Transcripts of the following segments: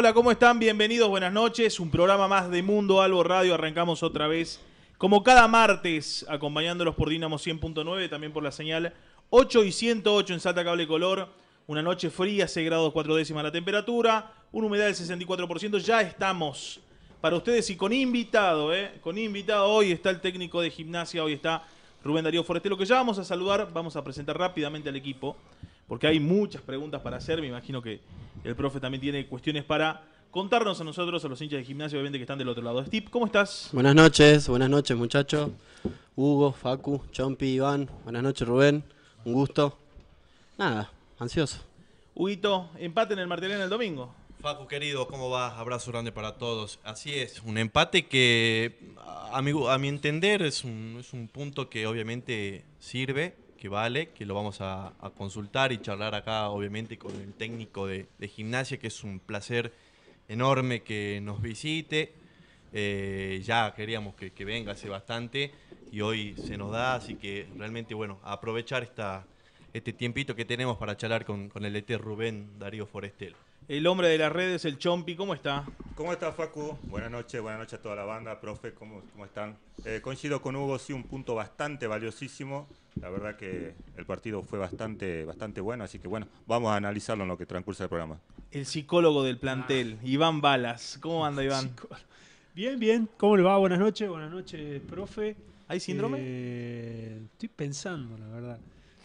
Hola, ¿cómo están? Bienvenidos, buenas noches. Un programa más de Mundo Albo Radio. Arrancamos otra vez, como cada martes, acompañándolos por Dinamo 100.9, también por la señal 8 y 108 en Salta Cable Color. Una noche fría, 6 grados 4 décimas la temperatura, una humedad del 64%. Ya estamos para ustedes y con invitado, ¿eh? Con invitado. Hoy está el técnico de gimnasia, hoy está Rubén Darío Forestelo, que ya vamos a saludar. Vamos a presentar rápidamente al equipo porque hay muchas preguntas para hacer. Me imagino que el profe también tiene cuestiones para contarnos a nosotros, a los hinchas de gimnasio, obviamente que están del otro lado. Steve, ¿cómo estás? Buenas noches, buenas noches muchachos. Hugo, Facu, Chompi, Iván, buenas noches Rubén, un gusto. Nada, ansioso. Huguito, empate en el en el domingo. Facu querido, ¿cómo vas? Abrazo grande para todos. Así es, un empate que a mi, a mi entender es un, es un punto que obviamente sirve que vale, que lo vamos a, consultar y charlar acá, obviamente, con el técnico de, gimnasia, que es un placer enorme que nos visite. Eh, ya queríamos que, venga hace bastante y hoy se nos da, así que realmente, bueno, aprovechar esta, este tiempito que tenemos para charlar con, el ET Rubén Darío Forestel. El hombre de las redes, el Chompi, ¿cómo está? ¿Cómo está Facu? Buenas noches, buenas noches a toda la banda, profe, ¿cómo, cómo están? Eh, coincido con Hugo, sí, un punto bastante valiosísimo. La verdad que el partido fue bastante, bastante bueno, así que bueno, vamos a analizarlo en lo que transcursa el programa. El psicólogo del plantel, ah. Iván Balas. ¿Cómo anda Iván? Bien, bien. ¿Cómo le va? Buenas noches, buenas noches, profe. ¿Hay síndrome? Eh, estoy pensando, la verdad.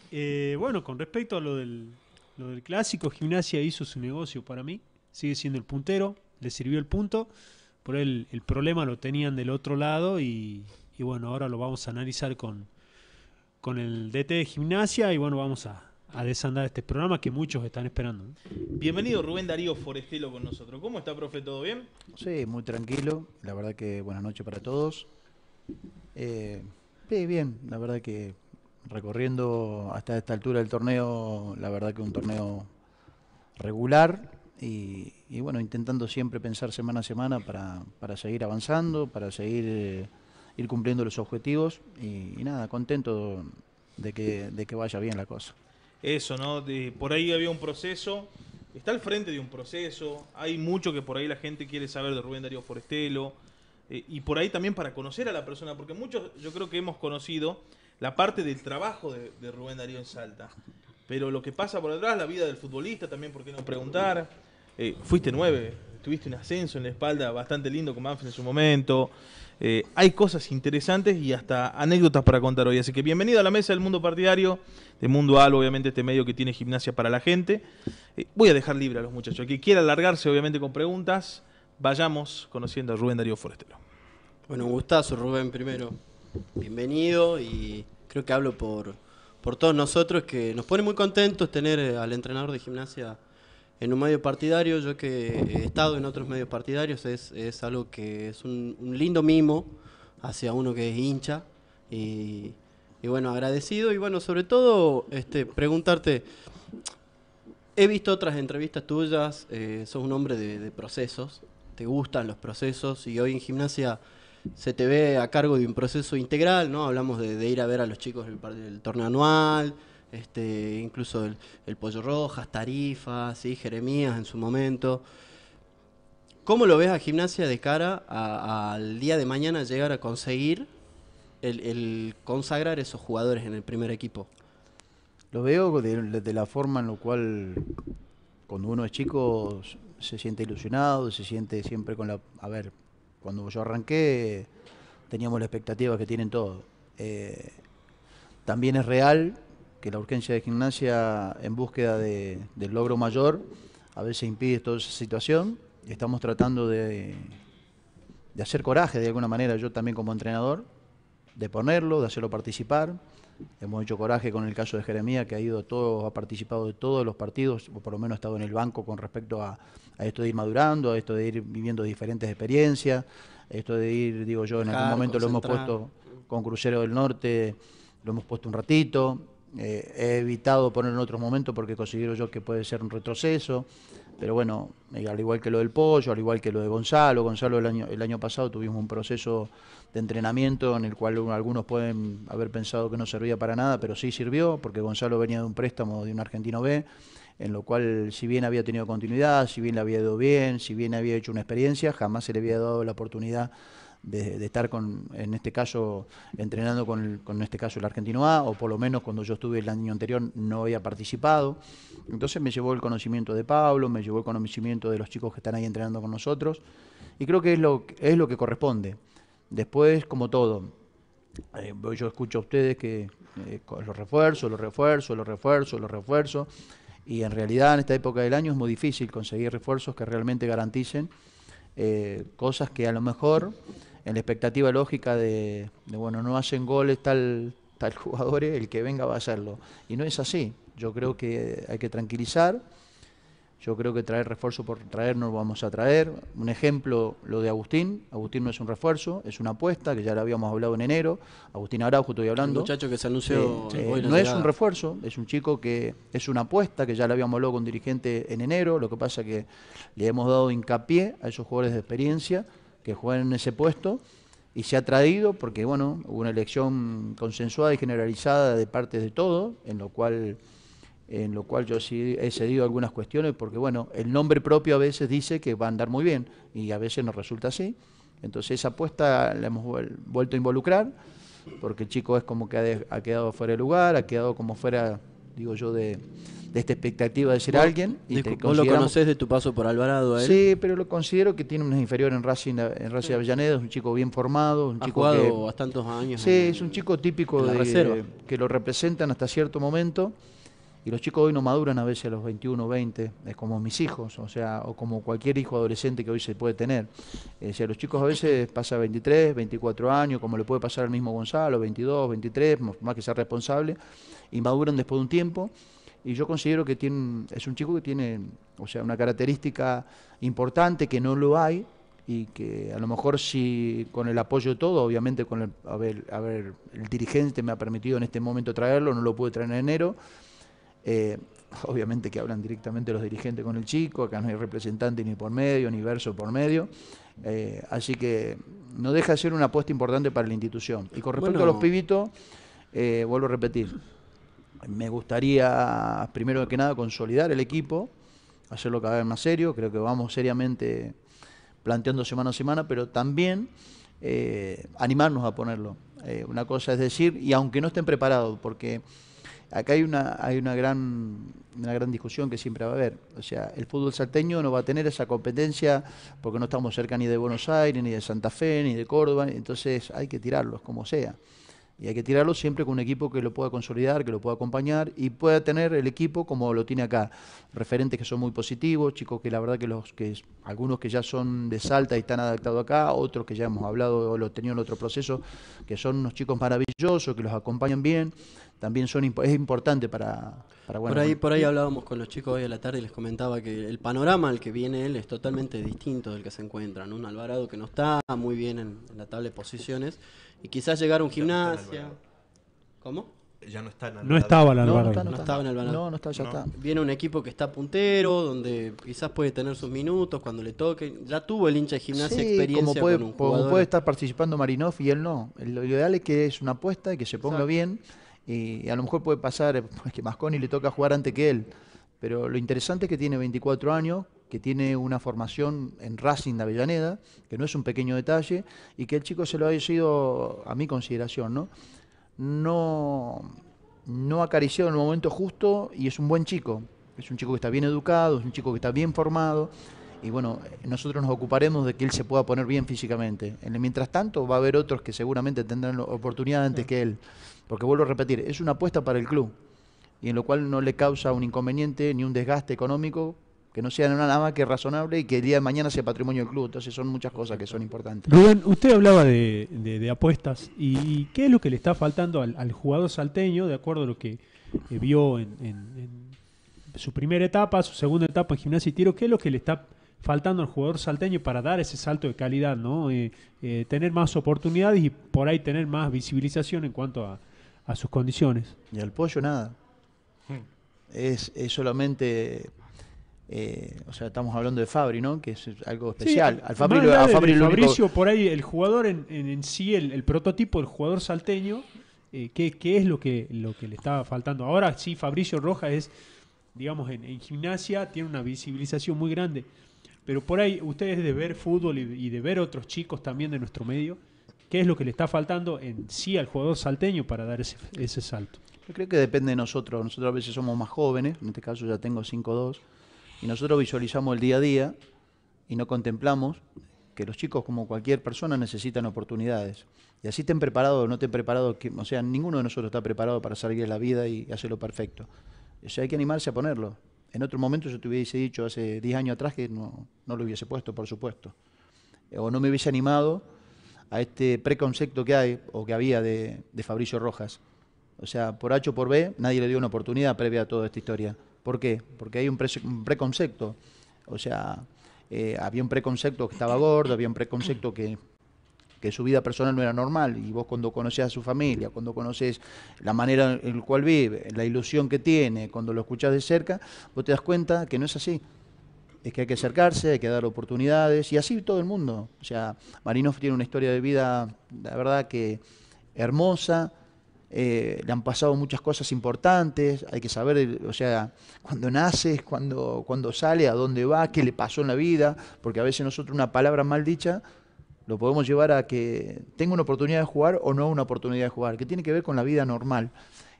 Eh, bueno, con respecto a lo del, lo del clásico. Gimnasia hizo su negocio para mí, sigue siendo el puntero, le sirvió el punto, por el, el problema lo tenían del otro lado y, bueno, ahora lo vamos a analizar con, con el DT de gimnasia y bueno, vamos a, desandar este programa que muchos están esperando. Bienvenido Rubén Darío Forestelo con nosotros. ¿Cómo está, profe? ¿Todo bien? Sí, muy tranquilo. La verdad que buenas noches para todos. Eh, bien, la verdad que recorriendo hasta esta altura del torneo, la verdad que un torneo regular y, bueno, intentando siempre pensar semana a semana para, seguir avanzando, para seguir eh, ir cumpliendo los objetivos y, nada, contento de que, de que, vaya bien la cosa. Eso, ¿no? por ahí había un proceso, está al frente de un proceso, hay mucho que por ahí la gente quiere saber de Rubén Darío Forestelo, eh, y por ahí también para conocer a la persona, porque muchos yo creo que hemos conocido la parte del trabajo de, Rubén Darío en Salta. Pero lo que pasa por detrás, la vida del futbolista también, ¿por qué no preguntar? Eh, fuiste nueve, tuviste un ascenso en la espalda bastante lindo con Manfred en su momento. Eh, hay cosas interesantes y hasta anécdotas para contar hoy. Así que bienvenido a la mesa del mundo partidario, de Mundo Al, obviamente este medio que tiene gimnasia para la gente. Eh, voy a dejar libre a los muchachos. El que quiera alargarse, obviamente, con preguntas, vayamos conociendo a Rubén Darío Forestero. Bueno, un gustazo, Rubén, primero bienvenido y creo que hablo por, por todos nosotros que nos pone muy contentos tener al entrenador de gimnasia en un medio partidario. Yo que he estado en otros medios partidarios es, algo que es un, lindo mimo hacia uno que es hincha y, bueno, agradecido y bueno, sobre todo este, preguntarte, he visto otras entrevistas tuyas, eh, sos un hombre de procesos, te gustan los procesos y hoy en gimnasia se te ve a cargo de un proceso integral, ¿no? Hablamos de, ir a ver a los chicos el, el torneo anual, este, incluso el, Pollo Rojas, Tarifas, ¿sí? Jeremías en su momento. ¿Cómo lo ves a gimnasia de cara al día de mañana llegar a conseguir el, consagrar esos jugadores en el primer equipo? Lo veo de, la forma en la cual cuando uno es chico se siente ilusionado, se siente siempre con la... A cuando yo arranqué teníamos la expectativa que tienen todos. Eh, también es real que la urgencia de gimnasia en búsqueda del logro mayor a veces impide toda esa situación. Estamos tratando de, hacer coraje de alguna manera, yo también como entrenador, de ponerlo, de hacerlo participar. Hemos hecho coraje con el caso de Jeremía, que ha ido todo, ha participado de todos los partidos, o por lo menos ha estado en el banco con respecto a, a esto de ir madurando, a esto de ir viviendo diferentes experiencias, esto de ir, digo yo, en algún momento lo hemos puesto con Crucero del Norte, lo hemos puesto un ratito, eh, he evitado ponerlo en otros momentos porque considero yo que puede ser un retroceso, pero bueno, eh, al igual que lo del pollo, al igual que lo de Gonzalo, Gonzalo el año, el año pasado tuvimos un proceso de entrenamiento en el cual algunos pueden haber pensado que no servía para nada, pero sí sirvió, porque Gonzalo venía de un préstamo de un argentino B, en lo cual si bien había tenido continuidad, si bien le había ido bien, si bien había hecho una experiencia, jamás se le había dado la oportunidad de, estar con, en este caso, entrenando con, este caso el argentino A, o por lo menos cuando yo estuve el año anterior no había participado. Entonces me llevó el conocimiento de Pablo, me llevó el conocimiento de los chicos que están ahí entrenando con nosotros, y creo que es lo, es lo que corresponde. Después, como todo, eh, yo escucho a ustedes que eh, los refuerzos, los refuerzos, los refuerzos, los refuerzos y en realidad en esta época del año es muy difícil conseguir refuerzos que realmente garanticen eh, cosas que a lo mejor en la expectativa lógica de, bueno, no hacen goles tal, tal jugador, el que venga va a hacerlo. Y no es así. Yo creo que hay que tranquilizar yo creo que traer refuerzo por traer no lo vamos a traer. Un ejemplo, lo de Agustín. Agustín no es un refuerzo, es una apuesta que ya la habíamos hablado en enero. Agustín Araujo, estoy hablando. El muchacho que se anunció eh, No es un refuerzo, es un chico que es una apuesta que ya la habíamos hablado con dirigente en enero. Lo que pasa es que le hemos dado hincapié a esos jugadores de experiencia que juegan en ese puesto y se ha traído porque, bueno, hubo una elección consensuada y generalizada de parte de todos, en lo cual en lo cual yo sí he cedido algunas cuestiones porque, bueno, el nombre propio a veces dice que va a andar muy bien y a veces no resulta así. Entonces esa apuesta la hemos vuelto a involucrar porque el chico es como que ha, quedado fuera de lugar, ha quedado como fuera, digo yo, de, de esta expectativa de ser alguien. Y vos lo conoces de tu paso por Alvarado ¿eh? Sí, pero lo considero que tiene una inferior en Racing, en Racing Avellaneda, es un chico bien formado. Un ha chico jugado que, bastantes años. Sí, es un chico típico de, que lo representan hasta cierto momento y los chicos hoy no maduran a veces a los 21, 20, es como mis hijos, o sea, o como cualquier hijo adolescente que hoy se puede tener. o eh, los chicos a veces pasa 23, 24 años, como le puede pasar al mismo Gonzalo, 22, 23, más que ser responsable, y maduran después de un tiempo. Y yo considero que tiene, es un chico que tiene, o sea, una característica importante que no lo hay y que a lo mejor si con el apoyo de todo, obviamente con el, a ver, el dirigente me ha permitido en este momento traerlo, no lo pude traer en enero, eh, obviamente que hablan directamente los dirigentes con el chico, acá no hay representante ni por medio, ni verso por medio. Eh, así que no deja de ser una apuesta importante para la institución. Y con respecto a los pibitos, eh, vuelvo a repetir, me gustaría primero que nada consolidar el equipo, hacerlo cada vez más serio, creo que vamos seriamente planteando semana a semana, pero también animarnos a ponerlo. una cosa es decir, y aunque no estén preparados, porque acá hay una, hay una gran una gran discusión que siempre va a haber. O sea, el fútbol salteño no va a tener esa competencia porque no estamos cerca ni de Buenos Aires, ni de Santa Fe, ni de Córdoba, entonces hay que tirarlos como sea. Y hay que tirarlos siempre con un equipo que lo pueda consolidar, que lo pueda acompañar y pueda tener el equipo como lo tiene acá. Referentes que son muy positivos, chicos que la verdad que los que algunos que ya son de Salta y están adaptados acá, otros que ya hemos hablado o lo tenían en otro proceso, que son unos chicos maravillosos, que los acompañan bien también son es importante para, por ahí por ahí hablábamos con los chicos hoy a la tarde y les comentaba que el panorama al que viene él es totalmente distinto del que se encuentra un Alvarado que no está muy bien en, la tabla de posiciones y quizás llegar a un gimnasio cómo ya no está en Alvarado. No estaba Alvarado. No, estaba en Alvarado. No, no está, ya está. Viene un equipo que está puntero, donde quizás puede tener sus minutos cuando le toque. Ya tuvo el hincha de gimnasia experiencia como puede, Como puede estar participando Marinov y él no. Lo ideal es que es una apuesta y que se ponga bien y a lo mejor puede pasar que Masconi le toca jugar antes que él. Pero lo interesante es que tiene 24 años, que tiene una formación en Racing de Avellaneda, que no es un pequeño detalle, y que el chico se lo ha sido, a mi consideración, ¿no? No, no acariciado en el momento justo y es un buen chico. Es un chico que está bien educado, es un chico que está bien formado y bueno, nosotros nos ocuparemos de que él se pueda poner bien físicamente. mientras tanto, va a haber otros que seguramente tendrán oportunidad antes que él. Porque vuelvo a repetir, es una apuesta para el club y en lo cual no le causa un inconveniente ni un desgaste económico que no sea nada más que razonable y que el día de mañana sea patrimonio del club. Entonces son muchas cosas que son importantes. Rubén, usted hablaba de, apuestas y, qué es lo que le está faltando al, jugador salteño, de acuerdo a lo que eh, vio en, su primera etapa, su segunda etapa en gimnasia y tiro, qué es lo que le está faltando al jugador salteño para dar ese salto de calidad, ¿no? Eh, eh, tener más oportunidades y por ahí tener más visibilización en cuanto a, a sus condiciones. Y al pollo nada. Hmm. Es, solamente eh, o sea, estamos hablando de Fabri, ¿no? Que es algo especial. Al Fabri, a Fabricio, por ahí, el jugador en, en, sí, el, prototipo, del jugador salteño, eh, ¿qué, es lo que, lo que le estaba faltando? Ahora sí, Fabricio Rojas es, digamos, en, gimnasia, tiene una visibilización muy grande. Pero por ahí, ustedes de ver fútbol y, y de ver otros chicos también de nuestro medio, ¿Qué es lo que le está faltando en sí al jugador salteño para dar ese, salto? Yo creo que depende de nosotros. Nosotros a veces somos más jóvenes, en este caso ya tengo 5-2, y nosotros visualizamos el día a día y no contemplamos que los chicos, como cualquier persona, necesitan oportunidades. Y así estén preparados o no estén preparados, que, o sea, ninguno de nosotros está preparado para salir a la vida y hacerlo perfecto. O sea, hay que animarse a ponerlo. En otro momento yo te hubiese dicho hace 10 años atrás que no, no lo hubiese puesto, por supuesto. O no me hubiese animado a este preconcepto que hay o que había de, de Fabricio Rojas. O sea, por H o por B nadie le dio una oportunidad previa a toda esta historia. ¿Por qué? Porque hay un, preconcepto. O sea, eh, había un preconcepto que estaba gordo, había un preconcepto que, que su vida personal no era normal. Y vos cuando conoces a su familia, cuando conoces la manera en la cual vive, la ilusión que tiene, cuando lo escuchás de cerca, vos te das cuenta que no es así es que hay que acercarse, hay que dar oportunidades, y así todo el mundo. O sea, Marinov tiene una historia de vida, la verdad que hermosa, eh, le han pasado muchas cosas importantes, hay que saber, o sea, cuando nace, cuando, cuando sale, a dónde va, qué le pasó en la vida, porque a veces nosotros una palabra mal dicha lo podemos llevar a que tenga una oportunidad de jugar o no una oportunidad de jugar, que tiene que ver con la vida normal.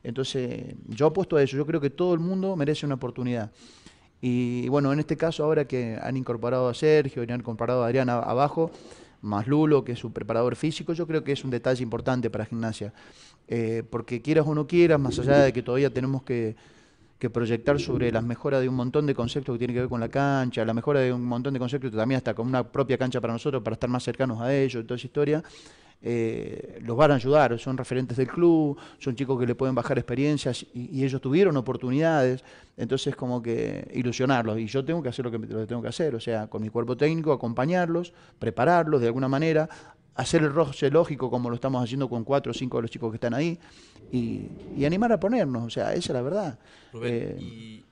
Entonces, yo apuesto a eso, yo creo que todo el mundo merece una oportunidad. Y bueno, en este caso, ahora que han incorporado a Sergio y han comparado a Adrián abajo, más Lulo, que es su preparador físico, yo creo que es un detalle importante para gimnasia. Eh, porque quieras o no quieras, más allá de que todavía tenemos que, proyectar sobre las mejoras de un montón de conceptos que tienen que ver con la cancha, la mejora de un montón de conceptos también hasta con una propia cancha para nosotros, para estar más cercanos a ellos, toda esa historia, eh, los van a ayudar, son referentes del club, son chicos que le pueden bajar experiencias y, ellos tuvieron oportunidades, entonces como que ilusionarlos y yo tengo que hacer lo que, tengo que hacer, o sea, con mi cuerpo técnico acompañarlos, prepararlos de alguna manera, hacer el roce lógico como lo estamos haciendo con cuatro o cinco de los chicos que están ahí y, animar a ponernos, o sea, esa es la verdad. Eh,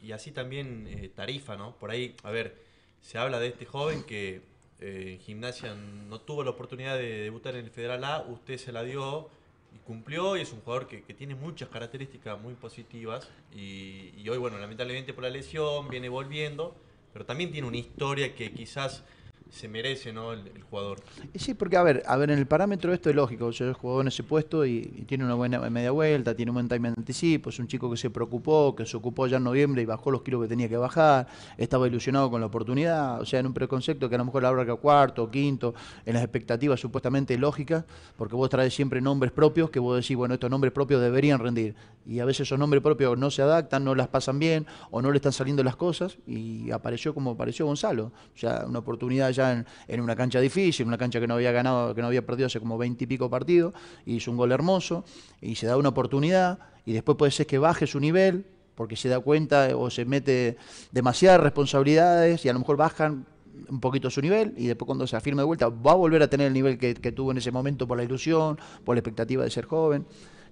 y, así también eh, tarifa, ¿no? Por ahí, a ver, se habla de este joven que en eh, gimnasia no tuvo la oportunidad de debutar en el Federal A, usted se la dio y cumplió y es un jugador que, tiene muchas características muy positivas y, y hoy, bueno, lamentablemente por la lesión viene volviendo, pero también tiene una historia que quizás se merece ¿no? El, jugador. Sí, porque a ver, a ver, en el parámetro esto es lógico. O sea, yo he en ese puesto y, tiene una buena media vuelta, tiene un buen timing de anticipo, es un chico que se preocupó, que se ocupó ya en noviembre y bajó los kilos que tenía que bajar, estaba ilusionado con la oportunidad, o sea, en un preconcepto que a lo mejor la que cuarto o quinto, en las expectativas supuestamente lógicas, porque vos traes siempre nombres propios que vos decís, bueno, estos nombres propios deberían rendir. Y a veces esos nombres propios no se adaptan, no las pasan bien o no le están saliendo las cosas y apareció como apareció Gonzalo. O sea, una oportunidad ya en, una cancha difícil, una cancha que no había ganado, que no había perdido hace como 20 y pico partidos, hizo un gol hermoso, y se da una oportunidad, y después puede ser que baje su nivel, porque se da cuenta eh, o se mete demasiadas responsabilidades, y a lo mejor bajan un poquito su nivel y después cuando se afirme de vuelta va a volver a tener el nivel que, tuvo en ese momento por la ilusión, por la expectativa de ser joven.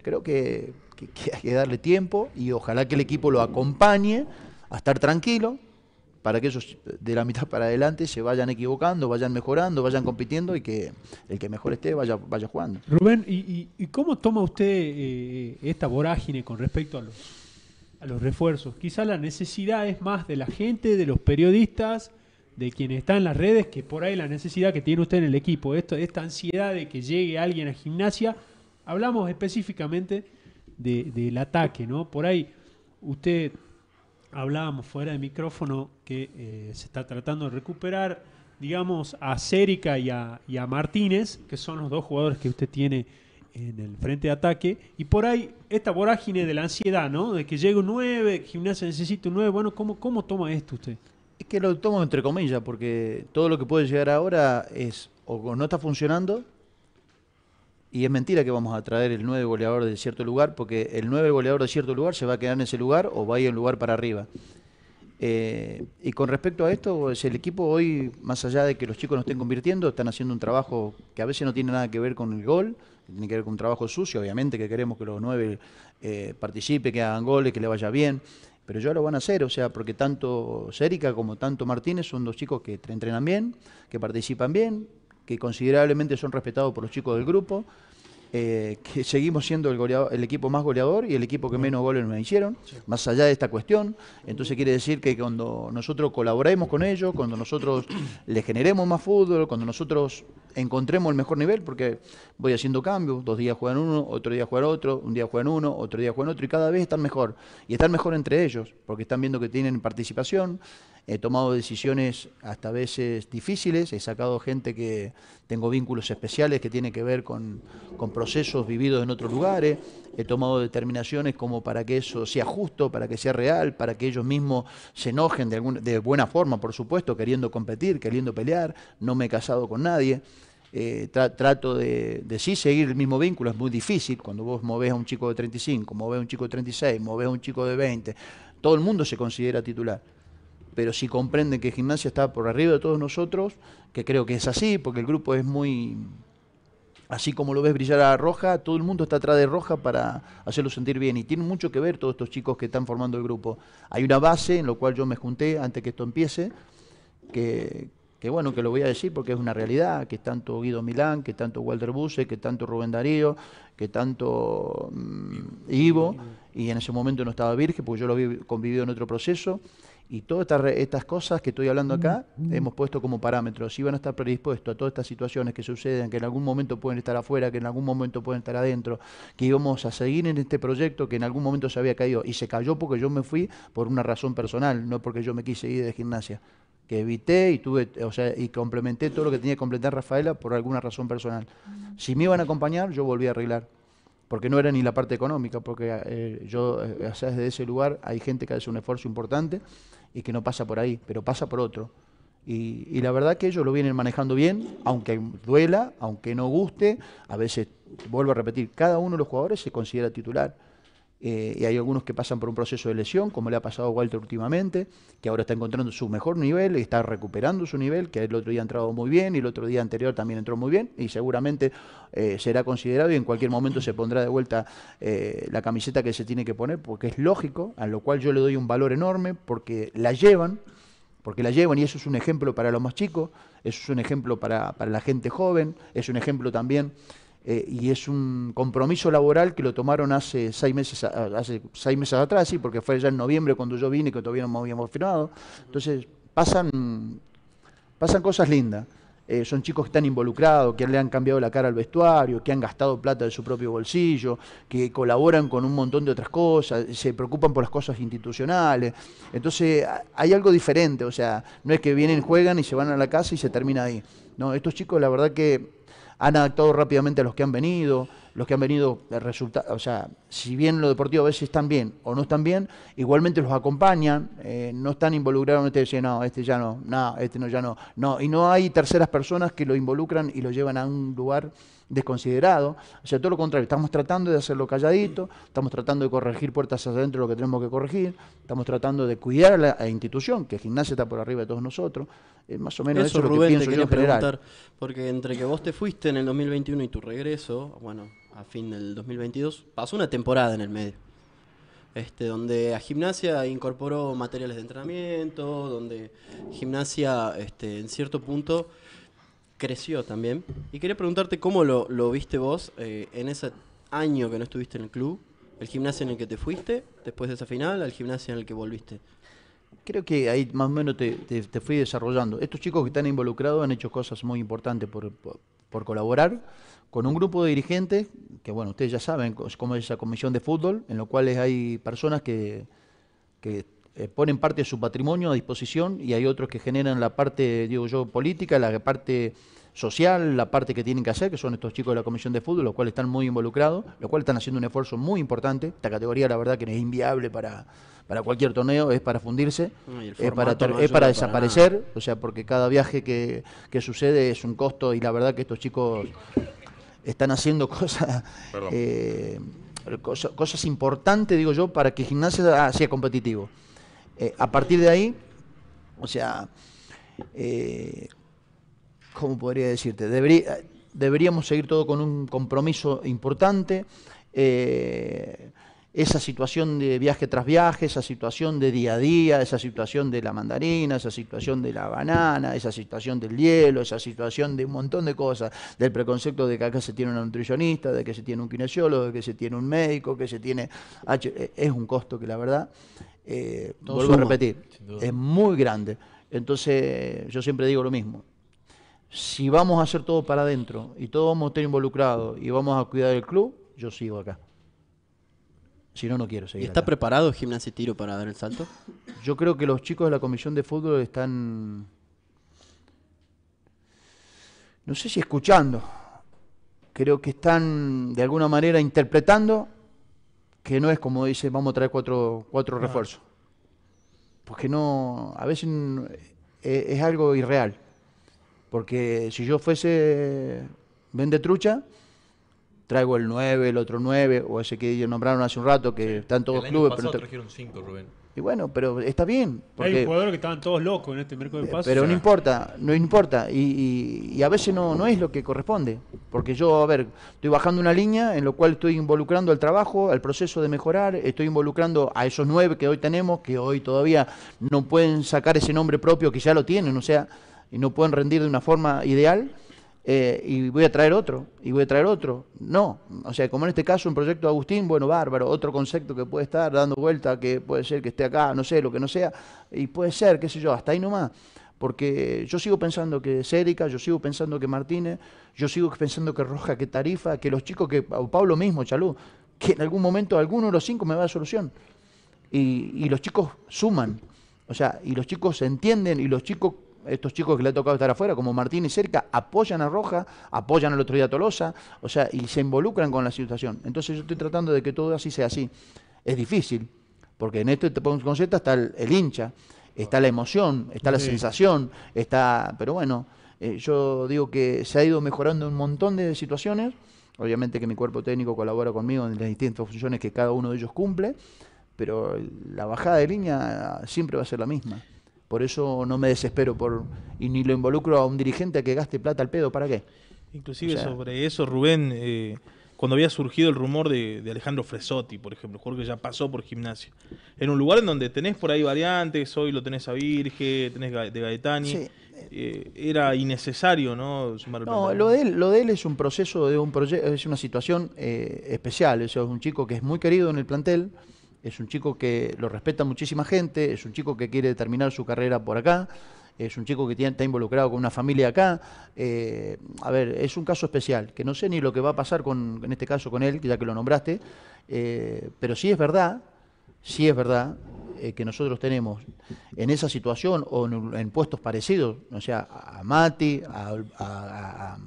Creo que hay que darle tiempo y ojalá que el equipo lo acompañe a estar tranquilo, para que ellos de la mitad para adelante se vayan equivocando, vayan mejorando, vayan compitiendo y que el que mejor esté vaya, vaya jugando. Rubén, ¿y, cómo toma usted eh, esta vorágine con respecto a los, a los refuerzos? Quizá la necesidad es más de la gente, de los periodistas, de quienes están en las redes, que por ahí la necesidad que tiene usted en el equipo, esto, esta ansiedad de que llegue alguien a gimnasia. Hablamos específicamente del ataque, ¿no? Por ahí usted hablábamos fuera de micrófono que eh, se está tratando de recuperar, digamos, a Cérica y a, Martínez, que son los dos jugadores que usted tiene en el frente de ataque, y por ahí esta vorágine de la ansiedad, ¿no? De que llegue un 9, gimnasia necesita un 9, bueno, ¿cómo, ¿cómo toma esto usted? Es que lo tomo entre comillas, porque todo lo que puede llegar ahora es o no está funcionando y es mentira que vamos a traer el 9 goleador de cierto lugar, porque el 9 goleador de cierto lugar se va a quedar en ese lugar o va a ir un lugar para arriba. Eh, y con respecto a esto, el equipo hoy, más allá de que los chicos nos estén convirtiendo, están haciendo un trabajo que a veces no tiene nada que ver con el gol, tiene que ver con un trabajo sucio, obviamente que queremos que los nueve eh, participen, que hagan goles, que le vaya bien, pero ya lo van a hacer, o sea, porque tanto Sérica como tanto Martínez son dos chicos que entrenan bien, que participan bien, que considerablemente son respetados por los chicos del grupo, eh, que seguimos siendo el, equipo más goleador y el equipo que menos goles nos hicieron, más allá de esta cuestión. Entonces quiere decir que cuando nosotros colaboremos con ellos, cuando nosotros les generemos más fútbol, cuando nosotros encontremos el mejor nivel, porque voy haciendo cambios, dos días juegan uno, otro día juegan otro, un día juegan uno, otro día juegan otro, y cada vez están mejor. Y están mejor entre ellos, porque están viendo que tienen participación, he tomado decisiones hasta veces difíciles, he sacado gente que tengo vínculos especiales que tiene que ver con, procesos vividos en otros lugares, he tomado determinaciones como para que eso sea justo, para que sea real, para que ellos mismos se enojen de, alguna, de buena forma, por supuesto, queriendo competir, queriendo pelear, no me he casado con nadie. Eh, trato de, sí seguir el mismo vínculo, es muy difícil cuando vos movés a un chico de 35, movés a un chico de 36, movés a un chico de 20, todo el mundo se considera titular pero si comprenden que gimnasia está por arriba de todos nosotros, que creo que es así, porque el grupo es muy... Así como lo ves brillar a Roja, todo el mundo está atrás de Roja para hacerlo sentir bien. Y tiene mucho que ver todos estos chicos que están formando el grupo. Hay una base en la cual yo me junté antes que esto empiece, que, bueno, que lo voy a decir porque es una realidad, que tanto Guido Milán, que tanto Walter Buse, que tanto Rubén Darío, que tanto mm, Ivo, y en ese momento no estaba Virgen, porque yo lo había convivido en otro proceso, y todas estas cosas que estoy hablando acá mm, mm. hemos puesto como parámetros. Si van a estar predispuestos a todas estas situaciones que suceden, que en algún momento pueden estar afuera, que en algún momento pueden estar adentro, que íbamos a seguir en este proyecto que en algún momento se había caído y se cayó porque yo me fui por una razón personal, no porque yo me quise ir de gimnasia que evité y tuve, o sea, y complementé todo lo que tenía que completar Rafaela por alguna razón personal. Mm. Si me iban a acompañar, yo volví a arreglar porque no era ni la parte económica, porque eh, yo, eh, desde ese lugar hay gente que hace un esfuerzo importante y que no pasa por ahí, pero pasa por otro. Y, y, la verdad que ellos lo vienen manejando bien, aunque duela, aunque no guste. A veces, vuelvo a repetir, cada uno de los jugadores se considera titular. Eh, y hay algunos que pasan por un proceso de lesión, como le ha pasado a Walter últimamente, que ahora está encontrando su mejor nivel, y está recuperando su nivel, que el otro día ha entrado muy bien y el otro día anterior también entró muy bien y seguramente eh, será considerado y en cualquier momento se pondrá de vuelta eh, la camiseta que se tiene que poner, porque es lógico, a lo cual yo le doy un valor enorme, porque la llevan, porque la llevan y eso es un ejemplo para los más chicos, eso es un ejemplo para, para la gente joven, es un ejemplo también eh, y es un compromiso laboral que lo tomaron hace seis meses, hace seis meses atrás, sí, porque fue ya en noviembre cuando yo vine, que todavía no habíamos firmado. Entonces, pasan, pasan cosas lindas. Eh, son chicos que están involucrados, que le han cambiado la cara al vestuario, que han gastado plata de su propio bolsillo, que colaboran con un montón de otras cosas, se preocupan por las cosas institucionales. Entonces hay algo diferente, o sea, no es que vienen, juegan y se van a la casa y se termina ahí. No, estos chicos la verdad que han adaptado rápidamente a los que han venido, los que han venido, eh, resultado. o sea, si bien lo deportivo a veces están bien o no están bien, igualmente los acompañan, eh, no están involucrados en este, dicen, no, este ya no, no, este no, ya no, no, y no hay terceras personas que lo involucran y lo llevan a un lugar desconsiderado, o sea, todo lo contrario, estamos tratando de hacerlo calladito, estamos tratando de corregir puertas hacia adentro lo que tenemos que corregir, estamos tratando de cuidar la institución, que el gimnasio está por arriba de todos nosotros, eh, más o menos eso, Rubén, que te Preguntar, porque entre que vos te fuiste en el 2021 y tu regreso, bueno, a fin del 2022, pasó una temporada en el medio. Este, donde a gimnasia incorporó materiales de entrenamiento, donde gimnasia este, en cierto punto creció también. Y quería preguntarte cómo lo, viste vos eh, en ese año que no estuviste en el club, el gimnasio en el que te fuiste después de esa final, al gimnasio en el que volviste creo que ahí más o menos te, fui desarrollando. Estos chicos que están involucrados han hecho cosas muy importantes por, colaborar con un grupo de dirigentes, que bueno, ustedes ya saben cómo es esa comisión de fútbol, en los cual hay personas que, que eh, ponen parte de su patrimonio a disposición y hay otros que generan la parte, digo yo, política, la parte social, la parte que tienen que hacer, que son estos chicos de la Comisión de Fútbol, los cuales están muy involucrados, los cuales están haciendo un esfuerzo muy importante. Esta categoría, la verdad, que es inviable para, para cualquier torneo, es para fundirse, es para, desaparecer, o sea, porque cada viaje que, sucede es un costo y la verdad que estos chicos están haciendo cosas, eh, cosas, importantes, digo yo, para que gimnasia sea competitivo. Eh, a partir de ahí, o sea, eh, ¿cómo podría decirte? deberíamos seguir todo con un compromiso importante esa situación de viaje tras viaje, esa situación de día a día, esa situación de la mandarina, esa situación de la banana, esa situación del hielo, esa situación de un montón de cosas, del preconcepto de que acá se tiene una nutricionista, de que se tiene un kinesiólogo, de que se tiene un médico, que se tiene... Eh, es un costo que la verdad, eh, vuelvo a repetir, es muy grande. Entonces yo siempre digo lo mismo, si vamos a hacer todo para adentro y todos vamos a estar involucrados y vamos a cuidar el club, yo sigo acá. Si no, no quiero seguir. ¿Y está preparado Gimnasia y Tiro para dar el salto? Yo creo que los chicos de la Comisión de Fútbol están. No sé si escuchando. Creo que están de alguna manera interpretando que no es como dice, vamos a traer cuatro, cuatro refuerzos. Porque no. A veces es, eh, es algo irreal. Porque si yo fuese vende trucha traigo el 9, el otro 9, o ese que ellos nombraron hace un rato, que están todos los clubes. trajeron 5, Rubén. Y bueno, pero está bien. Hay jugadores que estaban todos locos en este mercado de eh, pases. Pero no importa, no importa. Y, y, a veces no, no es lo que corresponde. Porque yo, a ver, estoy bajando una línea en lo cual estoy involucrando al trabajo, al proceso de mejorar, estoy involucrando a esos nueve que hoy tenemos, que hoy todavía no pueden sacar ese nombre propio que ya lo tienen, o sea, y no pueden rendir de una forma ideal eh, y voy a traer otro, y voy a traer otro. No, o sea, como en este caso un proyecto de Agustín, bueno, bárbaro, otro concepto que puede estar dando vuelta, que puede ser que esté acá, no sé, lo que no sea, y puede ser, qué sé yo, hasta ahí nomás. Porque yo sigo pensando que es Erika yo sigo pensando que Martínez, yo sigo pensando que Roja, que Tarifa, que los chicos, que o Pablo mismo, Chalú, que en algún momento alguno de los cinco me va a dar solución. Y, y los chicos suman, o sea, y los chicos se entienden y los chicos estos chicos que le ha tocado estar afuera, como Martín y Cerca, apoyan a Roja, apoyan al otro día a Tolosa, o sea, y se involucran con la situación. Entonces yo estoy tratando de que todo así sea así. Es difícil, porque en este concepto está el, hincha, está la emoción, está la sensación, está... Pero bueno, eh, yo digo que se ha ido mejorando un montón de situaciones. Obviamente que mi cuerpo técnico colabora conmigo en las distintas funciones que cada uno de ellos cumple, pero la bajada de línea siempre va a ser la misma. Por eso no me desespero por y ni lo involucro a un dirigente a que gaste plata al pedo, ¿para qué? Inclusive sobre eso, Rubén, eh, cuando había surgido el rumor de, Alejandro Fresotti, por ejemplo, jugador que ya pasó por gimnasio, en un lugar en donde tenés por ahí variantes, hoy lo tenés a Virge, tenés de Gaetani, eh, era innecesario, ¿no? no, lo de, él, lo de es un proceso, de un proyecto es una situación eh, especial, es un chico que es muy querido en el plantel, es un chico que lo respeta muchísima gente, es un chico que quiere terminar su carrera por acá, es un chico que está involucrado con una familia acá. Eh, a ver, es un caso especial, que no sé ni lo que va a pasar con, en este caso con él, ya que lo nombraste, eh, pero sí es verdad, sí es verdad eh, que nosotros tenemos en esa situación o en, puestos parecidos, o sea, a Mati, a,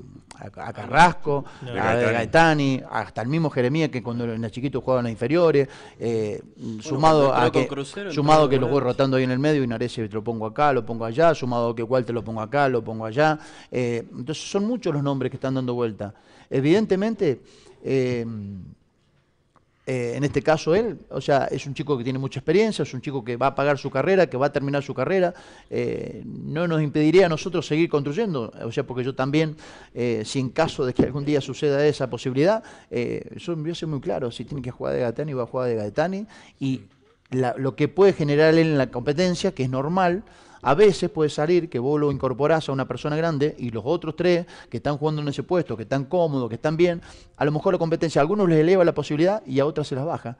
Carrasco, a Gaetani, hasta el mismo Jeremías que cuando era chiquito jugaba en las inferiores, sumado a que, sumado que lo voy rotando ahí en el medio y Narese lo pongo acá, lo pongo allá, sumado que te lo pongo acá, lo pongo allá. Eh, entonces son muchos los nombres que están dando vuelta. Evidentemente, eh, eh, en este caso él, o sea, es un chico que tiene mucha experiencia, es un chico que va a pagar su carrera, que va a terminar su carrera, eh, no nos impediría a nosotros seguir construyendo, o sea, porque yo también, eh, si en caso de que algún día suceda esa posibilidad, yo voy muy claro, si tiene que jugar de Gaetani, va a jugar de Gaetani, y lo que puede generar él en la competencia, que es normal, a veces puede salir que vos lo incorporás a una persona grande y los otros tres que están jugando en ese puesto, que están cómodos, que están bien, a lo mejor la competencia a algunos les eleva la posibilidad y a otras se las baja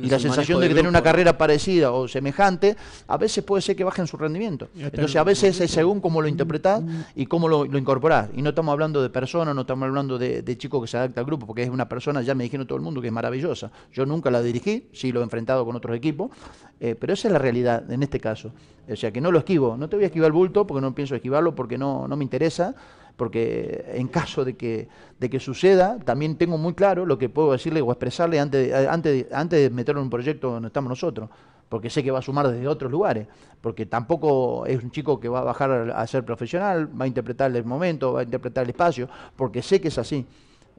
y la sensación de que tener una carrera parecida o semejante, a veces puede ser que bajen su rendimiento. Entonces, a veces es según cómo lo interpretás mm, mm, mm. y cómo lo, lo incorporás. Y no estamos hablando de personas, no estamos hablando de, chico que se adapta al grupo, porque es una persona, ya me dijeron todo el mundo, que es maravillosa. Yo nunca la dirigí, sí lo he enfrentado con otros equipos, eh, pero esa es la realidad en este caso. O sea, que no lo esquivo, no te voy a esquivar el bulto porque no pienso esquivarlo, porque no, no me interesa porque en caso de que, de que suceda, también tengo muy claro lo que puedo decirle o expresarle antes de, antes, antes de meterlo en un proyecto donde estamos nosotros, porque sé que va a sumar desde otros lugares, porque tampoco es un chico que va a bajar a ser profesional, va a interpretar el momento, va a interpretar el espacio, porque sé que es así.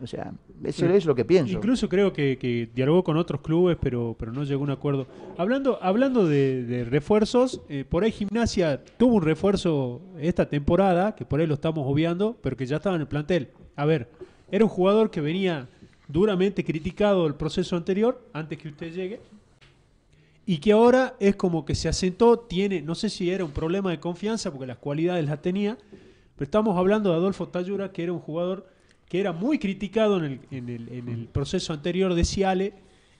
O sea, eso es lo que pienso. Incluso creo que, dialogó con otros clubes, pero, pero no llegó a un acuerdo. Hablando, hablando de, refuerzos, eh, por ahí Gimnasia tuvo un refuerzo esta temporada, que por ahí lo estamos obviando, pero que ya estaba en el plantel. A ver, era un jugador que venía duramente criticado el proceso anterior, antes que usted llegue, y que ahora es como que se asentó, tiene, no sé si era un problema de confianza, porque las cualidades las tenía, pero estamos hablando de Adolfo Tallura, que era un jugador que era muy criticado en el, proceso anterior de Ciale,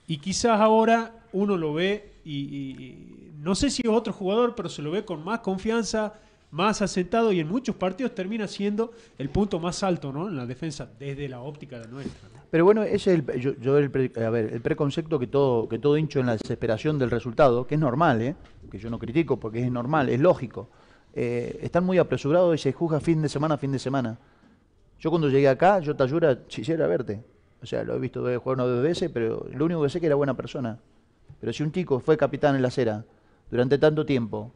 y quizás ahora uno lo ve, y, no sé si es otro jugador, pero se lo ve con más confianza, más asentado, y en muchos partidos termina siendo el punto más alto ¿no? en la defensa, desde la óptica de nuestra. Pero bueno, ese es el, yo, el, preconcepto que todo, que todo hincho en la desesperación del resultado, que es normal, ¿eh? que yo no critico porque es normal, es lógico. Eh, están muy apresurados y se juzga fin de semana, fin de semana. Yo cuando llegué acá, yo te Tayura quisiera verte. O sea, lo he visto jugar una o dos veces, pero lo único que sé es que era buena persona. Pero si un chico fue capitán en la acera durante tanto tiempo,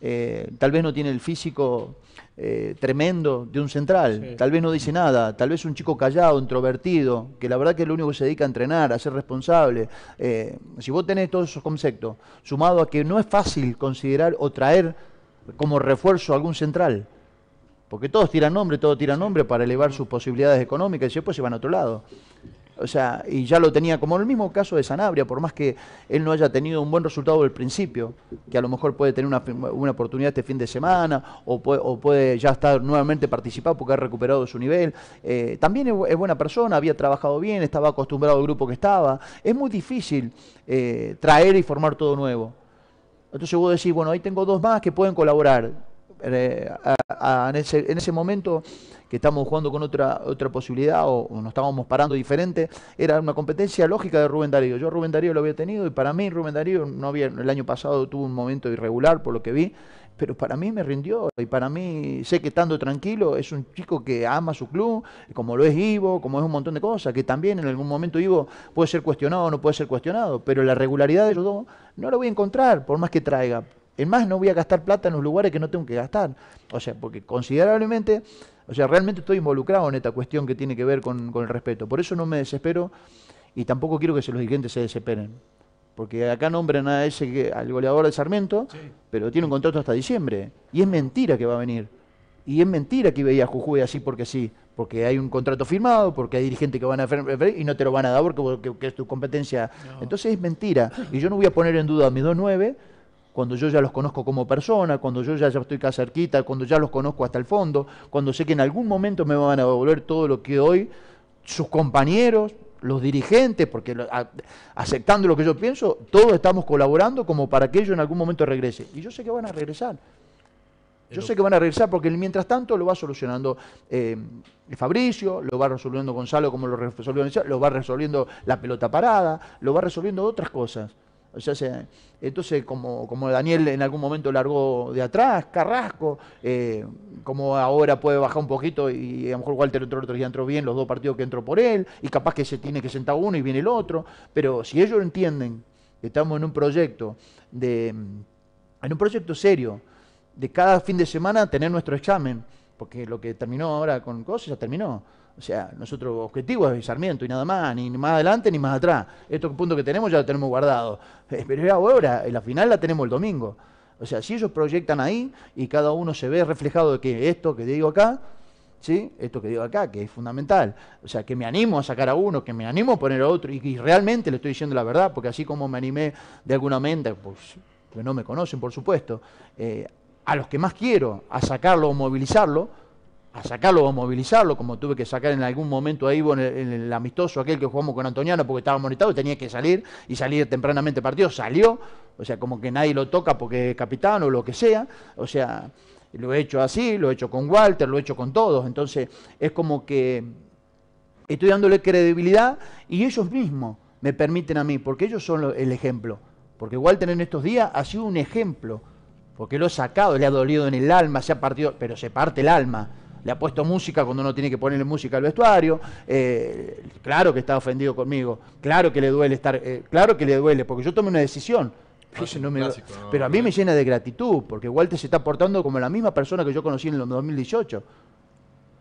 eh, tal vez no tiene el físico eh, tremendo de un central, tal vez no dice nada, tal vez un chico callado, introvertido, que la verdad que es lo único que se dedica a entrenar, a ser responsable. Eh, si vos tenés todos esos conceptos, sumado a que no es fácil considerar o traer como refuerzo algún central, porque todos tiran nombre, todos tiran nombre para elevar sus posibilidades económicas y después se van a otro lado. O sea, y ya lo tenía como el mismo caso de Sanabria, por más que él no haya tenido un buen resultado del principio, que a lo mejor puede tener una, oportunidad este fin de semana o puede, ya estar nuevamente participado porque ha recuperado su nivel. Eh, también es, buena persona, había trabajado bien, estaba acostumbrado al grupo que estaba. Es muy difícil eh, traer y formar todo nuevo. Entonces vos decís, bueno, ahí tengo dos más que pueden colaborar eh, en, ese, momento que estábamos jugando con otra, otra posibilidad o, nos estábamos parando diferente, era una competencia lógica de Rubén Darío. Yo Rubén Darío lo había tenido y para mí Rubén Darío no había, el año pasado tuvo un momento irregular por lo que vi, pero para mí me rindió y para mí sé que estando tranquilo es un chico que ama su club, como lo es Ivo, como es un montón de cosas, que también en algún momento Ivo puede ser cuestionado o no puede ser cuestionado, pero la regularidad de los dos no lo voy a encontrar por más que traiga. En más, no voy a gastar plata en los lugares que no tengo que gastar. O sea, porque considerablemente, o sea, realmente estoy involucrado en esta cuestión que tiene que ver con, el respeto. Por eso no me desespero y tampoco quiero que los dirigentes se desesperen. Porque acá nombran a ese, al goleador de Sarmiento, pero tiene un contrato hasta diciembre. Y es mentira que va a venir. Y es mentira que veía a Jujuy así porque sí, porque hay un contrato firmado, porque hay dirigentes que van a y no te lo van a dar porque, es tu competencia. Entonces es mentira. Y yo no voy a poner en duda a mis dos nueve cuando yo ya los conozco como persona, cuando yo ya, estoy acá cerquita, cuando ya los conozco hasta el fondo, cuando sé que en algún momento me van a devolver todo lo que hoy sus compañeros, los dirigentes, porque aceptando lo que yo pienso, todos estamos colaborando como para que ellos en algún momento regresen. Y yo sé que van a regresar. Yo sé que van a regresar porque mientras tanto lo va solucionando eh, Fabricio, lo va resolviendo Gonzalo como lo resolvió, lo va resolviendo la pelota parada, lo va resolviendo otras cosas. O sea, entonces, como, Daniel en algún momento largó de atrás, Carrasco, eh, como ahora puede bajar un poquito y a lo mejor Walter entró otro día, entró bien los dos partidos que entró por él, y capaz que se tiene que sentar uno y viene el otro. Pero si ellos entienden que estamos en un proyecto en un proyecto serio, de cada fin de semana tener nuestro examen, porque lo que terminó ahora con cosas ya terminó. O sea, nuestro objetivo es Sarmiento y nada más, ni más adelante ni más atrás. Estos punto que tenemos ya lo tenemos guardado. Eh, pero ya ahora, la final la tenemos el domingo. O sea, si ellos proyectan ahí y cada uno se ve reflejado de que esto que digo acá, ¿sí? Esto que digo acá, que es fundamental. O sea, que me animo a sacar a uno, que me animo a poner a otro, y, realmente le estoy diciendo la verdad, porque así como me animé de alguna mente, pues que no me conocen, por supuesto, eh, a los que más quiero, a sacarlo o movilizarlo, a sacarlo o a movilizarlo, como tuve que sacar en algún momento a Ivo en el, amistoso aquel que jugamos con Antoniano porque estaba molestado, tenía que salir y salir tempranamente partido, salió, o sea, como que nadie lo toca porque es capitán o lo que sea, o sea, lo he hecho así, lo he hecho con Walter, lo he hecho con todos, entonces es como que estoy dándole credibilidad y ellos mismos me permiten a mí, porque ellos son el ejemplo, porque Walter en estos días ha sido un ejemplo, porque lo he sacado, le ha dolido en el alma, se ha partido, pero se parte el alma le ha puesto música cuando uno tiene que ponerle música al vestuario, eh, claro que está ofendido conmigo, claro que le duele estar, eh, claro que le duele, porque yo tomé una decisión. pero a mí me llena de gratitud, porque Walter se está portando como la misma persona que yo conocí en el 2018.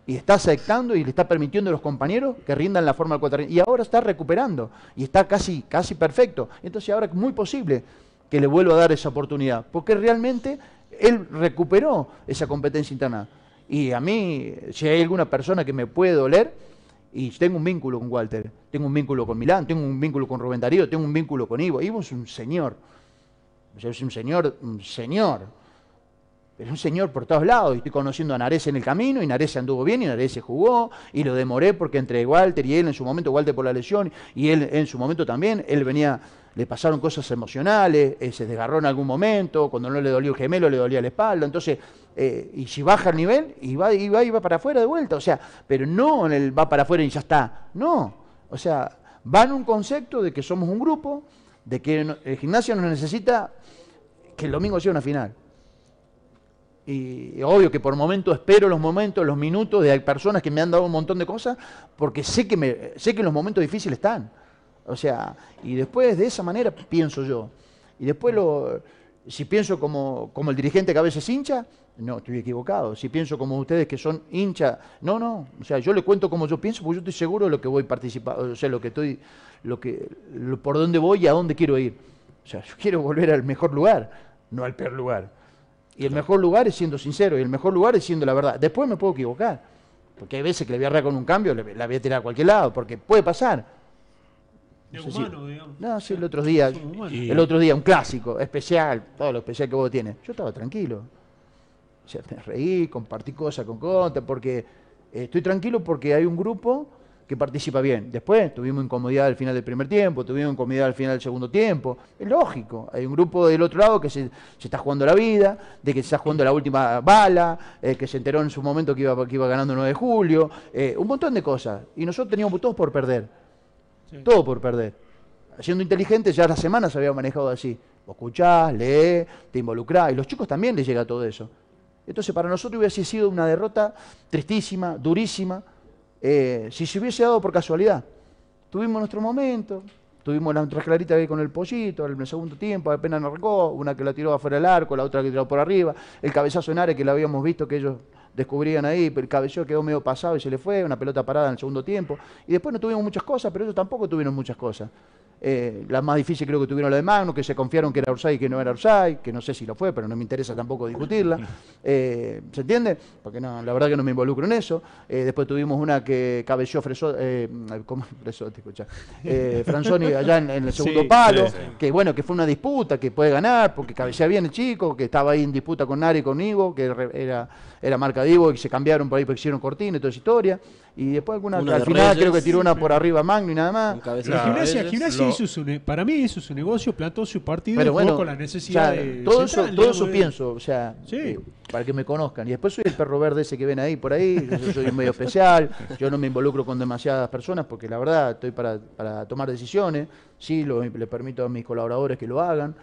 Y está aceptando y le está permitiendo a los compañeros que rindan la forma al cual Y ahora está recuperando. Y está casi, casi perfecto. Entonces ahora es muy posible que le vuelva a dar esa oportunidad. Porque realmente él recuperó esa competencia interna. Y a mí, si hay alguna persona que me puede doler, y tengo un vínculo con Walter, tengo un vínculo con Milán, tengo un vínculo con Rubén Darío, tengo un vínculo con Ivo. Ivo es un señor, es un señor, un señor, es un señor por todos lados. Y estoy conociendo a Nares en el camino, y Nares anduvo bien, y Nares se jugó, y lo demoré porque entre Walter y él en su momento, Walter por la lesión, y él en su momento también, él venía, le pasaron cosas emocionales, eh, se desgarró en algún momento, cuando no le dolió el gemelo le dolía la espalda. Entonces, eh, y si baja el nivel, y va, y va, y va para afuera de vuelta. O sea, pero no en el va para afuera y ya está. No. O sea, va en un concepto de que somos un grupo, de que el gimnasio nos necesita que el domingo sea una final. Y obvio que por momento espero los momentos, los minutos de personas que me han dado un montón de cosas, porque sé que, me, sé que los momentos difíciles están. O sea, y después de esa manera pienso yo. Y después lo, si pienso como, como el dirigente que a veces hincha, no, estoy equivocado. Si pienso como ustedes que son hincha, no, no. O sea, yo le cuento como yo pienso, porque yo estoy seguro de lo que voy participar, o sea, lo que estoy, lo que, por dónde voy y a dónde quiero ir. O sea, yo quiero volver al mejor lugar, no al peor lugar. Y el mejor lugar es siendo sincero, y el mejor lugar es siendo la verdad. Después me puedo equivocar, porque hay veces que le voy a arreglar con un cambio, la voy a tirar a cualquier lado, porque puede pasar no No, sí, el otro día. El otro día, un clásico, especial, todo lo especial que vos tienes. Yo estaba tranquilo. O reí, compartí cosas con Conta, porque eh, estoy tranquilo porque hay un grupo que participa bien. Después tuvimos incomodidad al final del primer tiempo, tuvimos incomodidad al final del segundo tiempo. Es lógico, hay un grupo del otro lado que se, está jugando la vida, de que se está jugando la última bala, eh, que se enteró en su momento que iba, ganando iba ganando 9 de julio, eh, un montón de cosas. Y nosotros teníamos todos por perder todo por perder. Siendo inteligente, ya las semanas se había manejado así. Vos escuchás, lees, te involucrás, y los chicos también les llega todo eso. Entonces, para nosotros hubiese sido una derrota tristísima, durísima, eh, si se hubiese dado por casualidad. Tuvimos nuestro momento, tuvimos la otra clarita ahí con el pollito, en el segundo tiempo, apenas arrancó. una que la tiró afuera del arco, la otra que tiró por arriba, el cabezazo en área que la habíamos visto que ellos descubrían ahí, el cabello quedó medio pasado y se le fue, una pelota parada en el segundo tiempo. Y después no tuvimos muchas cosas, pero ellos tampoco tuvieron muchas cosas. Eh, la más difícil creo que tuvieron la de Magno, que se confiaron que era Orsay y que no era Orsay, que no sé si lo fue, pero no me interesa tampoco discutirla. Eh, ¿Se entiende? Porque no, la verdad que no me involucro en eso. Eh, después tuvimos una que cabelló Fresó, ¿cómo Te Franzoni allá en, el segundo palo, que bueno, que fue una disputa, que puede ganar, porque cabecea bien el chico, que estaba ahí en disputa con Nari y con que era era marca Divo y se cambiaron por ahí porque hicieron cortina y toda esa historia. Y después alguna, al final creo que tiró una por arriba Magno y nada más. La gimnasia, para mí hizo su negocio, plató su partido Pero bueno, con la necesidad de Todo eso, todo eso pienso, o sea, eh, para que me conozcan. Y después soy el perro verde ese que ven ahí por ahí, yo soy un medio especial, yo no me involucro con demasiadas personas porque la verdad estoy para, tomar decisiones, sí, lo, le permito a mis colaboradores que lo hagan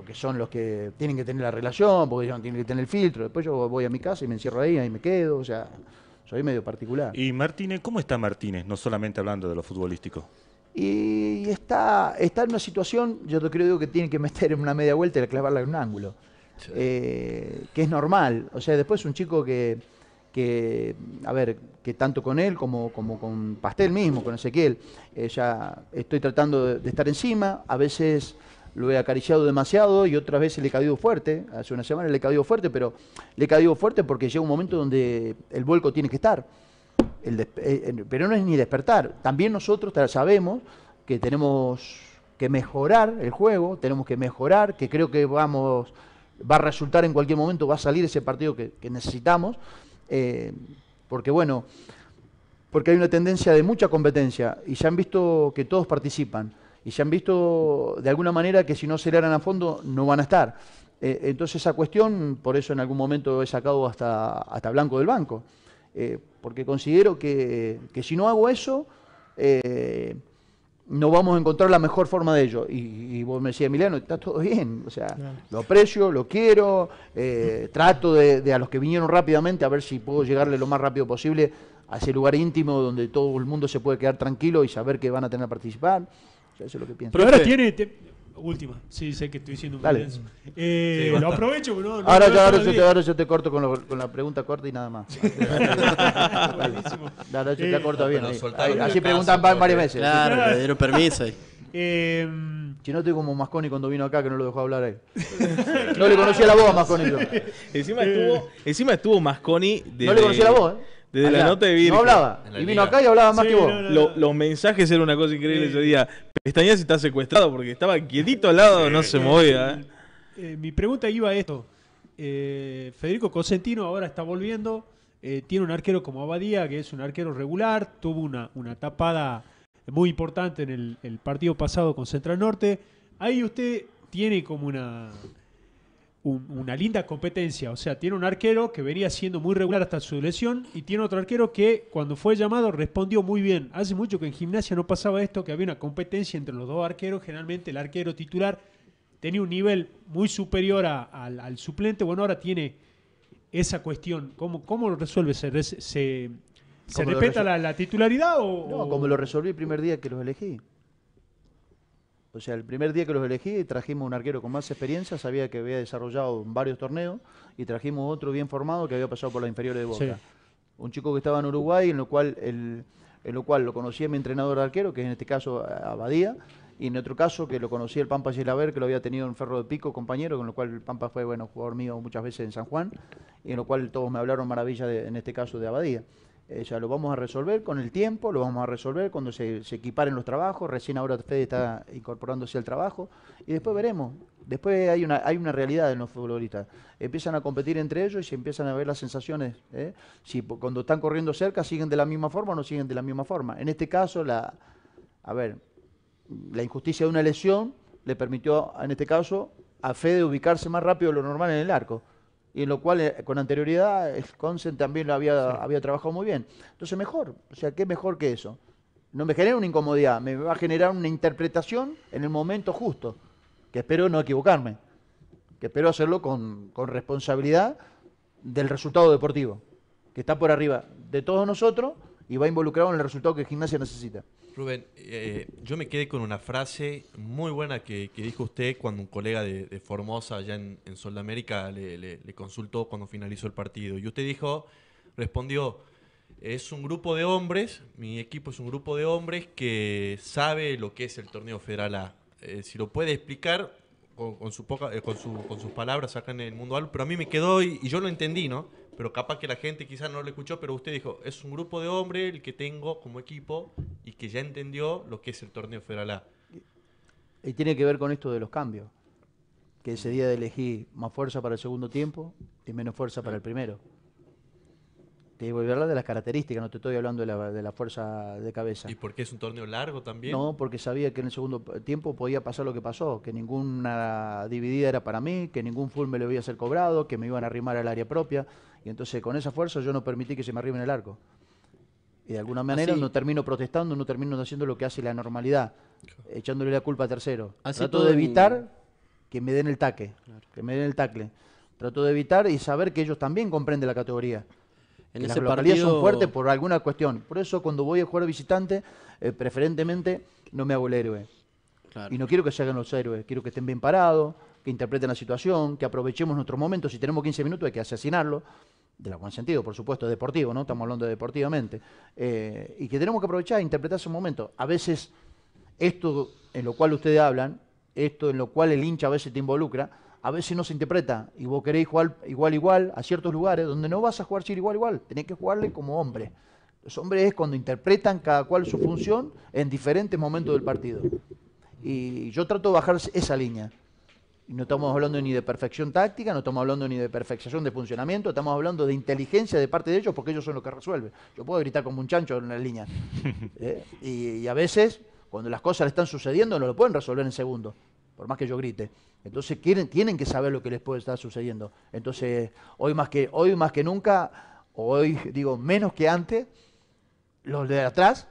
porque son los que tienen que tener la relación, porque ellos tienen que tener el filtro, después yo voy a mi casa y me encierro ahí, y me quedo, o sea, soy medio particular. ¿Y Martínez, cómo está Martínez, no solamente hablando de lo futbolístico? Y está, está en una situación, yo te creo que tiene que meter en una media vuelta y clavarla en un ángulo, eh, que es normal, o sea, después un chico que, a ver, que tanto con él como, con Pastel mismo, con Ezequiel, eh, ya estoy tratando de estar encima, a veces lo he acariciado demasiado y otras veces le he caído fuerte. Hace una semana le he caído fuerte, pero le he caído fuerte porque llega un momento donde el vuelco tiene que estar. Eh, pero no es ni despertar. También nosotros sabemos que tenemos que mejorar el juego, tenemos que mejorar, que creo que vamos va a resultar en cualquier momento, va a salir ese partido que, necesitamos, eh, porque bueno, porque hay una tendencia de mucha competencia y ya han visto que todos participan y se han visto de alguna manera que si no se le harán a fondo no van a estar. Eh, entonces esa cuestión, por eso en algún momento he sacado hasta, hasta blanco del banco, eh, porque considero que, si no hago eso, eh, no vamos a encontrar la mejor forma de ello. Y, vos me decías, Emiliano, está todo bien, o sea, lo aprecio, lo quiero, trato de, de a los que vinieron rápidamente a ver si puedo llegarle lo más rápido posible a ese lugar íntimo donde todo el mundo se puede quedar tranquilo y saber que van a tener que participar lo que Pero ahora tiene. Última, sí, sé que estoy diciendo un Dale. Eh, lo aprovecho, no, ahora, ya ahora, yo te, corto con, con, la pregunta corta y nada más. Buenísimo. yo te eh, corto bien. así preguntan varias veces. Claro, le dieron permiso. Eh, si no, estoy como Masconi cuando vino acá, que no lo dejó hablar ahí no le conocía la voz a Masconi. encima, estuvo, encima estuvo Masconi. Desde, no le conocía la voz, ¿eh? Desde la nota de Virgo. No hablaba. Y vino acá y hablaba más que vos. los mensajes eran una cosa increíble ese día se está secuestrado porque estaba quietito al lado, no se movía. ¿eh? Eh, eh, mi pregunta iba a esto. Federico Cosentino ahora está volviendo. tiene un arquero como Abadía, que es un arquero regular. Tuvo una, una tapada muy importante en el partido pasado con Central Norte. Ahí usted tiene como una una linda competencia. O sea, tiene un arquero que venía siendo muy regular hasta su lesión y tiene otro arquero que cuando fue llamado respondió muy bien. Hace mucho que en gimnasia no pasaba esto, que había una competencia entre los dos arqueros. Generalmente el arquero titular tenía un nivel muy superior al, suplente. Bueno, ahora tiene esa cuestión. ¿Cómo, cómo lo resuelve? ¿Se, se, respeta la, titularidad o...? No, como lo resolví el primer día que los elegí. O sea, el primer día que los elegí trajimos un arquero con más experiencia, sabía que había desarrollado varios torneos, y trajimos otro bien formado que había pasado por las inferiores de Boca. Un chico que estaba en Uruguay, en lo cual en lo cual lo conocía mi entrenador de arquero, que es en este caso Abadía, y en otro caso que lo conocía el Pampa Gilaver, que lo había tenido en Ferro de Pico, compañero, con lo cual el Pampa fue bueno jugador mío muchas veces en San Juan, y en lo cual todos me hablaron maravilla en este caso de Abadía. O eh, sea, lo vamos a resolver con el tiempo, lo vamos a resolver cuando se, equiparen los trabajos, recién ahora Fede está incorporándose al trabajo, y después veremos, después hay una, hay una realidad en los futbolistas, empiezan a competir entre ellos y se empiezan a ver las sensaciones, ¿eh? si cuando están corriendo cerca siguen de la misma forma o no siguen de la misma forma. En este caso, la, a ver, la injusticia de una lesión le permitió, en este caso, a Fede ubicarse más rápido de lo normal en el arco y lo cual eh, con anterioridad eh, Consen también lo había, había trabajado muy bien. Entonces mejor, o sea, ¿qué mejor que eso? No me genera una incomodidad, me va a generar una interpretación en el momento justo, que espero no equivocarme, que espero hacerlo con, con responsabilidad del resultado deportivo, que está por arriba de todos nosotros y va involucrado en el resultado que Gimnasia necesita. Rubén, eh, yo me quedé con una frase muy buena que, dijo usted cuando un colega de, Formosa allá en, en Sudamérica le, consultó cuando finalizó el partido. Y usted dijo, respondió, es un grupo de hombres, mi equipo es un grupo de hombres que sabe lo que es el torneo federal A. Eh, si lo puede explicar, con, su poca, eh, con, su, con, sus palabras acá en el mundo algo, pero a mí me quedó y, yo lo entendí, ¿no? Pero capaz que la gente quizás no lo escuchó, pero usted dijo, es un grupo de hombres el que tengo como equipo y que ya entendió lo que es el torneo Federal Y tiene que ver con esto de los cambios, que ese día elegí más fuerza para el segundo tiempo y menos fuerza para el primero. Te voy a hablar de las características, no te estoy hablando de la, fuerza de cabeza. ¿Y por qué es un torneo largo también? No, porque sabía que en el segundo tiempo podía pasar lo que pasó, que ninguna dividida era para mí, que ningún full me lo iba a ser cobrado, que me iban a arrimar al área propia. Y entonces con esa fuerza yo no permití que se me arrimen el arco. Y de alguna ah, manera no termino protestando, no termino haciendo lo que hace la normalidad, echándole la culpa a tercero. Trato de evitar que me den el taque, que me den el tacle. Trato de evitar y saber que ellos también comprenden la categoría. En las son fuertes por alguna cuestión. Por eso cuando voy a jugar visitante, eh, preferentemente no me hago el héroe. Y no quiero que se hagan los héroes, quiero que estén bien parados, que interpreten la situación, que aprovechemos nuestros momentos. Si tenemos 15 minutos hay que asesinarlo, de la buen sentido, por supuesto, deportivo, ¿no? Estamos hablando deportivamente. Eh, y que tenemos que aprovechar, e interpretar ese momento. A veces esto en lo cual ustedes hablan, esto en lo cual el hincha a veces te involucra, a veces no se interpreta y vos querés jugar igual igual a ciertos lugares donde no vas a jugar igual igual, tenés que jugarle como hombre. Los hombres es cuando interpretan cada cual su función en diferentes momentos del partido. Y yo trato de bajar esa línea. no estamos hablando ni de perfección táctica, no estamos hablando ni de perfección de funcionamiento, estamos hablando de inteligencia de parte de ellos porque ellos son los que resuelven. Yo puedo gritar como un chancho en la línea. ¿eh? Y, a veces, cuando las cosas están sucediendo, no lo pueden resolver en segundo por más que yo grite. Entonces quieren, tienen que saber lo que les puede estar sucediendo. Entonces, hoy más que, hoy más que nunca, hoy digo menos que antes, los de atrás,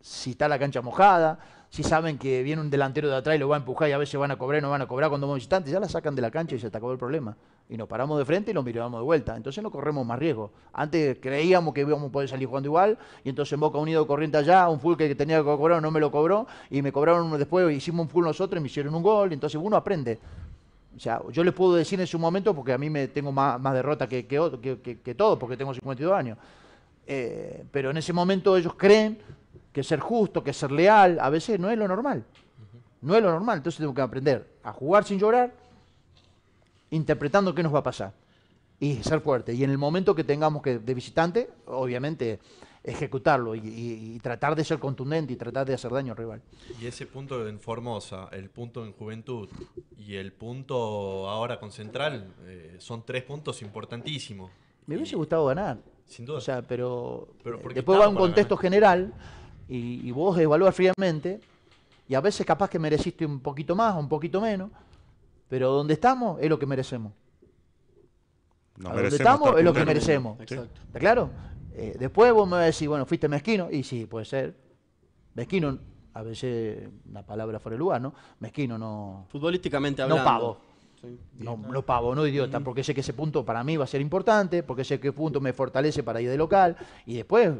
si está la cancha mojada, si saben que viene un delantero de atrás y lo va a empujar y a veces van a cobrar no van a cobrar cuando vamos instantes, ya la sacan de la cancha y se atacó acabó el problema. Y nos paramos de frente y nos miramos de vuelta. Entonces no corremos más riesgo. Antes creíamos que íbamos a poder salir jugando igual y entonces en Boca Unido corriente allá, un full que tenía que cobrar no me lo cobró y me cobraron uno después, hicimos un full nosotros y me hicieron un gol. Entonces uno aprende. O sea, yo les puedo decir en su momento, porque a mí me tengo más, derrota que, que, que, todo, porque tengo 52 años. Eh, pero en ese momento ellos creen que ser justo, que ser leal, a veces no es lo normal. No es lo normal, entonces tengo que aprender a jugar sin llorar, interpretando qué nos va a pasar. Y ser fuerte. Y en el momento que tengamos que de visitante, obviamente ejecutarlo y, tratar de ser contundente y tratar de hacer daño al rival. Y ese punto en Formosa, el punto en Juventud y el punto ahora con Central eh, son tres puntos importantísimos. Me hubiese gustado ganar. Sin duda. O sea, pero, después va un contexto general y, vos evalúas fríamente y a veces capaz que mereciste un poquito más o un poquito menos, pero donde estamos es lo que merecemos. No, donde estamos es lo que merecemos. Exacto. ¿Está claro? Eh, después vos me vas a decir, bueno, fuiste mezquino, y sí, puede ser. Mezquino, a veces una palabra fuera de lugar, ¿no? Mezquino no. Futbolísticamente hablando. No pavo. No, no, pavo, no idiota, porque sé que ese punto para mí va a ser importante, porque sé que punto me fortalece para ir de local, y después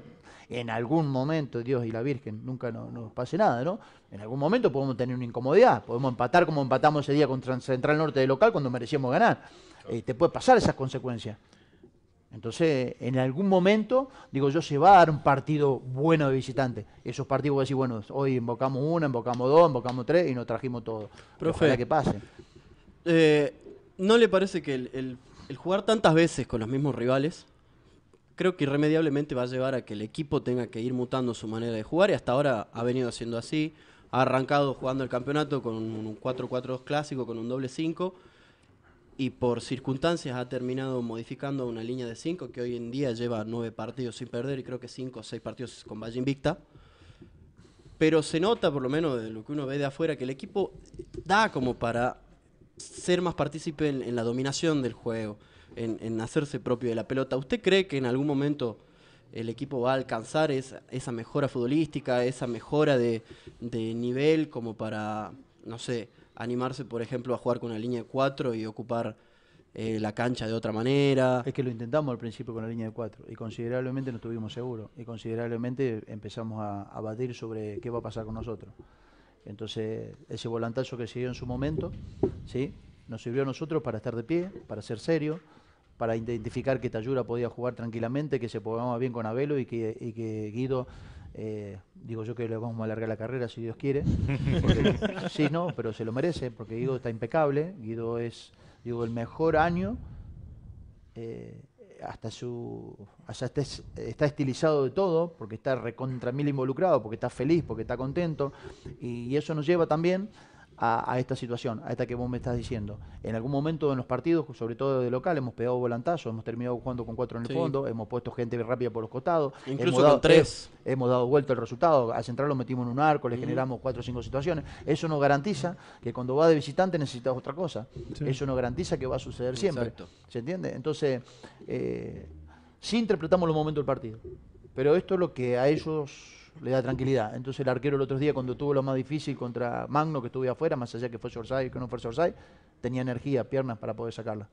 en algún momento, Dios y la Virgen, nunca nos, pase nada, ¿no? En algún momento podemos tener una incomodidad, podemos empatar como empatamos ese día contra Central Norte de local cuando merecíamos ganar. te este, puede pasar esas consecuencias. Entonces, en algún momento, digo yo, se va a dar un partido bueno de visitante. Esos partidos vos decís, bueno, hoy invocamos una, invocamos dos, invocamos tres y nos trajimos todo. Profe, que pase. Eh, ¿No le parece que el, jugar tantas veces con los mismos rivales creo que irremediablemente va a llevar a que el equipo tenga que ir mutando su manera de jugar y hasta ahora ha venido haciendo así. Ha arrancado jugando el campeonato con un 4-4-2 clásico, con un doble 5 y por circunstancias ha terminado modificando una línea de 5 que hoy en día lleva 9 partidos sin perder y creo que 5 o 6 partidos con Valle Invicta. Pero se nota, por lo menos de lo que uno ve de afuera, que el equipo da como para ser más partícipe en, en la dominación del juego en, hacerse propio de la pelota. ¿Usted cree que en algún momento el equipo va a alcanzar esa, mejora futbolística, esa mejora de, nivel como para, no sé, animarse, por ejemplo, a jugar con la línea de cuatro y ocupar eh, la cancha de otra manera? Es que lo intentamos al principio con la línea de cuatro y considerablemente no estuvimos seguros y considerablemente empezamos a, batir sobre qué va a pasar con nosotros. Entonces, ese volantazo que se dio en su momento, ¿sí? nos sirvió a nosotros para estar de pie, para ser serio, para identificar que Tayura podía jugar tranquilamente, que se programaba bien con Abelo y que, y que Guido eh, digo yo que le vamos a alargar la carrera si Dios quiere. sí, no, pero se lo merece, porque Guido está impecable. Guido es digo, el mejor año. Eh, hasta su. Hasta está, estilizado de todo, porque está recontra mil involucrado, porque está feliz, porque está contento. y eso nos lleva también a, esta situación, a esta que vos me estás diciendo. En algún momento en los partidos, sobre todo de local, hemos pegado volantazos, hemos terminado jugando con cuatro en el fondo, hemos puesto gente rápida por los costados. Incluso hemos dado, con tres. hemos dado vuelta el resultado. Al Central lo metimos en un arco, le generamos cuatro o cinco situaciones. Eso nos garantiza que cuando va de visitante necesitas otra cosa. Eso nos garantiza que va a suceder siempre. ¿Se entiende? Entonces, eh, sí interpretamos los momentos del partido. Pero esto es lo que a ellos le da tranquilidad. Entonces el arquero el otro día cuando tuvo lo más difícil contra Magno, que estuve afuera, más allá que fue y que no fue Sorsay, tenía energía, piernas para poder sacarla.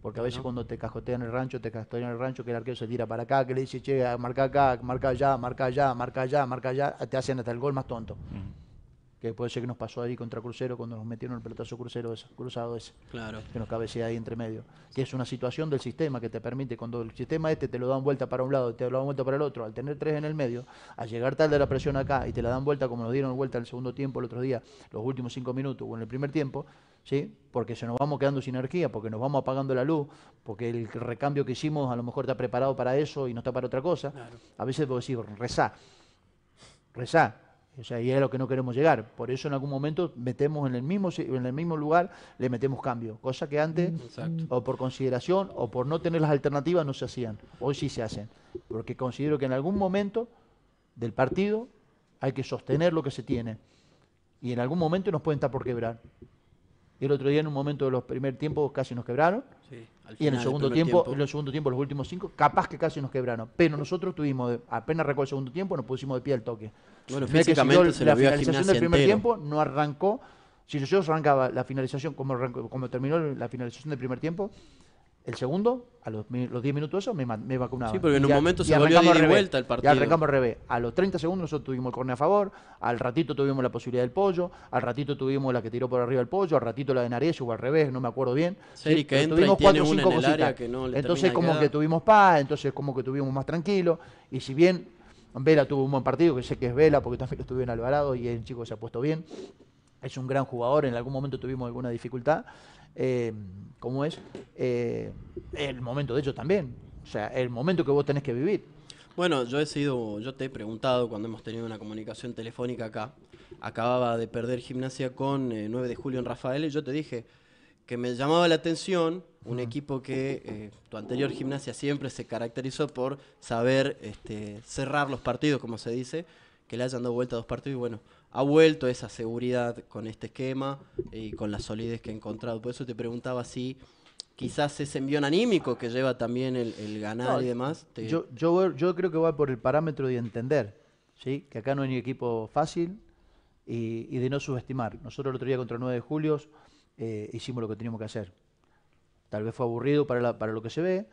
Porque a veces cuando te en el rancho, te en el rancho, que el arquero se tira para acá, que le dice, che, marca acá, marca allá, marca allá, marca allá, marca allá, te hacen hasta el gol más tonto que puede ser que nos pasó ahí contra Crucero cuando nos metieron el pelotazo crucero cruzado ese, claro. que nos cabecea ahí entre medio, que es una situación del sistema que te permite, cuando el sistema este te lo dan vuelta para un lado y te lo dan vuelta para el otro, al tener tres en el medio, al llegar tal de la presión acá y te la dan vuelta como nos dieron vuelta el segundo tiempo el otro día, los últimos cinco minutos o en el primer tiempo, ¿sí? porque se nos vamos quedando sin energía, porque nos vamos apagando la luz, porque el recambio que hicimos a lo mejor está preparado para eso y no está para otra cosa, a veces vos decís, rezá, rezá, o sea, y es a lo que no queremos llegar. Por eso en algún momento metemos en el mismo, en el mismo lugar, le metemos cambio. Cosa que antes, mm, o por consideración, o por no tener las alternativas, no se hacían. Hoy sí se hacen. Porque considero que en algún momento del partido hay que sostener lo que se tiene. Y en algún momento nos pueden estar por quebrar. Y El otro día, en un momento de los primer tiempos, casi nos quebraron. y en el segundo tiempo, en el segundo tiempo, los últimos cinco, capaz que casi nos quebraron. Pero nosotros tuvimos, apenas arrancó el segundo tiempo, nos pusimos de pie al toque. Bueno, físicamente la finalización del primer tiempo no arrancó. Si nosotros arrancaba la finalización, como, como terminó la finalización del primer tiempo, el segundo, a los, 10 minutos eso me, me vacunaba. Sí, porque en un momento se volvió a revuelta vuelta el partido. Y arrancamos al revés. A los 30 segundos nosotros tuvimos el corne a favor, al ratito tuvimos la posibilidad del pollo, al ratito tuvimos la que tiró por arriba el pollo, al ratito la de Narejo o al revés, no me acuerdo bien. Sí, que tuvimos y cuatro o cinco entonces como que tuvimos paz, entonces como que tuvimos más tranquilo. Y si bien Vela tuvo un buen partido, que sé que es Vela, porque también estuvo en Alvarado y el chico se ha puesto bien es un gran jugador, en algún momento tuvimos alguna dificultad, eh, como es eh, el momento de ellos también, o sea, el momento que vos tenés que vivir. Bueno, yo he sido, yo te he preguntado cuando hemos tenido una comunicación telefónica acá, acababa de perder gimnasia con 9 eh, de julio en Rafael, y yo te dije que me llamaba la atención un equipo que tu anterior gimnasia siempre se caracterizó por saber este, cerrar los partidos, como se dice, que le hayan dado vuelta a dos partidos y bueno, ha vuelto esa seguridad con este esquema y con la solidez que ha encontrado. Por eso te preguntaba si quizás ese envión anímico que lleva también el, el ganar y demás. Yo, yo, creo que va por el parámetro de entender, ¿sí? que acá no hay ni equipo fácil y, de no subestimar. Nosotros el otro día contra el 9 de julio eh, hicimos lo que teníamos que hacer. Tal vez fue aburrido para, para lo que se ve,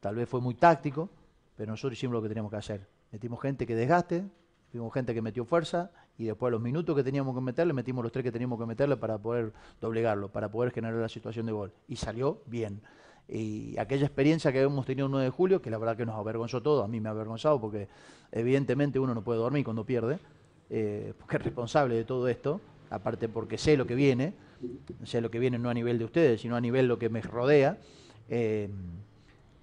tal vez fue muy táctico, pero nosotros hicimos lo que teníamos que hacer. Metimos gente que desgaste, metimos gente que metió fuerza, y después los minutos que teníamos que meterle, metimos los tres que teníamos que meterle para poder doblegarlo, para poder generar la situación de gol. Y salió bien. Y aquella experiencia que hemos tenido el 9 de julio, que la verdad que nos avergonzó todo, a mí me ha avergonzado porque evidentemente uno no puede dormir cuando pierde, eh, porque es responsable de todo esto, aparte porque sé lo que viene, sé lo que viene no a nivel de ustedes, sino a nivel lo que me rodea. Eh,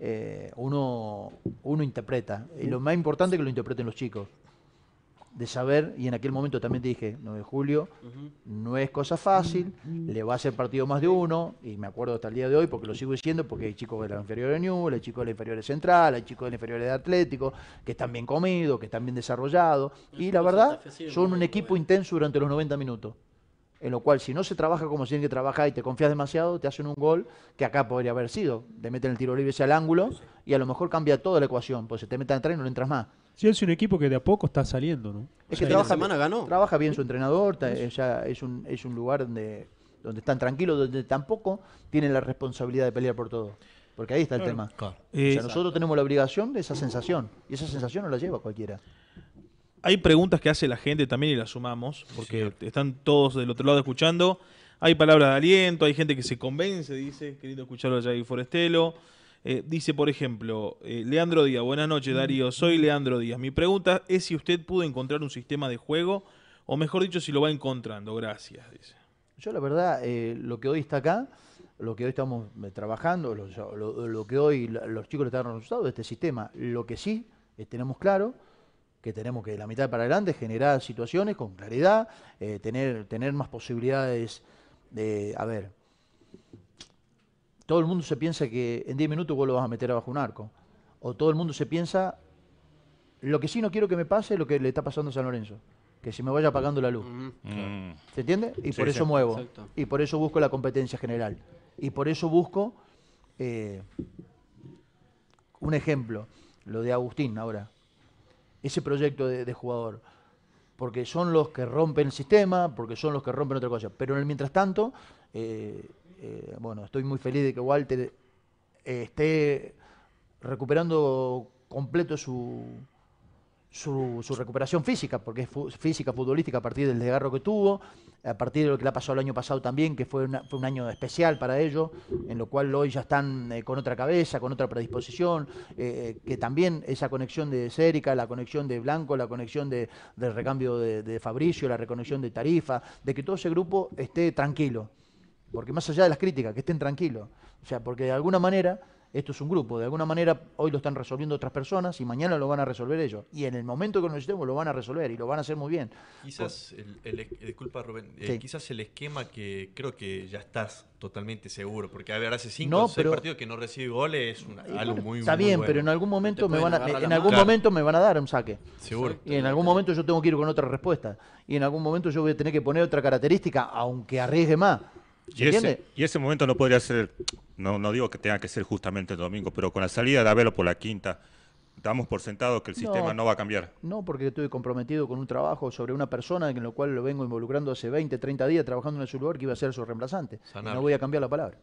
eh, uno, uno interpreta. Y lo más importante es que lo interpreten los chicos de saber, y en aquel momento también te dije, 9 de julio, no es cosa fácil, le va a ser partido más de uno, y me acuerdo hasta el día de hoy porque lo sigo diciendo, porque hay chicos de la inferior de Newell, hay chicos de la inferior de Central, hay chicos de la inferior de Atlético, que están bien comidos, que están bien desarrollados, y, la verdad, son un equipo intenso durante los 90 minutos. En lo cual, si no se trabaja como se que trabajar y te confías demasiado, te hacen un gol que acá podría haber sido. Te meten el tiro libre hacia el ángulo y a lo mejor cambia toda la ecuación, pues se te meten atrás y no le entras más. Sí, es un equipo que de a poco está saliendo, ¿no? Es que trabaja, semana ganó. trabaja bien su entrenador, es, es, un, lugar donde, donde están tranquilos, donde tampoco tienen la responsabilidad de pelear por todo. Porque ahí está el tema. Eh, nosotros tenemos la obligación de esa sensación, y esa sensación no la lleva cualquiera. Hay preguntas que hace la gente también y las sumamos, porque están todos del otro lado escuchando. Hay palabras de aliento, hay gente que se convence, dice, queriendo escucharlo a y Forestelo. Eh, dice, por ejemplo, eh, Leandro Díaz, buenas noches Darío, soy Leandro Díaz. Mi pregunta es si usted pudo encontrar un sistema de juego, o mejor dicho, si lo va encontrando. Gracias, dice. Yo la verdad, eh, lo que hoy está acá, lo que hoy estamos trabajando, lo, que hoy los chicos están usando de este sistema, lo que sí tenemos claro, que tenemos que de la mitad para adelante generar situaciones con claridad, tener, tener más posibilidades de, a ver, todo el mundo se piensa que en 10 minutos vos lo vas a meter abajo un arco. O todo el mundo se piensa, lo que sí no quiero que me pase es lo que le está pasando a San Lorenzo. Que se me vaya apagando la luz. Mm. Mm. ¿Se entiende? Y por eso muevo. Y por eso busco la competencia general. Y por eso busco eh, un ejemplo, lo de Agustín ahora. Ese proyecto de, jugador porque son los que rompen el sistema, porque son los que rompen otra cosa. Pero en el mientras tanto, eh, eh, bueno, estoy muy feliz de que Walter eh, esté recuperando completo su, recuperación física, porque es física futbolística a partir del desgarro que tuvo, a partir de lo que le ha pasado el año pasado también, que fue, fue un año especial para ellos, en lo cual hoy ya están eh, con otra cabeza, con otra predisposición, que también esa conexión de Sérica, la conexión de Blanco, la conexión de, del recambio de, de Fabricio, la reconexión de Tarifa, de que todo ese grupo esté tranquilo. Porque más allá de las críticas, que estén tranquilos. O sea, porque de alguna manera, esto es un grupo, de alguna manera hoy lo están resolviendo otras personas y mañana lo van a resolver ellos. Y en el momento que lo necesitemos lo van a resolver y lo van a hacer muy bien. Quizás, el, disculpa Rubén, eh, quizás el esquema que creo que ya estás totalmente seguro, porque a ver, hace cinco o partidos que no recibe goles es eh, algo muy Está bien, pero en algún momento me van en algún momento me van a dar un saque. Seguro. Y en algún momento yo tengo que ir con otra respuesta. Y en algún momento yo voy a tener que poner otra característica, aunque arriesgue más y, ese, momento no podría ser, no, digo que tenga que ser justamente el domingo, pero con la salida de Abelo por la quinta, damos por sentado que el sistema no, va a cambiar. No, porque estuve comprometido con un trabajo sobre una persona en lo cual lo vengo involucrando hace 20, 30 días trabajando en su lugar que iba a ser su reemplazante. No voy a cambiar la palabra.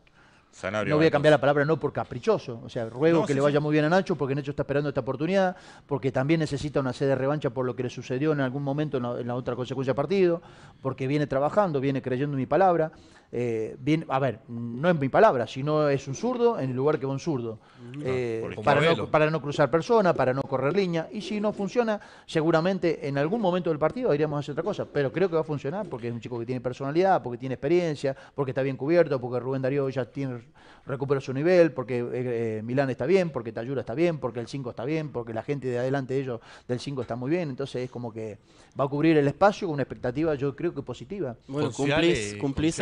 no voy a cambiar la palabra no por caprichoso, o sea, ruego que le vaya muy bien a Nacho porque Nacho está esperando esta oportunidad, porque también necesita una sede de revancha por lo que le sucedió en algún momento en la, otra consecuencia partido, porque viene trabajando, viene creyendo en mi palabra bien, eh, a ver, no es mi palabra, si no es un zurdo en el lugar que va un zurdo. Eh, ah, para, no, cruzar persona para no correr línea. Y si no funciona, seguramente en algún momento del partido iríamos a hacer otra cosa. Pero creo que va a funcionar porque es un chico que tiene personalidad, porque tiene experiencia, porque está bien cubierto, porque Rubén Darío ya tiene, recuperó su nivel, porque eh, Milán está bien, porque Tayura está bien, porque el 5 está bien, porque la gente de adelante de ellos del 5 está muy bien. Entonces es como que va a cubrir el espacio con una expectativa, yo creo que positiva. Bueno, cumplís, cumplís,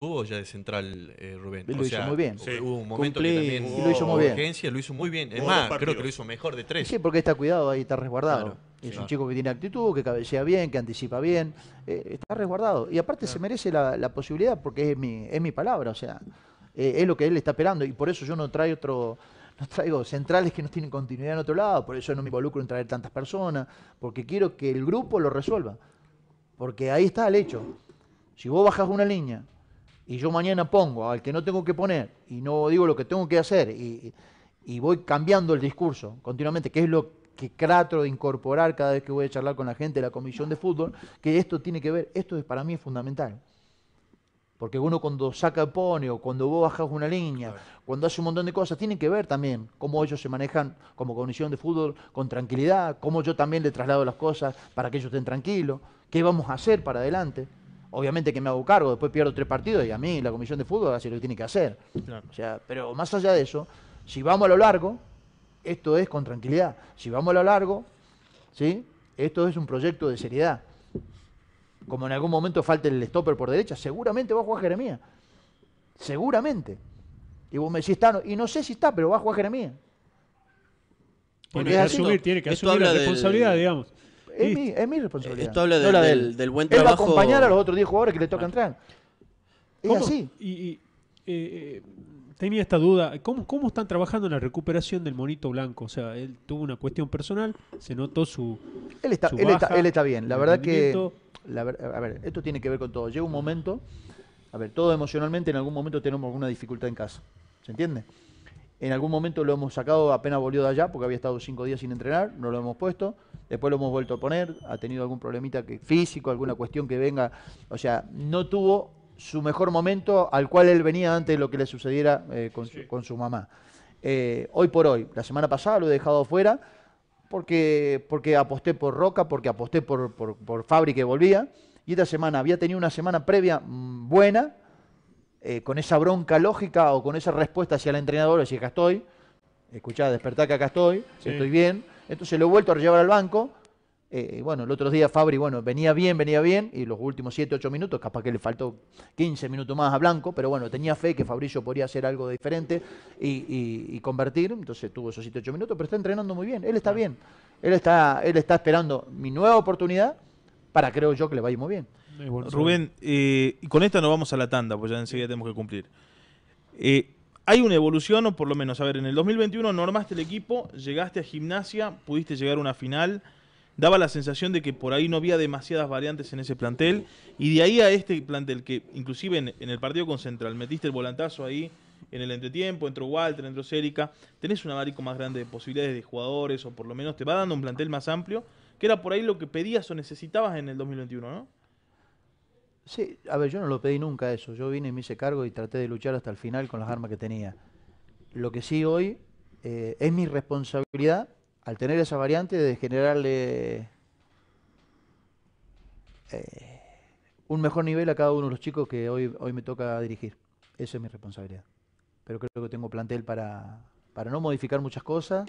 tuvo ya de central eh, Rubén. Lo hizo muy bien. Hubo un momento que también lo muy bien. lo hizo muy bien. Es más, creo que lo hizo mejor de tres. Sí, porque está cuidado ahí, está resguardado. es un chico que tiene actitud, que cabecea bien, que anticipa bien. Eh, está resguardado. Y aparte se merece la, posibilidad porque es mi, palabra, o sea, eh, es lo que él está esperando. Y por eso yo no traigo otro traigo centrales que no tienen continuidad en otro lado, por eso no me involucro en traer tantas personas, porque quiero que el grupo lo resuelva. Porque ahí está el hecho. Si vos bajas una línea y yo mañana pongo al que no tengo que poner y no digo lo que tengo que hacer y, voy cambiando el discurso continuamente, que es lo que trato de incorporar cada vez que voy a charlar con la gente de la comisión de fútbol, que esto tiene que ver, esto es, para mí es fundamental. Porque uno cuando saca pone o cuando vos bajas una línea, cuando hace un montón de cosas, tiene que ver también cómo ellos se manejan como comisión de fútbol con tranquilidad, cómo yo también le traslado las cosas para que ellos estén tranquilos, qué vamos a hacer para adelante obviamente que me hago cargo, después pierdo tres partidos y a mí la comisión de fútbol hace lo que tiene que hacer. pero más allá de eso, si vamos a lo largo, esto es con tranquilidad. Si vamos a lo largo, ¿sí? esto es un proyecto de seriedad. Como en algún momento falte el stopper por derecha, seguramente va a jugar Jeremías. Seguramente. Y vos me decís, está, y no sé si está, pero va a jugar Jeremía. tiene que asumir, tiene que asumir la responsabilidad, digamos es, mi, responsabilidad. Esto habla del, buen trabajo. Él va a acompañar a los otros 10 jugadores que le toca entrar. Es así. Y, eh, eh, tenía esta duda. ¿Cómo, ¿Cómo están trabajando en la recuperación del monito blanco? O sea, él tuvo una cuestión personal, se notó su. Él está, él está, él está bien. La verdad que. a ver, esto tiene que ver con todo. Llega un momento. A ver, todo emocionalmente en algún momento tenemos alguna dificultad en casa. ¿Se entiende? En algún momento lo hemos sacado apenas volvió de allá porque había estado cinco días sin entrenar, no lo hemos puesto. Después lo hemos vuelto a poner, ha tenido algún problemita que, físico, alguna cuestión que venga. O sea, no tuvo su mejor momento al cual él venía antes de lo que le sucediera eh, con, su, mamá. Eh, hoy por hoy, la semana pasada lo he dejado fuera porque, porque aposté por Roca, porque aposté por, por, por Fabri que volvía. Y esta semana había tenido una semana previa mm, buena eh, con esa bronca lógica o con esa respuesta hacia el entrenador, decir, acá estoy, escuchá, despertá que acá estoy, estoy bien. Entonces lo he vuelto a llevar al banco. Eh, bueno, el otro día Fabri, bueno, venía bien, venía bien, y los últimos 7, 8 minutos, capaz que le faltó 15 minutos más a Blanco, pero bueno, tenía fe que Fabricio podría hacer algo diferente y, convertir, entonces tuvo esos 7, 8 minutos, pero está entrenando muy bien, él está bien, él está, él está esperando mi nueva oportunidad para, creo yo, que le va muy bien. Rubén, eh, y con esta nos vamos a la tanda, pues ya enseguida tenemos que cumplir. Eh, hay una evolución, o por lo menos, a ver, en el 2021 normaste el equipo, llegaste a gimnasia, pudiste llegar a una final, daba la sensación de que por ahí no había demasiadas variantes en ese plantel, y de ahí a este plantel que inclusive en, el partido con Central metiste el volantazo ahí en el entretiempo, entró Walter, entró Cérica, tenés un abarico más grande de posibilidades de jugadores, o por lo menos te va dando un plantel más amplio, que era por ahí lo que pedías o necesitabas en el 2021, ¿no? Sí, a ver, yo no lo pedí nunca eso. Yo vine y me hice cargo y traté de luchar hasta el final con las armas que tenía. Lo que sí hoy eh, es mi responsabilidad, al tener esa variante, de generarle eh, un mejor nivel a cada uno de los chicos que hoy, hoy me toca dirigir. Esa es mi responsabilidad. Pero creo que tengo plantel para, para no modificar muchas cosas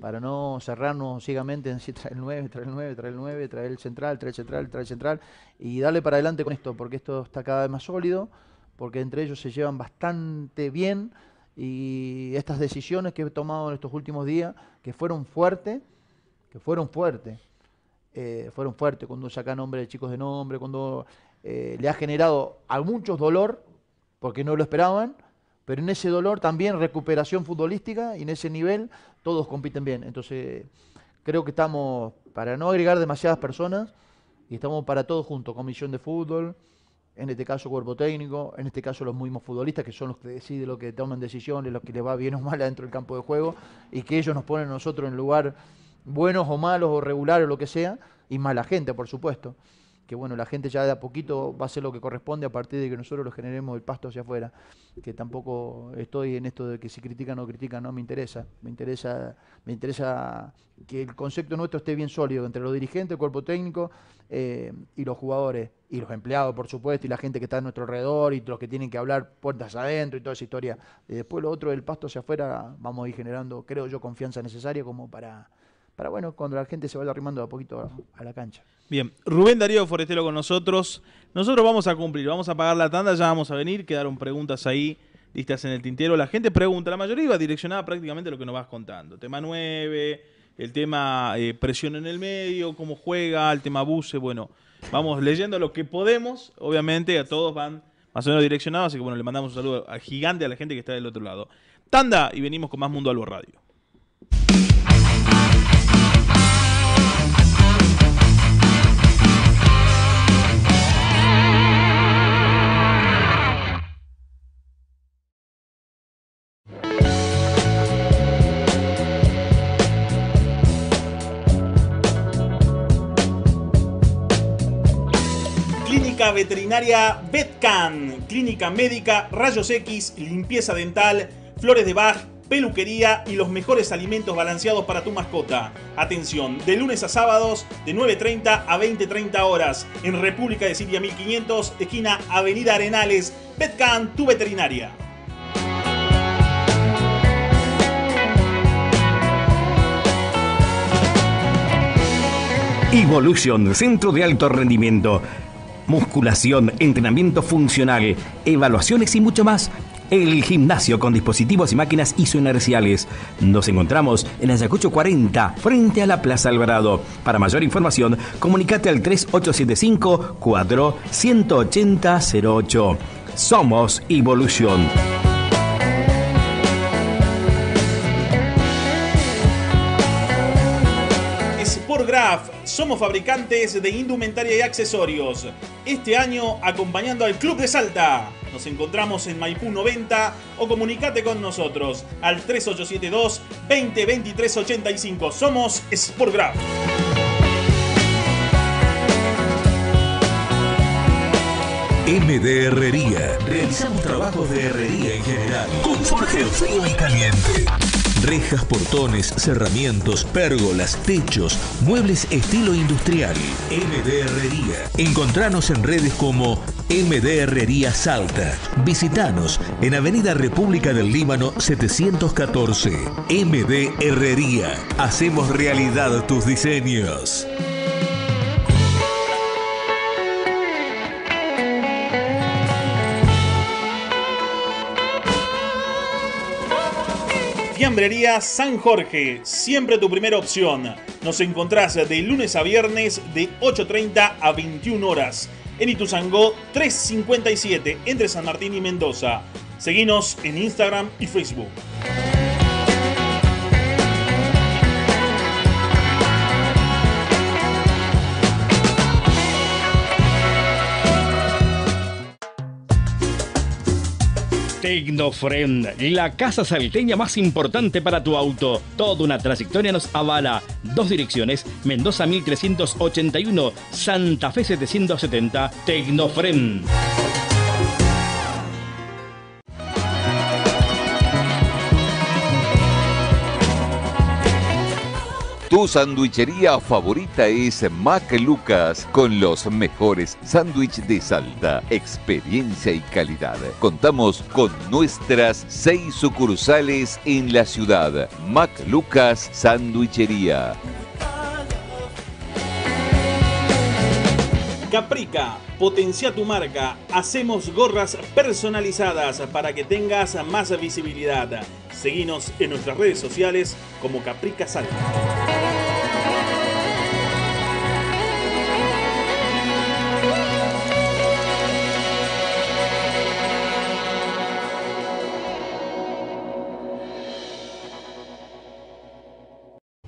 para no cerrarnos ciegamente en si trae el 9, trae el 9, trae el 9, trae el central, trae el central, trae el central, y darle para adelante con esto, porque esto está cada vez más sólido, porque entre ellos se llevan bastante bien, y estas decisiones que he tomado en estos últimos días, que fueron fuertes, que fueron fuertes, eh, fueron fuertes cuando saca nombre de chicos de nombre, cuando eh, le ha generado a muchos dolor, porque no lo esperaban, pero en ese dolor también recuperación futbolística y en ese nivel todos compiten bien. Entonces, creo que estamos, para no agregar demasiadas personas, y estamos para todos juntos, comisión de fútbol, en este caso cuerpo técnico, en este caso los mismos futbolistas, que son los que deciden, lo que toman decisiones, los que les va bien o mal dentro del campo de juego, y que ellos nos ponen nosotros en lugar buenos o malos o regulares o lo que sea, y mala gente, por supuesto que bueno, la gente ya de a poquito va a hacer lo que corresponde a partir de que nosotros lo generemos el pasto hacia afuera, que tampoco estoy en esto de que si critican o critican, no me interesa, me interesa, me interesa que el concepto nuestro esté bien sólido entre los dirigentes, el cuerpo técnico eh, y los jugadores, y los empleados, por supuesto, y la gente que está a nuestro alrededor, y los que tienen que hablar puertas adentro y toda esa historia. Y después lo otro del pasto hacia afuera, vamos a ir generando, creo yo, confianza necesaria como para para bueno, cuando la gente se vaya arrimando a poquito a la cancha. Bien, Rubén Darío Forestero con nosotros. Nosotros vamos a cumplir, vamos a pagar la tanda, ya vamos a venir, quedaron preguntas ahí listas en el tintero. La gente pregunta, la mayoría iba direccionada prácticamente a lo que nos vas contando. Tema 9, el tema eh, presión en el medio, cómo juega, el tema buce, bueno, vamos leyendo lo que podemos, obviamente a todos van más o menos direccionados, así que bueno, le mandamos un saludo al gigante a la gente que está del otro lado. Tanda y venimos con más Mundo Albo Radio. Veterinaria Vetcan, Clínica Médica, Rayos X, Limpieza Dental, Flores de baj peluquería y los mejores alimentos balanceados para tu mascota. Atención, de lunes a sábados de 9.30 a 20.30 horas en República de Siria 1500, esquina Avenida Arenales, Vetcan tu veterinaria. Evolution, centro de alto rendimiento musculación, entrenamiento funcional, evaluaciones y mucho más. El gimnasio con dispositivos y máquinas isoinerciales. Nos encontramos en Ayacucho 40, frente a la Plaza Alvarado. Para mayor información, comunícate al 3875 08 Somos Evolución. somos fabricantes de indumentaria y accesorios. Este año acompañando al Club de Salta. Nos encontramos en Maipú 90 o comunicate con nosotros al 3872 202385 Somos Sportcraft. MD Herrería. Realizamos trabajos de herrería en general. Con frío y caliente Rejas, portones, cerramientos, pérgolas, techos, muebles estilo industrial. MD Herrería. Encontranos en redes como MD Herrería Salta. Visitanos en Avenida República del Líbano 714. MD Herrería. Hacemos realidad tus diseños. Fiambrería San Jorge, siempre tu primera opción. Nos encontrás de lunes a viernes de 8.30 a 21 horas. En Ituzangó 357, entre San Martín y Mendoza. Seguinos en Instagram y Facebook. Tecnofren, la casa salteña más importante para tu auto. Toda una trayectoria nos avala. Dos direcciones, Mendoza 1381, Santa Fe 770, Tecnofren. Tu sandwichería favorita es Mac Lucas, con los mejores sándwiches de Salta, experiencia y calidad. Contamos con nuestras seis sucursales en la ciudad. Mac Lucas Sandwichería. Caprica, potencia tu marca. Hacemos gorras personalizadas para que tengas más visibilidad. seguimos en nuestras redes sociales como Caprica Salta.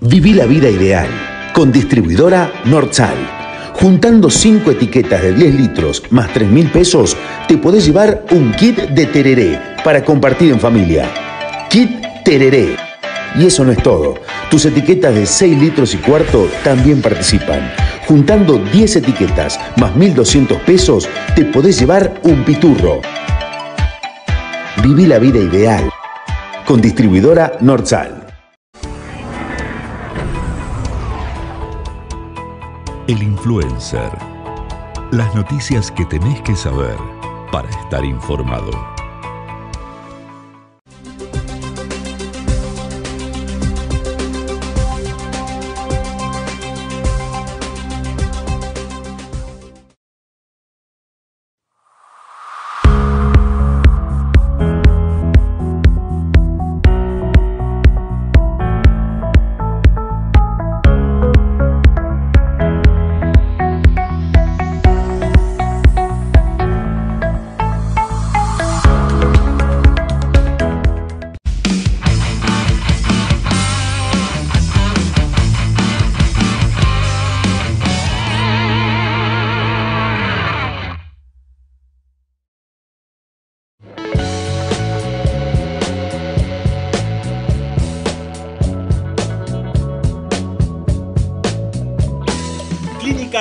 Viví la vida ideal con distribuidora Nordsal. Juntando 5 etiquetas de 10 litros más 3.000 mil pesos, te podés llevar un kit de tereré para compartir en familia. Kit tereré. Y eso no es todo. Tus etiquetas de 6 litros y cuarto también participan. Juntando 10 etiquetas más 1.200 pesos, te podés llevar un piturro. Viví la vida ideal. Con distribuidora Nordsal. El influencer. Las noticias que tenés que saber para estar informado.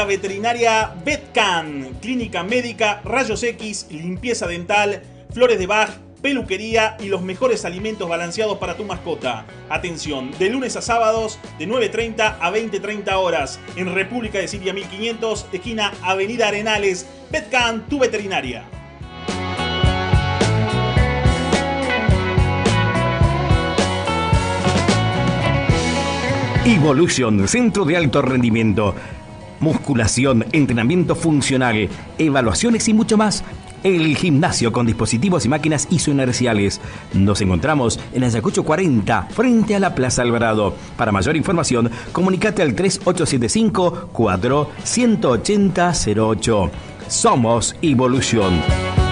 veterinaria Vetcan, clínica médica, rayos X, limpieza dental, flores de baj peluquería y los mejores alimentos balanceados para tu mascota. Atención, de lunes a sábados de 9.30 a 20.30 horas en República de Siria 1500, esquina Avenida Arenales, Vetcan tu veterinaria. Evolution, centro de alto rendimiento musculación, entrenamiento funcional, evaluaciones y mucho más. El gimnasio con dispositivos y máquinas isoinerciales. Nos encontramos en Ayacucho 40, frente a la Plaza Alvarado. Para mayor información, comunícate al 3875 4 08. Somos Evolución.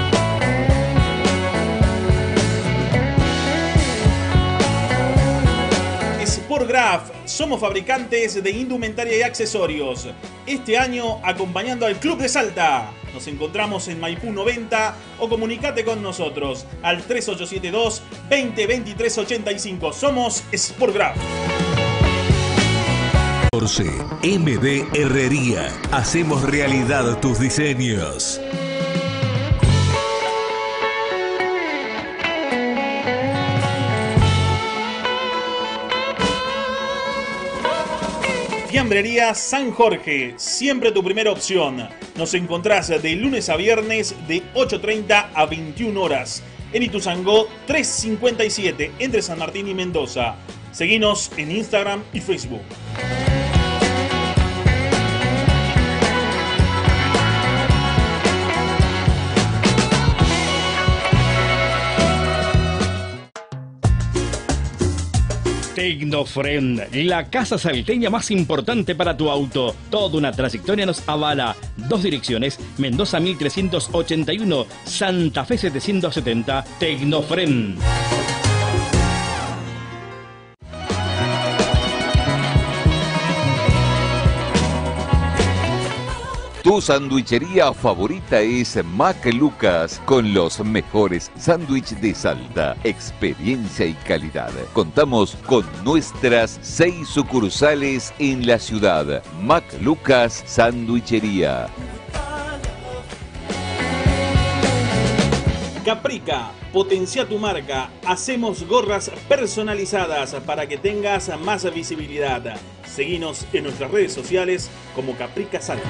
somos fabricantes de indumentaria y accesorios. Este año acompañando al Club de Salta. Nos encontramos en Maipú 90 o comunicate con nosotros al 3872 202385 Somos Sportcraft. MD Herrería. Hacemos realidad tus diseños. Fiambrería San Jorge, siempre tu primera opción. Nos encontrás de lunes a viernes de 8.30 a 21 horas. En Ituzangó 357, entre San Martín y Mendoza. Seguinos en Instagram y Facebook. Tecnofren, la casa salteña más importante para tu auto. Toda una trayectoria nos avala. Dos direcciones, Mendoza 1381, Santa Fe 770, Tecnofren. Tu sandwichería favorita es Mac Lucas, con los mejores sándwiches de Salta, experiencia y calidad. Contamos con nuestras seis sucursales en la ciudad. Mac Lucas Sandwichería. Caprica, potencia tu marca. Hacemos gorras personalizadas para que tengas más visibilidad. Seguinos en nuestras redes sociales como Caprica Salta.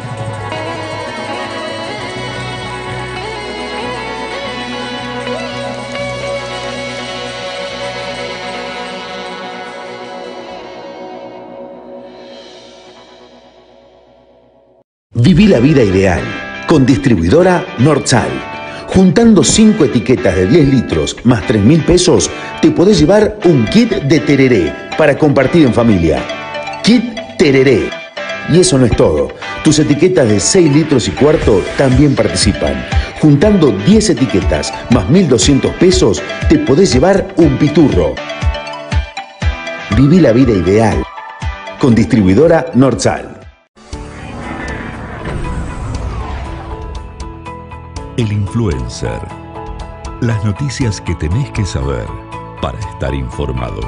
Viví la vida ideal con distribuidora Nordsal Juntando 5 etiquetas de 10 litros más 3 mil pesos, te podés llevar un kit de tereré para compartir en familia. Kit tereré. Y eso no es todo. Tus etiquetas de 6 litros y cuarto también participan. Juntando 10 etiquetas más 1.200 pesos, te podés llevar un piturro. Viví la vida ideal. Con distribuidora Nordsal. El Influencer. Las noticias que tenés que saber para estar informado.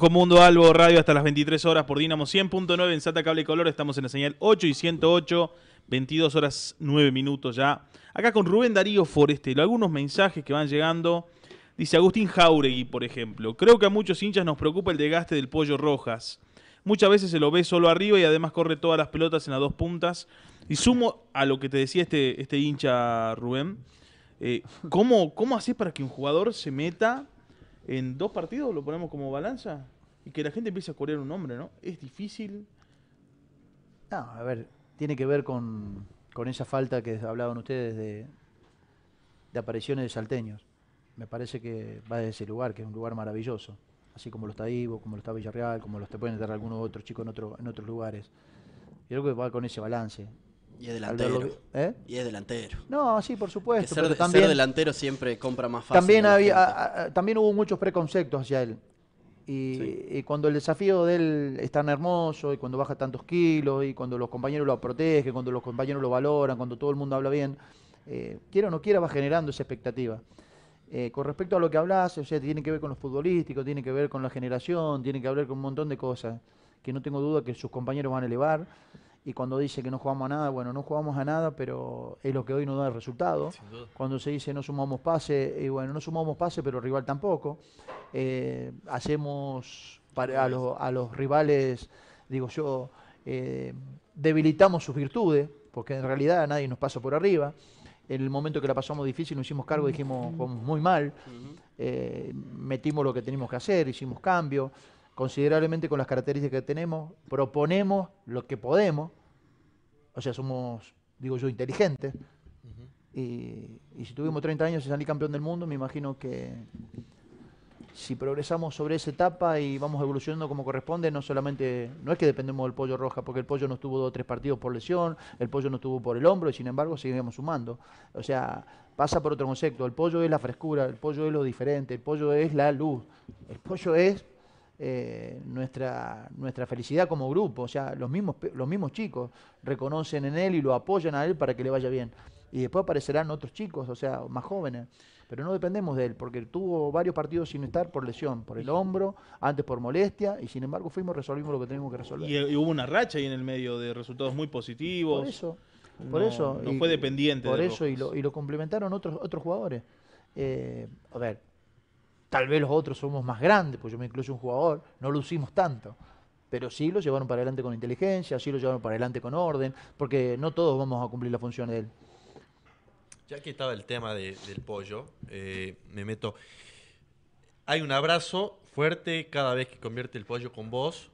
con Mundo Albo Radio hasta las 23 horas por Dinamo 100.9 en SATA Cable Color. Estamos en la señal 8 y 108, 22 horas 9 minutos ya. Acá con Rubén Darío Forestelo. Algunos mensajes que van llegando. Dice Agustín Jauregui, por ejemplo. Creo que a muchos hinchas nos preocupa el desgaste del pollo Rojas. Muchas veces se lo ve solo arriba y además corre todas las pelotas en las dos puntas. Y sumo a lo que te decía este, este hincha Rubén. Eh, ¿cómo, ¿Cómo haces para que un jugador se meta en dos partidos lo ponemos como balanza y que la gente empiece a corear un nombre, ¿no? Es difícil. No, a ver, tiene que ver con, esa falta que hablaban ustedes de, apariciones de salteños. Me parece que va de ese lugar, que es un lugar maravilloso. Así como lo está Ivo, como lo está Villarreal, como lo te pueden dar algunos otros chicos en, otro, en otros lugares. Yo creo que va con ese balance. Y es delantero. ¿eh? Y es delantero. No, sí, por supuesto. Ser, también, delantero siempre compra más fácil. También, había, también hubo muchos preconceptos hacia él. Y, cuando el desafío de él es tan hermoso, y cuando baja tantos kilos, y cuando los compañeros lo protegen, cuando los compañeros lo valoran, cuando todo el mundo habla bien, eh, quiera o no quiera, va generando esa expectativa. Eh, con respecto a lo que hablas, o sea, tiene que ver con los futbolísticos, tiene que ver con la generación, tiene que hablar con un montón de cosas que no tengo duda que sus compañeros van a elevar y cuando dice que no jugamos a nada, bueno, no jugamos a nada, pero es lo que hoy nos da el resultado. Cuando se dice no sumamos pase, bueno, no sumamos pase, pero el rival tampoco. Eh, hacemos a, los rivales, digo yo, eh, debilitamos sus virtudes, porque en realidad nadie nos pasa por arriba. En el momento que la pasamos difícil, nos hicimos cargo, dijimos, jugamos muy mal, eh, metimos lo que teníamos que hacer, hicimos cambios considerablemente con las características que tenemos, proponemos lo que podemos, o sea, somos, digo yo, inteligentes. y, si tuvimos 30 años y salí campeón del mundo, me imagino que si progresamos sobre esa etapa y vamos evolucionando como corresponde, no solamente, no es que dependemos del pollo roja, porque el pollo no estuvo dos o tres partidos por lesión, el pollo no estuvo por el hombro y sin embargo seguimos sumando. O sea, pasa por otro concepto, el pollo es la frescura, el pollo es lo diferente, el pollo es la luz, el pollo es eh, nuestra, nuestra felicidad como grupo. O sea, los mismos, los mismos chicos reconocen en él y lo apoyan a él para que le vaya bien. Y después aparecerán otros chicos, o sea, más jóvenes. Pero no dependemos de él, porque tuvo varios partidos sin estar por lesión, por el hombro, antes por molestia, y sin embargo fuimos, resolvimos lo que teníamos que resolver. Y, hubo una racha ahí en el medio de resultados muy positivos. Por eso, por eso. y, fue dependiente. Por eso, y lo, y lo complementaron otros, otros jugadores. Eh, a ver, Tal vez los otros somos más grandes, pues yo me incluyo un jugador, no lucimos tanto. Pero sí lo llevaron para adelante con inteligencia, sí lo llevaron para adelante con orden, porque no todos vamos a cumplir la función de él. Ya que estaba el tema del pollo, eh, me meto. Hay un abrazo fuerte cada vez que convierte el pollo con vos.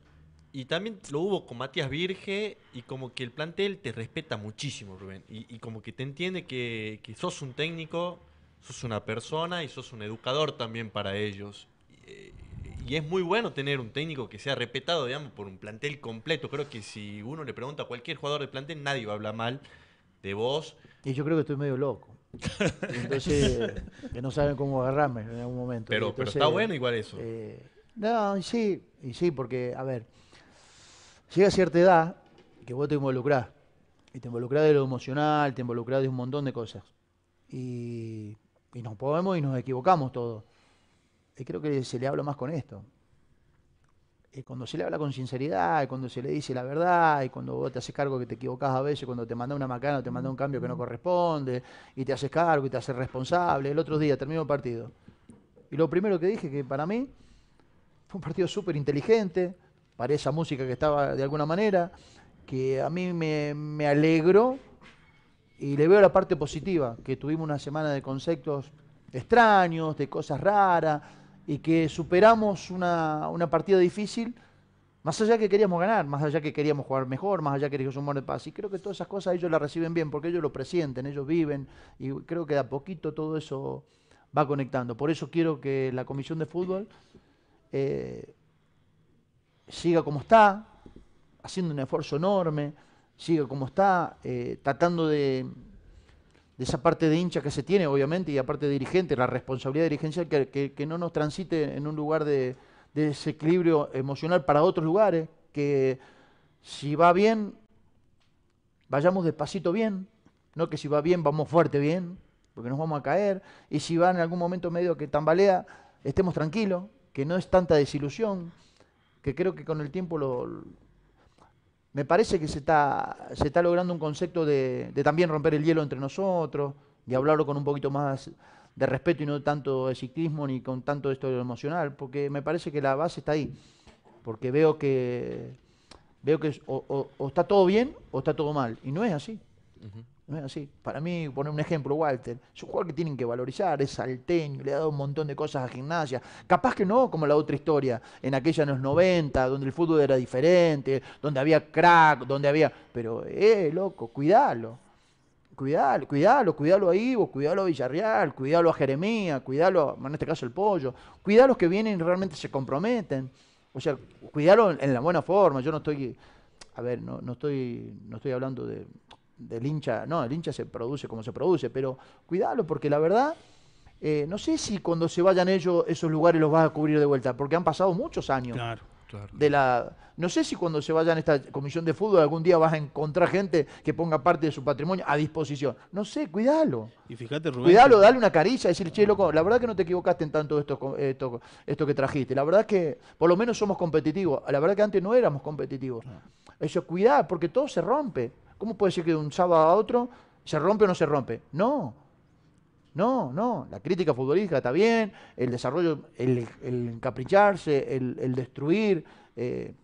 Y también lo hubo con Matías Virge y como que el plantel te respeta muchísimo, Rubén. Y, como que te entiende que, que sos un técnico sos una persona y sos un educador también para ellos. Eh, y, es muy bueno tener un técnico que sea respetado, digamos, por un plantel completo. Creo que si uno le pregunta a cualquier jugador de plantel, nadie va a hablar mal de vos. Y yo creo que estoy medio loco. Entonces, que no saben cómo agarrarme en algún momento. Pero, pero está bueno igual eso. Eh, no, y sí, y sí, porque, a ver, llega cierta edad que vos te involucrás. Y te involucrás de lo emocional, te involucrás de un montón de cosas. Y y nos podemos y nos equivocamos todos. Y creo que se le habla más con esto. Y cuando se le habla con sinceridad, cuando se le dice la verdad, y cuando vos te haces cargo que te equivocás a veces, cuando te manda una macana o te manda un cambio que no corresponde, y te haces cargo y te haces responsable. El otro día terminó el partido. Y lo primero que dije que para mí fue un partido súper inteligente, para esa música que estaba de alguna manera, que a mí me, me alegró y le veo la parte positiva, que tuvimos una semana de conceptos extraños, de cosas raras, y que superamos una, partida difícil, más allá que queríamos ganar, más allá que queríamos jugar mejor, más allá que queríamos un de paz. Y creo que todas esas cosas ellos las reciben bien, porque ellos lo presienten, ellos viven, y creo que de a poquito todo eso va conectando. Por eso quiero que la Comisión de Fútbol eh, siga como está, haciendo un esfuerzo enorme, Sí, como está, eh, tratando de, esa parte de hincha que se tiene, obviamente, y aparte de dirigente, la responsabilidad dirigencial que, no nos transite en un lugar de desequilibrio emocional para otros lugares, que si va bien, vayamos despacito bien, no que si va bien, vamos fuerte bien, porque nos vamos a caer, y si va en algún momento medio que tambalea, estemos tranquilos, que no es tanta desilusión, que creo que con el tiempo lo, me parece que se está, se está logrando un concepto de, también romper el hielo entre nosotros, de hablarlo con un poquito más de respeto y no tanto de ciclismo ni con tanto de esto emocional, porque me parece que la base está ahí, porque veo que, veo que o, está todo bien o está todo mal, y no es así así. Para mí, poner un ejemplo, Walter, es un jugador que tienen que valorizar, es salteño, le ha dado un montón de cosas a gimnasia. Capaz que no, como la otra historia, en aquella de los 90, donde el fútbol era diferente, donde había crack, donde había. Pero, eh, loco, cuidalo. Cuidalo, cuidalo, cuidalo a Ivo, cuidalo a Villarreal, cuidalo a Jeremía, cuidalo, en este caso el pollo, cuidalo los que vienen y realmente se comprometen. O sea, cuidalo en la buena forma. Yo no estoy. A ver, no, no estoy, no estoy hablando de del hincha, no, el hincha se produce como se produce, pero cuidalo porque la verdad, eh, no sé si cuando se vayan ellos esos lugares los vas a cubrir de vuelta, porque han pasado muchos años. Claro, claro. De la, no sé si cuando se vayan esta comisión de fútbol algún día vas a encontrar gente que ponga parte de su patrimonio a disposición. No sé, cuidalo. Y fíjate, Rubén. Cuidalo, dale una caricia, decir, che, loco, la verdad que no te equivocaste en tanto esto, esto, que trajiste. La verdad que por lo menos somos competitivos. La verdad que antes no éramos competitivos. Eso, cuidar, porque todo se rompe. ¿Cómo puede ser que de un sábado a otro se rompe o no se rompe? No, no, no. La crítica futbolística está bien, el desarrollo, el, encapricharse, el, destruir. Eh,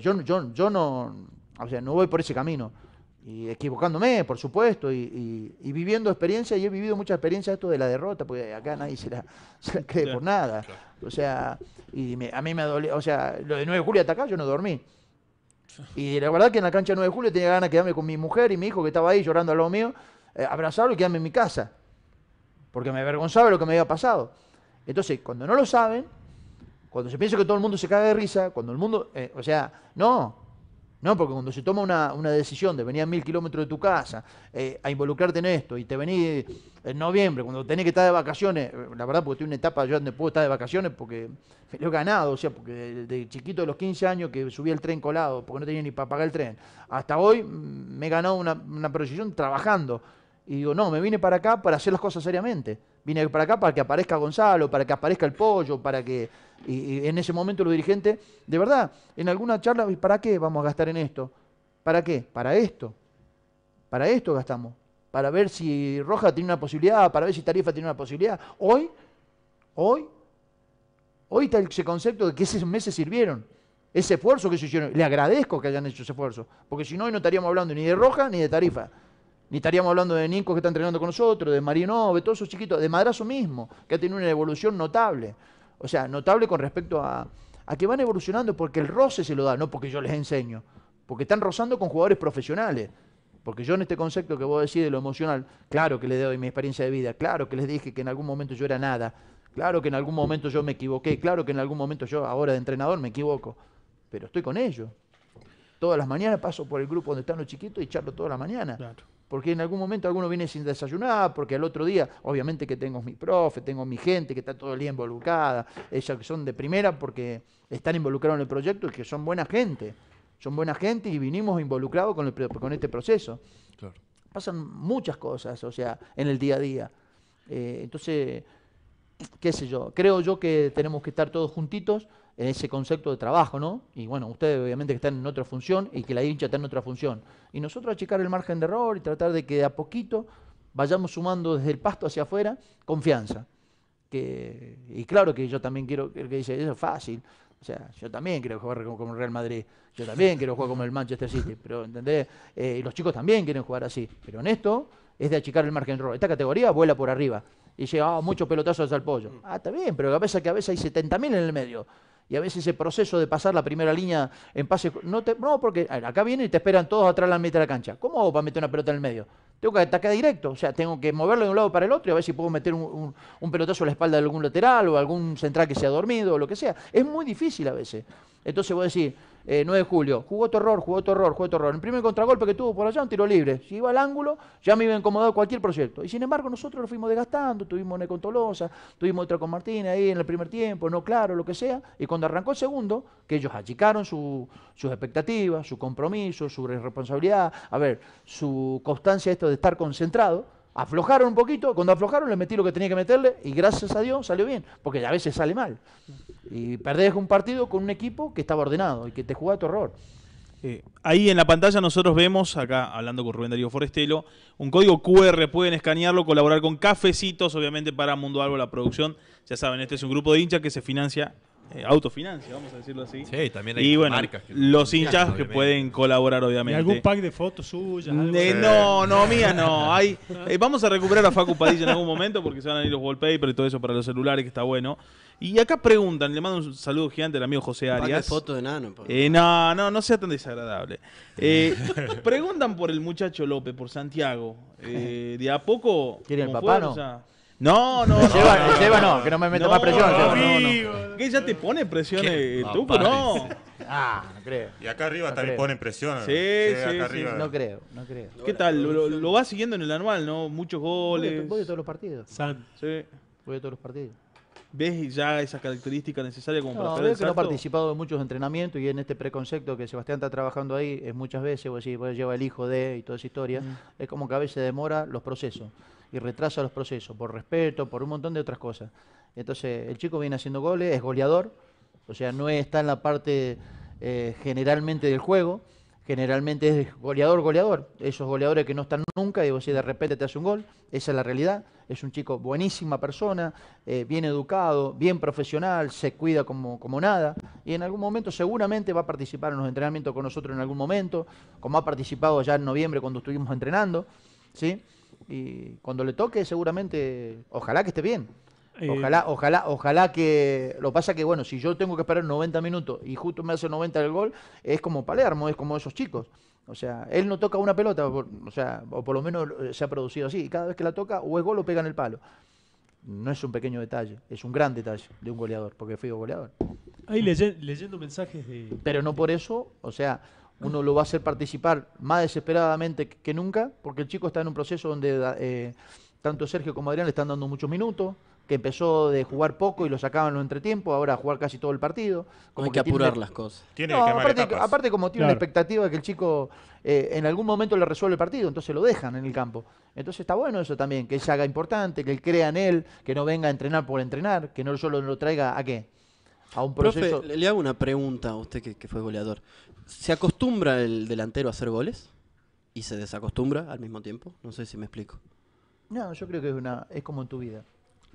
yo, yo, yo no, o sea, no voy por ese camino. Y equivocándome, por supuesto, y, viviendo experiencias, y he vivido mucha experiencia esto de la derrota, porque acá nadie se la, se cree por nada. O sea, y a mí me o sea, lo de 9 de julio hasta acá yo no dormí. Y la verdad que en la cancha 9 de julio tenía ganas de quedarme con mi mujer y mi hijo que estaba ahí llorando a lo mío, eh, abrazarlo y quedarme en mi casa. Porque me avergonzaba lo que me había pasado. Entonces, cuando no lo saben, cuando se piensa que todo el mundo se caga de risa, cuando el mundo, eh, o sea, no, ¿no? Porque cuando se toma una, decisión de venir a mil kilómetros de tu casa eh, a involucrarte en esto y te venís eh, en noviembre, cuando tenés que estar de vacaciones, eh, la verdad, porque estoy una etapa yo donde puedo estar de vacaciones porque lo he ganado, o sea, porque de, chiquito de los 15 años que subí el tren colado, porque no tenía ni para pagar el tren, hasta hoy mm, me he ganado una, una trabajando y digo, no, me vine para acá para hacer las cosas seriamente. Vine para acá para que aparezca Gonzalo, para que aparezca el pollo, para que. Y, en ese momento los dirigentes, de verdad, en alguna charla, ¿para qué vamos a gastar en esto? ¿Para qué? Para esto. Para esto gastamos. Para ver si Roja tiene una posibilidad, para ver si Tarifa tiene una posibilidad. Hoy, hoy, hoy está ese concepto de que esos meses sirvieron. Ese esfuerzo que se hicieron. Le agradezco que hayan hecho ese esfuerzo. Porque si no, hoy no estaríamos hablando ni de Roja ni de Tarifa. Ni estaríamos hablando de Nico que está entrenando con nosotros, de Mario de todos esos chiquitos, de Madrazo mismo, que ha tenido una evolución notable. O sea, notable con respecto a, a que van evolucionando porque el roce se lo da, no porque yo les enseño. Porque están rozando con jugadores profesionales. Porque yo en este concepto que vos decís de lo emocional, claro que les doy mi experiencia de vida, claro que les dije que en algún momento yo era nada, claro que en algún momento yo me equivoqué, claro que en algún momento yo ahora de entrenador me equivoco, pero estoy con ellos. Todas las mañanas paso por el grupo donde están los chiquitos y charlo toda la mañana. Claro porque en algún momento alguno viene sin desayunar, porque al otro día, obviamente que tengo mi profe, tengo mi gente que está todo el día involucrada, ellos que son de primera porque están involucrados en el proyecto y que son buena gente, son buena gente y vinimos involucrados con, con este proceso. Pasan muchas cosas, o sea, en el día a día. Eh, entonces, qué sé yo, creo yo que tenemos que estar todos juntitos en ese concepto de trabajo, ¿no? Y bueno, ustedes obviamente que están en otra función y que la hincha está en otra función. Y nosotros achicar el margen de error y tratar de que de a poquito vayamos sumando desde el pasto hacia afuera confianza. Que, y claro que yo también quiero, que dice, eso es fácil. O sea, yo también quiero jugar como, el Real Madrid, yo también quiero jugar como el Manchester City, pero ¿entendés? Eh, y los chicos también quieren jugar así, pero en esto es de achicar el margen de error. Esta categoría vuela por arriba y llega ah, muchos pelotazos al pollo. Mm. Ah, está bien, pero a veces que a veces hay 70.000 en el medio. Y a veces ese proceso de pasar la primera línea en pase, no, te, porque acá viene y te esperan todos atrás de la mitad de la cancha. ¿Cómo hago para meter una pelota en el medio? Tengo que atacar directo, o sea, tengo que moverlo de un lado para el otro y a ver si puedo meter un, pelotazo a la espalda de algún lateral o algún central que se ha dormido o lo que sea. Es muy difícil a veces. Entonces voy a decir 9 eh, de julio. Jugó terror, jugó terror, jugó terror. El primer contragolpe que tuvo por allá, un tiro libre. Si iba al ángulo, ya me iba incomodado cualquier proyecto. Y sin embargo, nosotros lo fuimos desgastando. Tuvimos una con Tolosa, tuvimos otra con Martínez ahí en el primer tiempo, no claro, lo que sea. Y cuando arrancó el segundo, que ellos achicaron sus expectativas, su compromiso, su responsabilidad, a ver, su constancia esto de estar concentrado aflojaron un poquito, cuando aflojaron le metí lo que tenía que meterle y gracias a Dios salió bien, porque a veces sale mal. Y perdés un partido con un equipo que estaba ordenado y que te jugaba tu error. Eh, ahí en la pantalla nosotros vemos, acá hablando con Rubén Darío Forestelo, un código QR, pueden escanearlo, colaborar con cafecitos, obviamente para Mundo Árbol la producción. Ya saben, este es un grupo de hinchas que se financia eh, autofinancia, vamos a decirlo así. Sí, también hay marcas los hinchas que pueden colaborar, obviamente. algún pack de fotos suyas? no, no, mía no. Hay, eh, vamos a recuperar a Facu Padilla en algún momento porque se van a ir los wallpapers y todo eso para los celulares, que está bueno. Y acá preguntan, le mando un saludo gigante al amigo José Arias. Eh, no, no, no sea tan desagradable. preguntan por el muchacho López, por Santiago. de a poco... ¿Quiere el papá, no, no, no. Lleva, lleva no, que no me meto más presión. No, ya te pone presión el No. Ah, no creo. Y acá arriba también pone presión. Sí, sí, sí, No creo, no creo. ¿Qué tal? Lo, vas siguiendo en el anual, ¿no? Muchos goles. Voy de todos los partidos. Sí. Voy todos los partidos. ¿Ves ya esas características necesarias? como no, para que no ha participado en muchos entrenamientos y en este preconcepto que Sebastián está trabajando ahí es muchas veces, decir, voy a lleva el hijo de y toda esa historia, es como que a veces demora los procesos y retrasa los procesos, por respeto, por un montón de otras cosas. Entonces, el chico viene haciendo goles, es goleador, o sea, no está en la parte eh, generalmente del juego, generalmente es goleador, goleador. Esos goleadores que no están nunca y si de repente te hace un gol, esa es la realidad. Es un chico buenísima persona, eh, bien educado, bien profesional, se cuida como, como nada y en algún momento seguramente va a participar en los entrenamientos con nosotros en algún momento, como ha participado ya en noviembre cuando estuvimos entrenando, ¿sí? y cuando le toque seguramente, ojalá que esté bien. Eh, ojalá, ojalá, ojalá que. Lo pasa que, bueno, si yo tengo que esperar 90 minutos y justo me hace 90 el gol, es como Palermo, es como esos chicos. O sea, él no toca una pelota, o sea, o por lo menos eh, se ha producido así. Y cada vez que la toca, o es gol o pega en el palo. No es un pequeño detalle, es un gran detalle de un goleador, porque fui goleador. Ahí leyendo mensajes de. Pero no por eso, o sea, uno lo va a hacer participar más desesperadamente que nunca, porque el chico está en un proceso donde eh, tanto Sergio como Adrián le están dando muchos minutos, que empezó de jugar poco y lo sacaban en los entretiempo, ahora jugar casi todo el partido. Como Hay que, apurar las cosas. Tiene aparte, como tiene una expectativa de que el chico eh, en algún momento le resuelve el partido, entonces lo dejan en el campo. Entonces está bueno eso también, que él se haga importante, que él crea en él, que no venga a entrenar por entrenar, que no solo lo traiga a qué? a un le hago una pregunta a usted que, fue goleador. ¿Se acostumbra el delantero a hacer goles? ¿Y se desacostumbra al mismo tiempo? No sé si me explico. No, yo creo que es, una, es como en tu vida.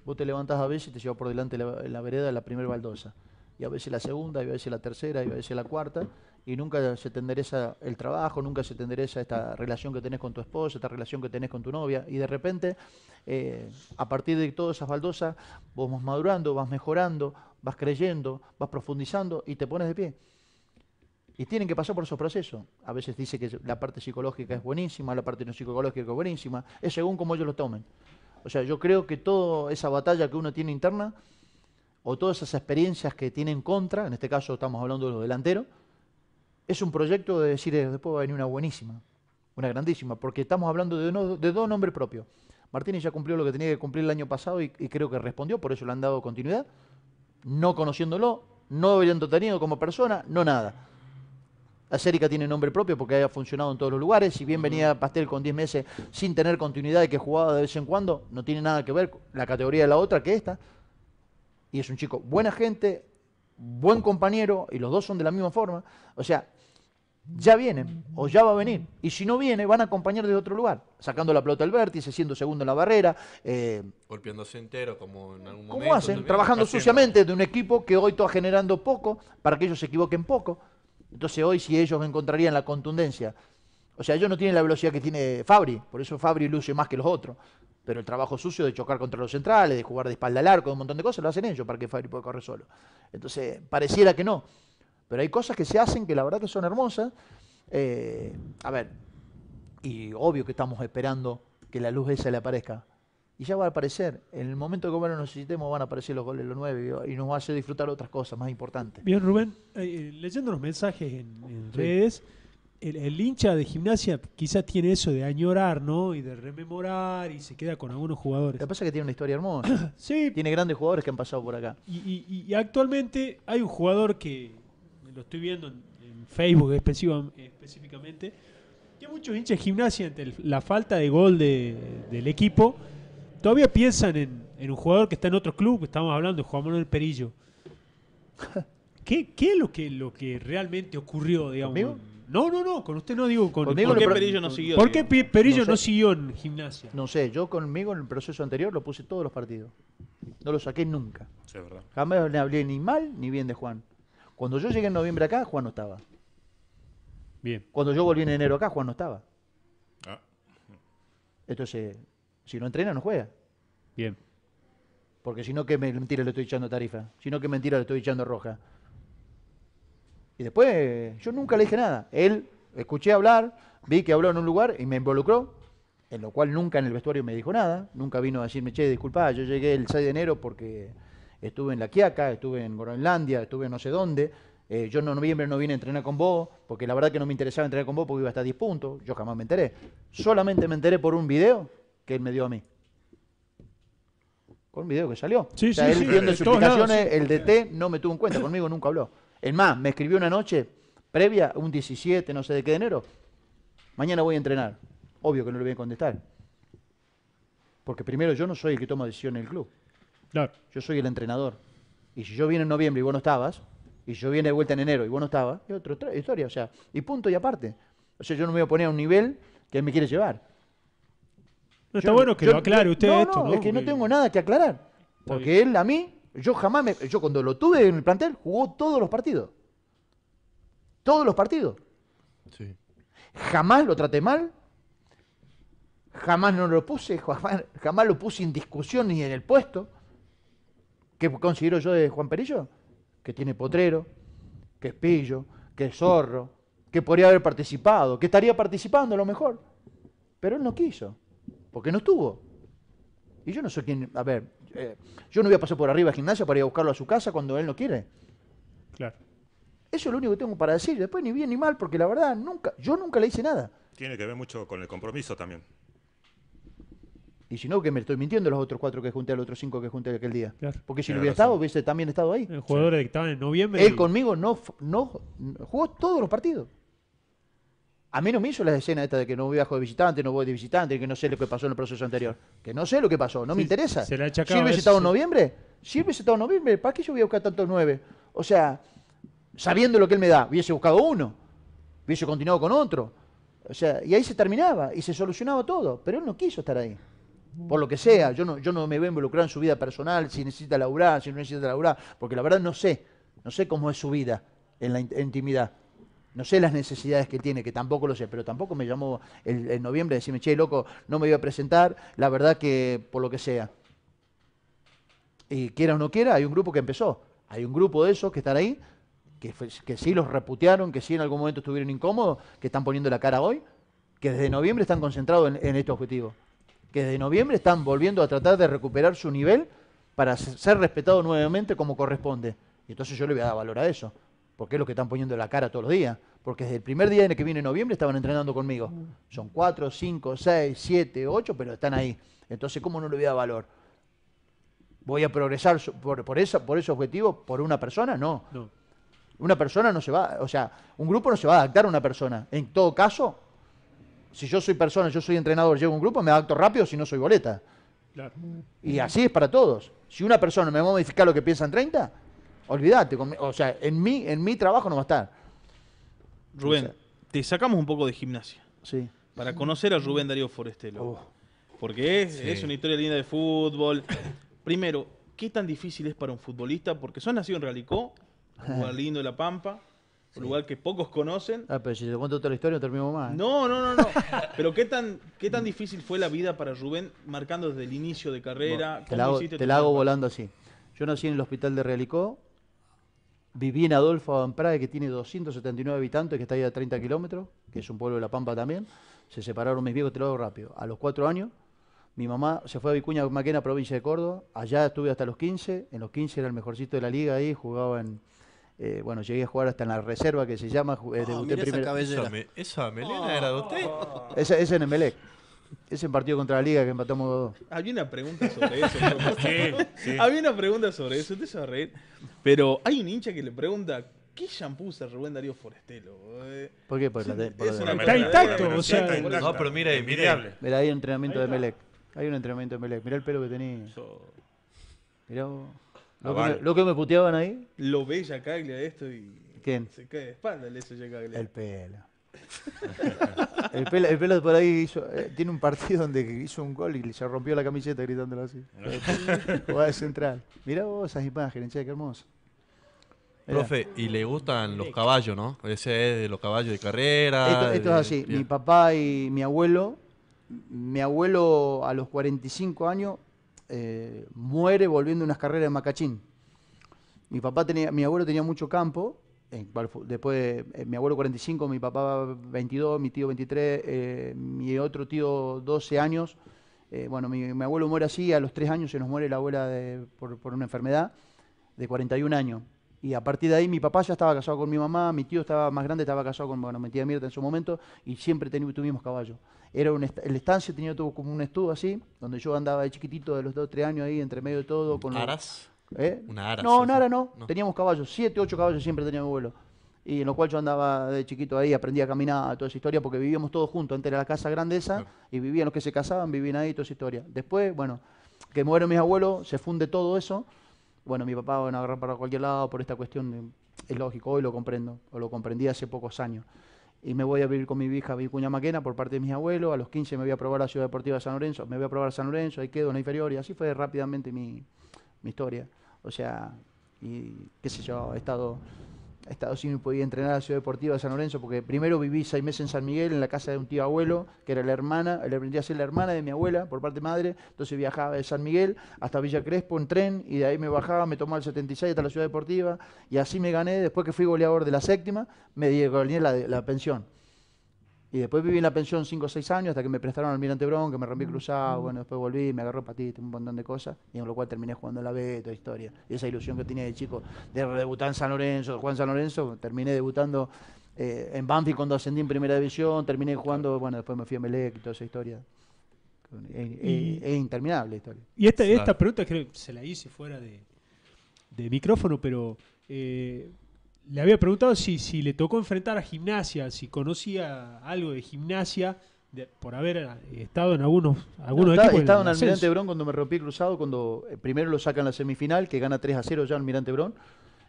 Vos te levantás a veces y te llevas por delante la, la vereda la primera baldosa. Y a veces la segunda, y a veces la tercera, y a veces la cuarta. Y nunca se te endereza el trabajo, nunca se te endereza esta relación que tenés con tu esposa, esta relación que tenés con tu novia. Y de repente, eh, a partir de todas esas baldosas, vos vas madurando, vas mejorando, vas creyendo, vas profundizando y te pones de pie. Y tienen que pasar por esos procesos. A veces dice que la parte psicológica es buenísima, la parte no psicológica es buenísima, es según como ellos lo tomen. O sea, yo creo que toda esa batalla que uno tiene interna, o todas esas experiencias que tiene en contra, en este caso estamos hablando de los delanteros, es un proyecto de decir, eh, después va a venir una buenísima, una grandísima, porque estamos hablando de, dos nombres propios. Martínez ya cumplió lo que tenía que cumplir el año pasado y, y creo que respondió, por eso le han dado continuidad no conociéndolo, no habiendo tenido como persona, no nada. La Acérica tiene nombre propio porque ha funcionado en todos los lugares. Si bien venía Pastel con 10 meses sin tener continuidad y que jugaba de vez en cuando, no tiene nada que ver la categoría de la otra que esta. Y es un chico buena gente, buen compañero, y los dos son de la misma forma. O sea, ya vienen o ya va a venir. Y si no viene, van a acompañar desde otro lugar, sacando la pelota al vértice, siendo segundo en la barrera. Eh, Golpeándose entero, como en algún momento. ¿Cómo hacen? Trabajando suciamente de un equipo que hoy está generando poco, para que ellos se equivoquen poco. Entonces hoy si ellos encontrarían la contundencia. O sea, ellos no tienen la velocidad que tiene Fabri, por eso Fabri luce más que los otros. Pero el trabajo sucio de chocar contra los centrales, de jugar de espalda al arco, de un montón de cosas, lo hacen ellos para que Fabri pueda correr solo. Entonces, pareciera que no. Pero hay cosas que se hacen que la verdad que son hermosas. Eh, a ver, y obvio que estamos esperando que la luz esa le aparezca. Y ya va a aparecer. En el momento que bueno necesitemos van a aparecer los goles, los nueve, y nos va a hacer disfrutar otras cosas más importantes. Bien, Rubén, eh, eh, leyendo los mensajes en, redes, el, hincha de gimnasia quizás tiene eso de añorar, ¿no? Y de rememorar y se queda con algunos jugadores. Lo que pasa es que tiene una historia hermosa. sí. Tiene grandes jugadores que han pasado por acá. y actualmente hay un jugador que, lo estoy viendo en, Facebook específicamente, que muchos hinchas de gimnasia, ante la falta de gol del equipo, todavía piensan en, un jugador que está en otro club, estamos hablando, de Juan Manuel Perillo. ¿Qué, es lo que, lo que realmente ocurrió, digamos? ¿Conmigo? No, no, no, con usted no digo con ¿Por qué Perillo no siguió? ¿Por qué Perillo no, siguió en gimnasia? No sé, yo conmigo en el proceso anterior lo puse todos los partidos. No lo saqué nunca. Jamás le hablé ni mal ni bien de Juan. Cuando yo llegué en noviembre acá, Juan no estaba. Bien. Cuando yo volví en enero acá, Juan no estaba. Ah. Entonces, si no entrena, no juega. Bien. Porque si no, que mentira le estoy echando Tarifa. Si no, que mentira le estoy echando Roja. Y después, yo nunca le dije nada. Él, escuché hablar, vi que habló en un lugar y me involucró, en lo cual nunca en el vestuario me dijo nada. Nunca vino a decirme, che, disculpa, yo llegué el 6 de enero porque estuve en La Quiaca, estuve en Groenlandia, estuve en no sé dónde. Eh, yo en noviembre no vine a entrenar con vos, porque la verdad que no me interesaba entrenar con vos porque iba hasta 10 puntos. Yo jamás me enteré. Solamente me enteré por un video que él me dio a mí. Con un video que salió. Sí, sí, sí, sus el DT no me tuvo en cuenta, conmigo nunca habló. Es más, me escribió una noche previa, un 17, no sé de qué de enero. Mañana voy a entrenar. Obvio que no le voy a contestar. Porque primero yo no soy el que toma decisiones en el club. Yo soy el entrenador. Y si yo vine en noviembre y vos no estabas, y yo vine de vuelta en enero y vos no estabas, es otra historia, o sea, y punto y aparte. O sea, yo no me voy a poner a un nivel que él me quiere llevar. está bueno que lo aclare usted esto. es que no tengo nada que aclarar. Porque él a mí, yo jamás me. Yo cuando lo tuve en el plantel, jugó todos los partidos. Todos los partidos. Jamás lo traté mal. Jamás no lo puse, jamás lo puse en discusión ni en el puesto que considero yo de Juan Perillo, que tiene potrero, que es pillo, que es zorro, que podría haber participado, que estaría participando a lo mejor, pero él no quiso, porque no estuvo. Y yo no sé quién, a ver, eh, yo no voy a pasar por arriba a gimnasio para ir a buscarlo a su casa cuando él no quiere. Claro. Eso es lo único que tengo para decir. Después ni bien ni mal, porque la verdad nunca, yo nunca le hice nada. Tiene que ver mucho con el compromiso también. Y si no, que me estoy mintiendo los otros cuatro que junté, los otros cinco que junté aquel día. Porque si no hubiera estado, hubiese también estado ahí. El jugador sí. en noviembre. Él conmigo no, no, jugó todos los partidos. A mí no me hizo la escena esta de que no voy viajo de visitante, no voy de visitante, que no sé lo que pasó en el proceso anterior. Que no sé lo que pasó, no me interesa. ¿Si la estado en noviembre? ¿Si hubiese estado en noviembre? ¿Para qué yo voy a buscar tantos nueve? O sea, sabiendo lo que él me da, hubiese buscado uno, hubiese continuado con otro. O sea, y ahí se terminaba y se solucionaba todo, pero él no quiso estar ahí por lo que sea. Yo no, yo no me voy a involucrar en su vida personal, si necesita laburar, si no necesita laburar, porque la verdad no sé, no sé cómo es su vida en la intimidad. No sé las necesidades que tiene, que tampoco lo sé, pero tampoco me llamó en noviembre a decirme, che, loco, no me voy a presentar, la verdad que por lo que sea. Y quiera o no quiera, hay un grupo que empezó. Hay un grupo de esos que están ahí, que, que sí los reputearon, que sí en algún momento estuvieron incómodos, que están poniendo la cara hoy, que desde noviembre están concentrados en este objetivo que desde noviembre están volviendo a tratar de recuperar su nivel para ser respetado nuevamente como corresponde. Y entonces yo le voy a dar valor a eso, porque es lo que están poniendo en la cara todos los días. Porque desde el primer día en el que viene noviembre estaban entrenando conmigo. Mm. Son cuatro, cinco, seis, siete, ocho, pero están ahí. Entonces, ¿cómo no le voy a dar valor? ¿Voy a progresar por, por, por ese objetivo por una persona? No. no. Una persona no se va, o sea, un grupo no se va a adaptar a una persona. En todo caso, si yo soy persona, yo soy entrenador, llego a un grupo, me adapto rápido si no soy boleta. Y así es para todos. Si una persona me va a modificar lo que piensa en 30, olvídate. O sea, en mi, en mi trabajo no va a estar. Rubén, te sacamos un poco de gimnasia. Sí. Para conocer a Rubén Darío Forestelo. Oh. Porque es, una historia linda de fútbol. Primero, ¿qué tan difícil es para un futbolista? Porque son nacido en Ralicó, un lindo de La Pampa un lugar que pocos conocen. Ah, pero si te cuento toda la historia no termino más. ¿eh? No, no, no, no. pero qué tan, qué tan difícil fue la vida para Rubén marcando desde el inicio de carrera. te la hago, volando así. Yo nací en el hospital de Realicó, viví en Adolfo Amprade que tiene 279 habitantes, que está ahí a 30 kilómetros, que es un pueblo de La Pampa también. Se separaron mis viejos, te lo hago rápido. A los cuatro años, mi mamá se fue a Vicuña Maquena, provincia de Córdoba. Allá estuve hasta los 15. En los 15 era el mejorcito de la liga ahí, jugaba en, eh, bueno, llegué a jugar hasta en la reserva que se llama. Eh, ah, debuté primero. Esa, melena era de usted. Oh. Esa, esa en Melec. Es en partido contra la Liga que empatamos dos Había una pregunta sobre eso. Había una pregunta sobre eso, usted se va a reír. Pero hay un hincha que le pregunta, ¿qué shampoo usa Rubén Darío Forestelo? Eh, ¿Por qué? Por está intacto, No, pero mira, mira. Mira, hay entrenamiento de Melec. Hay un entrenamiento de Melec. Mirá el pelo que tenía. Mirá lo, que me, puteaban ahí. Lo ve de esto y. ¿Quién? Se cae de espalda el ese El pelo. el, pelo, el por ahí eh, tiene un partido donde hizo un gol y se rompió la camiseta gritándolo así. Jugada central. Mirá vos esas imágenes, che, qué hermoso. Profe, y le gustan los caballos, ¿no? Ese es de los caballos de carrera. Esto, es así. Mi papá y mi abuelo, mi abuelo a los 45 años eh, muere volviendo unas carreras en Macachín. Mi papá mi abuelo tenía mucho campo, después eh, mi abuelo 45, mi papá 22, mi tío 23, eh, mi otro tío 12 años. bueno, mi, abuelo muere así, a los 3 años se nos muere la abuela por, una enfermedad de 41 años. Y a partir de ahí mi papá ya estaba casado con mi mamá, mi tío estaba más grande, estaba casado con bueno, mi tía Mirta en su momento, y siempre tuvimos caballo. Era el estancia tenía todo como un estudio así, donde yo andaba de chiquitito de los 2 tres años ahí, entre medio de todo. Con ¿Aras? ¿Eh? ¿Una aras? No, una ara no. Teníamos caballos, siete ocho caballos siempre tenía mi abuelo. Y en lo cual yo andaba de chiquito ahí, aprendí a caminar, toda esa historia, porque vivíamos todos juntos. Antes era la casa grande esa, y vivían los que se casaban, vivían ahí, toda esa historia. Después, bueno, que mueren mis abuelos, se funde todo eso. Bueno, mi papá va a agarrar para cualquier lado por esta cuestión, es lógico, hoy lo comprendo, o lo comprendí hace pocos años y me voy a vivir con mi hija Vicuña Maquena por parte de mis abuelos, a los 15 me voy a probar la Ciudad Deportiva de San Lorenzo, me voy a probar San Lorenzo, ahí quedo en la inferior y así fue rápidamente mi, mi historia. O sea, y qué sé yo, he estado estado sin podía entrenar a la Ciudad Deportiva de San Lorenzo, porque primero viví seis meses en San Miguel, en la casa de un tío abuelo, que era la hermana, le aprendí a ser la hermana de mi abuela por parte madre, entonces viajaba de San Miguel hasta Villa Crespo en tren, y de ahí me bajaba, me tomaba el 76 hasta la Ciudad Deportiva, y así me gané, después que fui goleador de la séptima, me gané la, la pensión. Y después viví en la pensión 5 o 6 años hasta que me prestaron al Mirante Bron, que me rompí cruzado, bueno, después volví, me agarró patito, un montón de cosas, y con lo cual terminé jugando en la B, toda historia. Y esa ilusión que tenía de chico de debutar en San Lorenzo, Juan San Lorenzo, terminé debutando eh, en Banfi cuando ascendí en Primera División, terminé jugando, bueno, después me fui a Melec y toda esa historia. Eh, eh, es interminable la historia. Y esta, esta pregunta creo que se la hice fuera de, micrófono, pero le había preguntado si, si le tocó enfrentar a gimnasia, si conocía algo de gimnasia. por haber eh, estado en algunos, algunos estaba, en, Almirante Brón cuando me rompí el cruzado, cuando eh, primero lo sacan en la semifinal, que gana 3 a 0 ya Almirante Brón.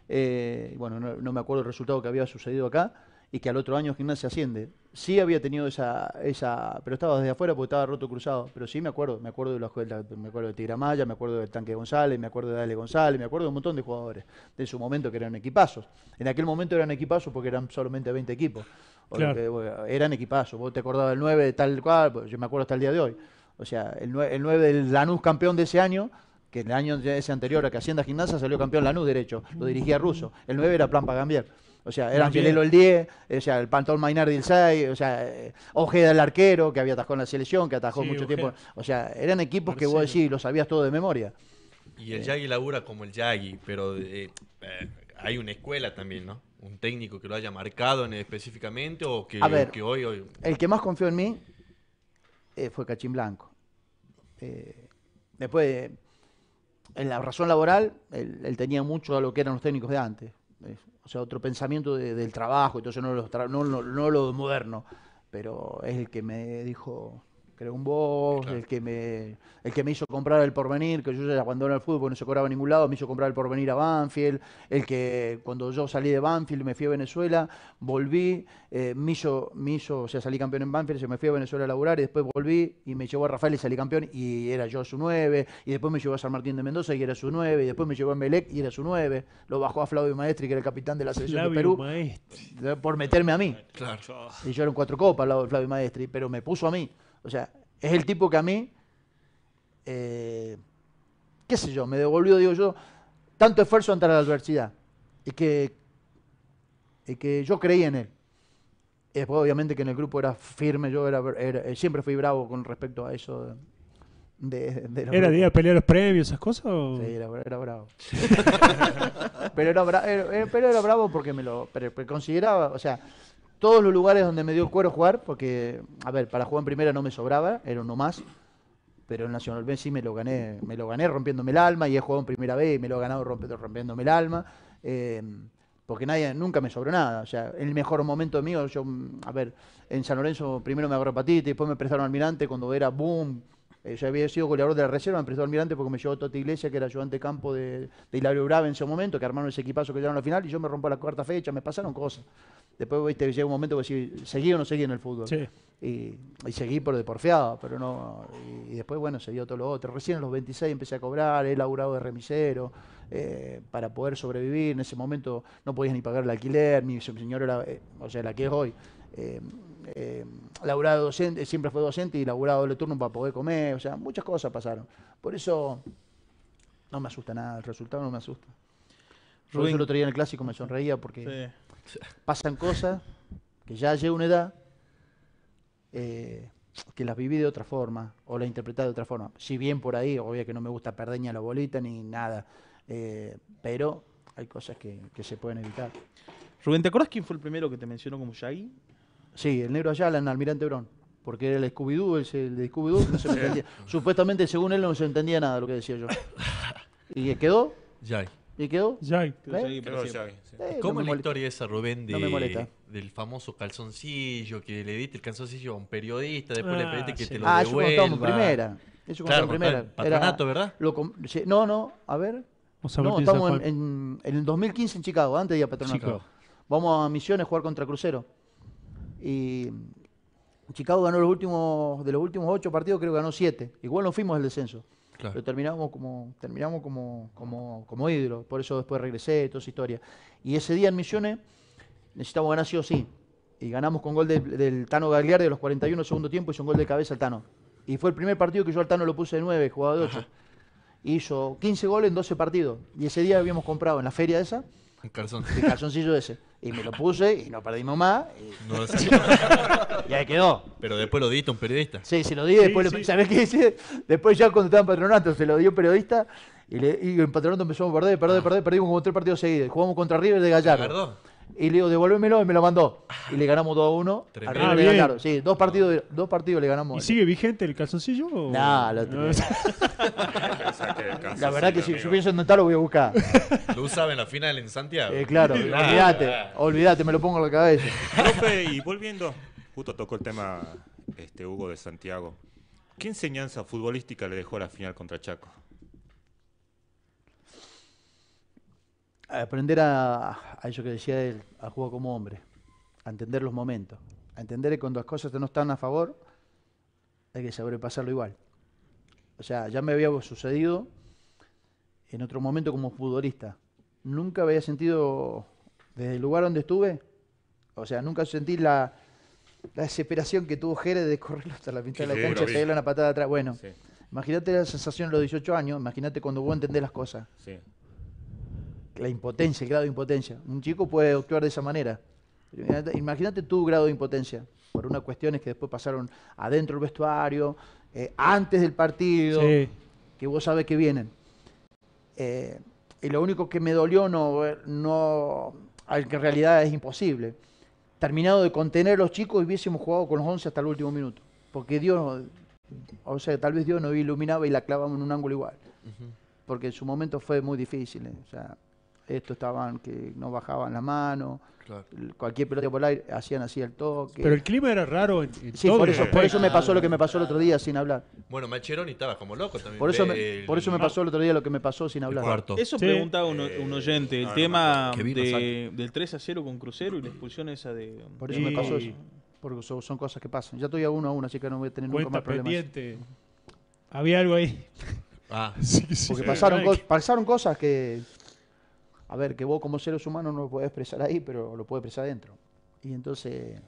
Eh, bueno, no, me acuerdo el resultado que había sucedido acá y que al otro año Gimnasia asciende. Sí había tenido esa, esa, pero estaba desde afuera porque estaba roto cruzado. Pero sí me acuerdo, me acuerdo de los me acuerdo de Tigramaya, me acuerdo del Tanque González, me acuerdo de Dale González, me acuerdo de un montón de jugadores de su momento que eran equipazos. En aquel momento eran equipazos porque eran solamente 20 equipos. Claro. eran equipazos. Vos te acordabas del 9 de tal cual, pues, yo me acuerdo hasta el día de hoy. O sea, el 9, el 9 del Lanús campeón de ese año que el año ese anterior a que Hacienda Gimnasia salió campeón Lanús derecho, lo dirigía ruso El 9 era Plan Pagambier. O sea, eran Filelo el 10, o sea, el Pantón Mainardi el 6, o sea, eh, Ojeda el arquero, que había atajado en la selección, que atajó mucho tiempo. O sea, eran equipos que vos decís, lo sabías todo de memoria. Y el Yagi labura como el Yagi, pero eh, eh, hay una escuela también, ¿no? Un técnico que lo haya marcado en, específicamente o que, hoy, hoy, El que más confió en mí fue Cachín Blanco. después, en la razón laboral, él, tenía mucho a lo que eran los técnicos de antes o sea, otro pensamiento del trabajo, entonces no, no lo moderno, pero es el que me dijo, creo un vos, el, que me, el que me hizo comprar el porvenir, que yo ya cuando era el fútbol no se cobraba a ningún lado, me hizo comprar el porvenir a Banfield, el que cuando yo salí de Banfield me fui a Venezuela, volví, eh, me, hizo, me hizo, o sea, salí campeón en Banfield, se me fui a Venezuela a laburar y después volví y me llevó a Rafael y salí campeón y era yo su 9, y después me llevó a San Martín de Mendoza y era su 9, y después me llevó a Melec y era su 9, lo bajó a Flavio Maestri, que era el capitán de la selección de Perú, por meterme a mí. Claro. Y yo era un cuatro copas al lado de Flavio Maestri, pero me puso a mí. O sea, es el tipo que a mí, eh, qué sé yo, me devolvió, digo yo, tanto esfuerzo ante la adversidad y que, y que yo creí en él. obviamente, que en el grupo era firme, yo era, eh, siempre fui bravo con respecto a eso. De, de ¿Era de previos, esas cosas? Sí, era, bravo. pero, era, eh, pero era bravo porque me lo consideraba, o sea, todos los lugares donde me dio cuero jugar, porque, a ver, para jugar en primera no me sobraba, era uno más, pero en Nacional B sí me lo gané, me lo gané rompiéndome el alma, y he jugado en primera vez y me lo he ganado rompiéndome el alma, em, porque nadie, nunca me sobró nada, o sea, el mejor momento mío, yo, a ver, en San Lorenzo primero me agarró patita, después me prestaron almirante, cuando era boom, eh, yo había sido goleador de la reserva, me prestó almirante porque me llevó Toti Iglesia, que era ayudante campo de, de Hilario Brava en ese momento, que armaron ese equipazo que llegaron a la final, y yo me rompo la cuarta fecha, me pasaron cosas. Después viste llega un momento que decís, ¿seguí o no seguí en el fútbol? Sí. Y, seguí por de pero no. Y, después, bueno, seguí dio todo lo otro. Recién a los 26 empecé a cobrar, he laburado de remisero eh, para poder sobrevivir. En ese momento no podías ni pagar el alquiler, mi señor era, eh, o sea, la que es hoy. Eh, eh docente, siempre fue docente y laburado de turno para poder comer, o sea, muchas cosas pasaron. Por eso no me asusta nada, el resultado no me asusta. Rubén. lo traía en el clásico me sonreía porque. Pasan cosas que ya llega una edad eh, que las viví de otra forma o las interpreté de otra forma. Si bien por ahí, obvio que no me gusta Perdeña la bolita ni nada, eh, pero hay cosas que, se pueden evitar. Rubén, ¿te acuerdas quién fue el primero que te mencionó como Shaggy? Sí, el negro allá, el almirante Brón Porque era el Scooby-Doo, el, el Scooby-Doo, Supuestamente, según él, no se entendía nada lo que decía yo. Y quedó Yay. ¿Y quedó? Ya. ¿Eh? ¿Cómo eh, es la historia esa, Rubén, de, del famoso calzoncillo que le diste el calzoncillo a un periodista, después le ah, pediste que te lo Ah, yo contamos primera. Eso contamos primera. Era- ¿verdad? no, no, a ver. Vamos a No, estamos en, el 2015 en Chicago, antes de ir a Vamos a Misiones a jugar contra Crucero. Y Chicago ganó los últimos, de los últimos ocho partidos, creo que ganó siete. Igual no fuimos al descenso. Pero terminamos como, terminamos como, como, como Por eso después regresé, toda esa historia. Y ese día en Misiones necesitamos ganar sí o sí. Y ganamos con gol del Tano Gagliardi de los 41 segundo tiempo, hizo un gol de cabeza al Tano. Y fue el primer partido que yo al Tano lo puse de 9, jugaba de 8. Hizo 15 goles en 12 partidos. Y ese día habíamos comprado en la feria esa El calzoncillo. ese. Y me lo puse y no perdimos más. Y, ahí quedó. Pero después lo di a un periodista. Sí, se lo di. después ¿Sabés qué dice Después ya cuando estaba en patronato se lo dio un periodista y, en patronato empezamos a perder, ah. perder, Perdimos como tres partidos seguidos. Jugamos contra River de Gallardo y le digo, devuélvemelo y me lo mandó. Ah. Y le ganamos 2 a 1. Ah, sí, dos partidos, dos partidos le ganamos. ¿Y sigue vigente el calzoncillo? La verdad que si yo pienso lo voy a buscar. ¿Lo usaba la final en Santiago? Eh, claro, olvídate, olvídate, me lo pongo en la cabeza. Profe, y volviendo, justo tocó el tema este Hugo de Santiago. ¿Qué enseñanza futbolística le dejó la final contra Chaco? aprender a, eso que decía él, a jugar como hombre, a entender los momentos, a entender que cuando las cosas no están a favor, hay que sobrepasarlo igual. O sea, ya me había sucedido en otro momento como futbolista. Nunca había sentido, desde el lugar donde estuve, o sea, nunca sentí la, la desesperación que tuvo Jerez de correr hasta la mitad de la cancha, pegarle una patada atrás. Bueno, imagínate la sensación a los 18 años, imagínate cuando vos entendés las cosas la impotencia, el grado de impotencia. Un chico puede actuar de esa manera. Imagínate tu grado de impotencia por unas cuestiones que después pasaron adentro del vestuario, eh, antes del partido, que vos sabes que vienen. Eh, y lo único que me dolió no, no, que en realidad es imposible. Terminado de contener a los chicos, hubiésemos jugado con los 11 hasta el último minuto. Porque Dios, o sea, tal vez Dios nos iluminaba y la clavamos en un ángulo igual. Porque en su momento fue muy difícil. Eh. O sea, estos estaban que no bajaban la mano. Cualquier pelota por hacían así el toque. Pero el clima era raro. sí, por, eso, por eso me pasó lo que me pasó el otro día sin hablar. Bueno, y estaba como loco también. Por eso, me, por eso me pasó el otro día lo que me pasó sin hablar. Eso preguntaba eh, un, oyente. El tema de, del 3 a 0 con Crucero y la expulsión esa de. Por eso me pasó eso. Porque son, cosas que pasan. Ya estoy a uno a uno, así que no voy a tener nunca más Había algo ahí. Ah, sí, sí. Porque pasaron, pasaron cosas que a ver, que vos como seres humanos no lo podés expresar ahí, pero lo podés expresar adentro. Y entonces,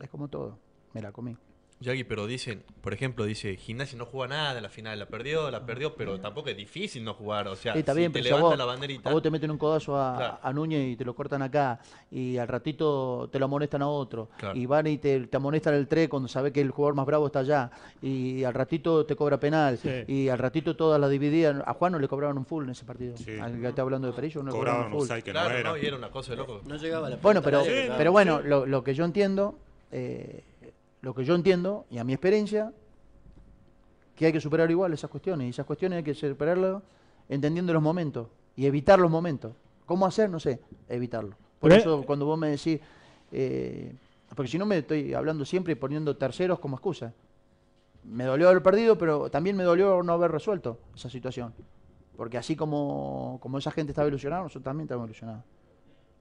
es como todo, me la comí. Yagi, pero dicen, por ejemplo, dice, Gimnasia no juega nada, la final la perdió, la perdió, pero tampoco es difícil no jugar, o sea, te la banderita. te meten un codazo a, Núñez y te lo cortan acá, y al ratito te lo amonestan a otro, y van y te, amonestan el 3 cuando sabe que el jugador más bravo está allá, y al ratito te cobra penal, y al ratito todas las dividían. A Juan no le cobraban un full en ese partido, al que hablando de Perillo, no cobraban un full. no y era una cosa de loco. No llegaba a la Bueno, pero, pero bueno, lo, que yo entiendo... Eh, lo que yo entiendo y a mi experiencia, que hay que superar igual esas cuestiones. Y esas cuestiones hay que superarlas entendiendo los momentos y evitar los momentos. ¿Cómo hacer? No sé, evitarlo. Por eso cuando vos me decís, eh, porque si no me estoy hablando siempre y poniendo terceros como excusa. Me dolió haber perdido, pero también me dolió no haber resuelto esa situación. Porque así como, como esa gente estaba ilusionada, nosotros también estamos ilusionados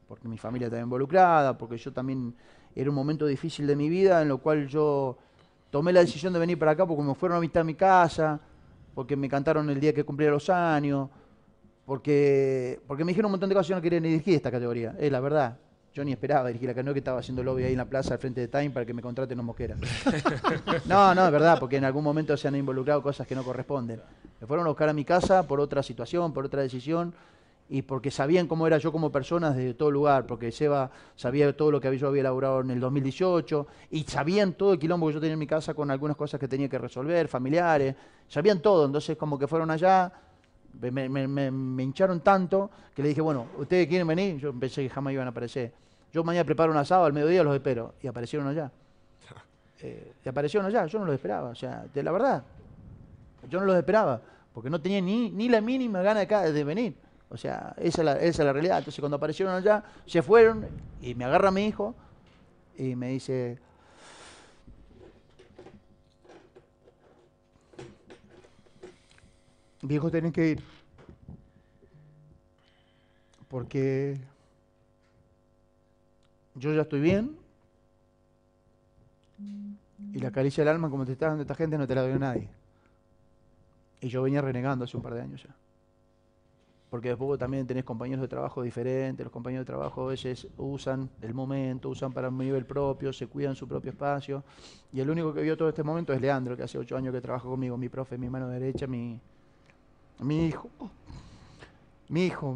porque mi familia estaba involucrada, porque yo también era un momento difícil de mi vida en lo cual yo tomé la decisión de venir para acá porque me fueron a visitar mi casa, porque me cantaron el día que cumplía los años, porque, porque me dijeron un montón de cosas, yo no quería ni dirigir esta categoría, es la verdad. Yo ni esperaba dirigir la categoría, que estaba haciendo lobby ahí en la plaza al frente de Time para que me contraten los mosqueras. no, no, es verdad, porque en algún momento se han involucrado cosas que no corresponden. Me fueron a buscar a mi casa por otra situación, por otra decisión, y porque sabían cómo era yo como persona desde todo lugar, porque Seba sabía todo lo que yo había elaborado en el 2018, y sabían todo el quilombo que yo tenía en mi casa con algunas cosas que tenía que resolver, familiares, sabían todo, entonces como que fueron allá, me, hincharon tanto que le dije, bueno, ¿ustedes quieren venir? Yo pensé que jamás iban a aparecer. Yo mañana preparo un asado, al mediodía los espero, y aparecieron allá. Eh, y aparecieron allá, yo no los esperaba, o sea, de la verdad, yo no los esperaba, porque no tenía ni, ni la mínima gana acá, de venir. O sea, esa es, la, realidad. Entonces cuando aparecieron allá, se fueron y me agarra mi hijo y me dice, viejo tenés que ir. Porque yo ya estoy bien. Y la caricia del alma, como te está dando esta gente, no te la dio nadie. Y yo venía renegando hace un par de años ya porque después también tenés compañeros de trabajo diferentes, los compañeros de trabajo a veces usan el momento, usan para un nivel propio, se cuidan su propio espacio, y el único que vio todo este momento es Leandro, que hace ocho años que trabaja conmigo, mi profe, mi mano derecha, mi, hijo, mi hijo,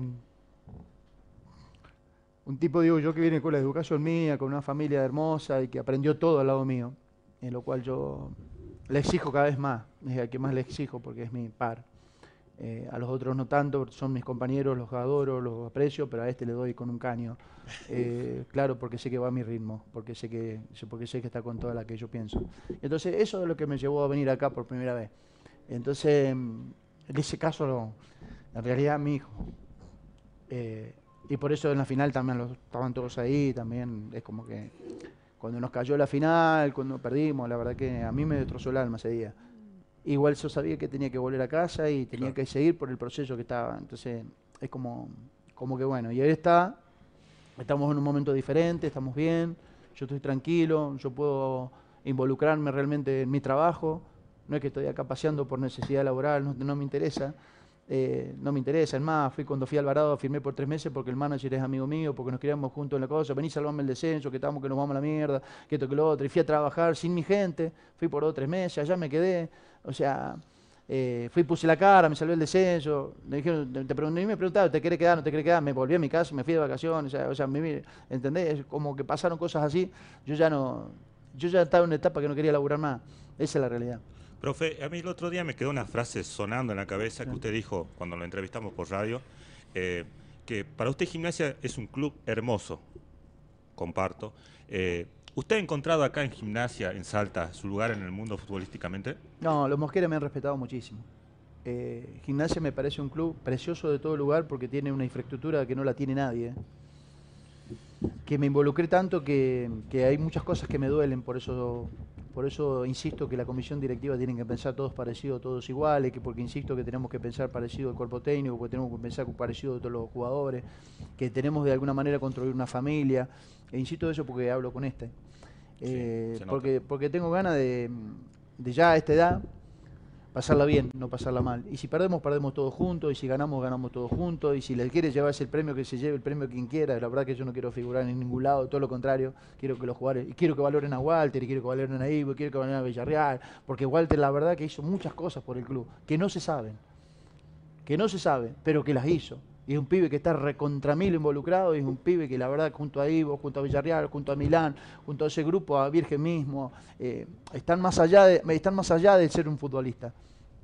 un tipo, digo yo, que viene con la educación mía, con una familia hermosa y que aprendió todo al lado mío, en lo cual yo le exijo cada vez más, es el que más le exijo porque es mi par. Eh, a los otros no tanto, son mis compañeros, los adoro, los aprecio, pero a este le doy con un caño. Eh, claro, porque sé que va a mi ritmo, porque sé, que, porque sé que está con toda la que yo pienso. Entonces, eso es lo que me llevó a venir acá por primera vez. Entonces, en ese caso, lo, en realidad, mi hijo. Eh, y por eso en la final también estaban todos ahí, también es como que cuando nos cayó la final, cuando perdimos, la verdad que a mí me destrozó el alma ese día. Igual yo sabía que tenía que volver a casa y tenía que seguir por el proceso que estaba. Entonces, es como, como que bueno. Y ahí está, estamos en un momento diferente, estamos bien, yo estoy tranquilo, yo puedo involucrarme realmente en mi trabajo. No es que estoy acá paseando por necesidad laboral, no, me interesa. Eh, no me interesa, es más, fui cuando fui a Alvarado, firmé por tres meses porque el manager es amigo mío, porque nos queríamos juntos en la cosa, vení, salvame el descenso, que estamos, que nos vamos a la mierda, que esto, que lo otro, y fui a trabajar sin mi gente, fui por dos o tres meses, allá me quedé, o sea, eh, fui, puse la cara, me salió el descenso, me dijeron, te, pregunté, me preguntaron, ¿te quiere quedar, no te quiere quedar? Me volví a mi casa, me fui de vacaciones, o sea, o sea me, ¿entendés? Como que pasaron cosas así, yo ya no, yo ya estaba en una etapa que no quería laburar más, esa es la realidad. Profe, a mí el otro día me quedó una frase sonando en la cabeza que usted dijo cuando lo entrevistamos por radio, eh, que para usted gimnasia es un club hermoso, comparto, eh, ¿Usted ha encontrado acá en Gimnasia, en Salta, su lugar en el mundo futbolísticamente? No, los mosqueros me han respetado muchísimo. Eh, gimnasia me parece un club precioso de todo lugar porque tiene una infraestructura que no la tiene nadie. Eh. Que me involucré tanto que, hay muchas cosas que me duelen, por eso, por eso insisto que la comisión directiva tiene que pensar todos parecidos, todos iguales, que porque insisto que tenemos que pensar parecido el cuerpo técnico, que tenemos que pensar parecido a todos los jugadores, que tenemos de alguna manera construir una familia, e insisto en eso porque hablo con este, eh, porque, porque tengo ganas de, ya a esta edad pasarla bien, no pasarla mal. Y si perdemos, perdemos todos juntos, y si ganamos, ganamos todos juntos, y si le quiere llevarse el premio, que se lleve el premio quien quiera. La verdad que yo no quiero figurar en ningún lado, todo lo contrario, quiero que los jugadores, y quiero que valoren a Walter, y quiero que valoren a Ivo, y quiero que valoren a Villarreal, porque Walter la verdad que hizo muchas cosas por el club, que no se saben, que no se sabe, pero que las hizo. Y es un pibe que está recontra mil involucrado, y es un pibe que la verdad junto a Ivo, junto a Villarreal, junto a Milán, junto a ese grupo, a Virgen mismo, eh, están, más allá de, están más allá de ser un futbolista.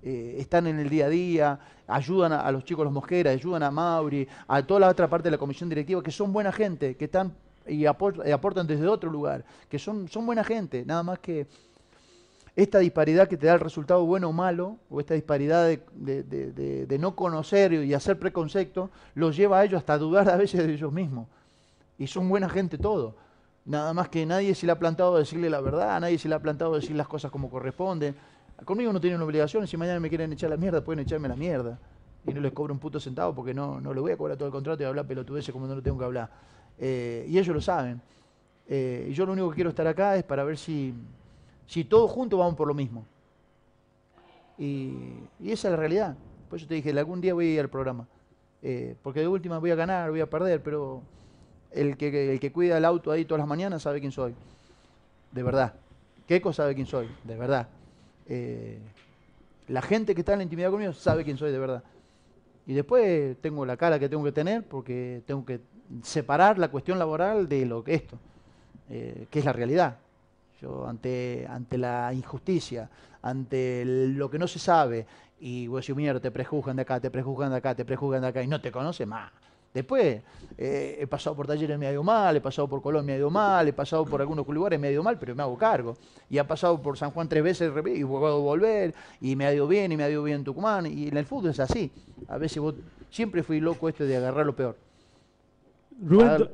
Eh, están en el día a día, ayudan a, los chicos los Mosquera, ayudan a Mauri, a toda la otra parte de la comisión directiva, que son buena gente, que están y, aportan desde otro lugar, que son, son buena gente, nada más que esta disparidad que te da el resultado bueno o malo, o esta disparidad de, no conocer y hacer preconcepto, los lleva a ellos hasta dudar a veces de ellos mismos. Y son buena gente todos. Nada más que nadie se le ha plantado decirle la verdad, nadie se le ha plantado decir las cosas como corresponden. Conmigo no tienen obligaciones, si mañana me quieren echar la mierda, pueden echarme la mierda. Y no les cobro un puto centavo porque no, no le voy a cobrar todo el contrato y hablar pelotudeces como no lo tengo que hablar. Eh, y ellos lo saben. Y eh, yo lo único que quiero estar acá es para ver si, si todos juntos vamos por lo mismo. Y, esa es la realidad. Por eso te dije, algún día voy a ir al programa. Eh, porque de última voy a ganar, voy a perder, pero el que, el que cuida el auto ahí todas las mañanas sabe quién soy. De verdad. Keiko sabe quién soy, de verdad. Eh, la gente que está en la intimidad conmigo sabe quién soy, de verdad. Y después tengo la cara que tengo que tener porque tengo que separar la cuestión laboral de lo que esto, eh, que es la realidad. Yo ante, ante la injusticia, ante lo que no se sabe, y vos decís, mierda, te prejuzgan de acá, te prejuzgan de acá, te prejuzgan de acá, y no te conoce más. Después eh, he pasado por talleres, me ha ido mal, he pasado por Colón, me ha ido mal, he pasado por algunos lugares, me ha ido mal, pero me hago cargo. Y ha pasado por San Juan tres veces y jugado volver, y me ha ido bien, y me ha ido bien en Tucumán, y en el fútbol es así. A veces vos, siempre fui loco este de agarrar lo peor. Rubén, ah.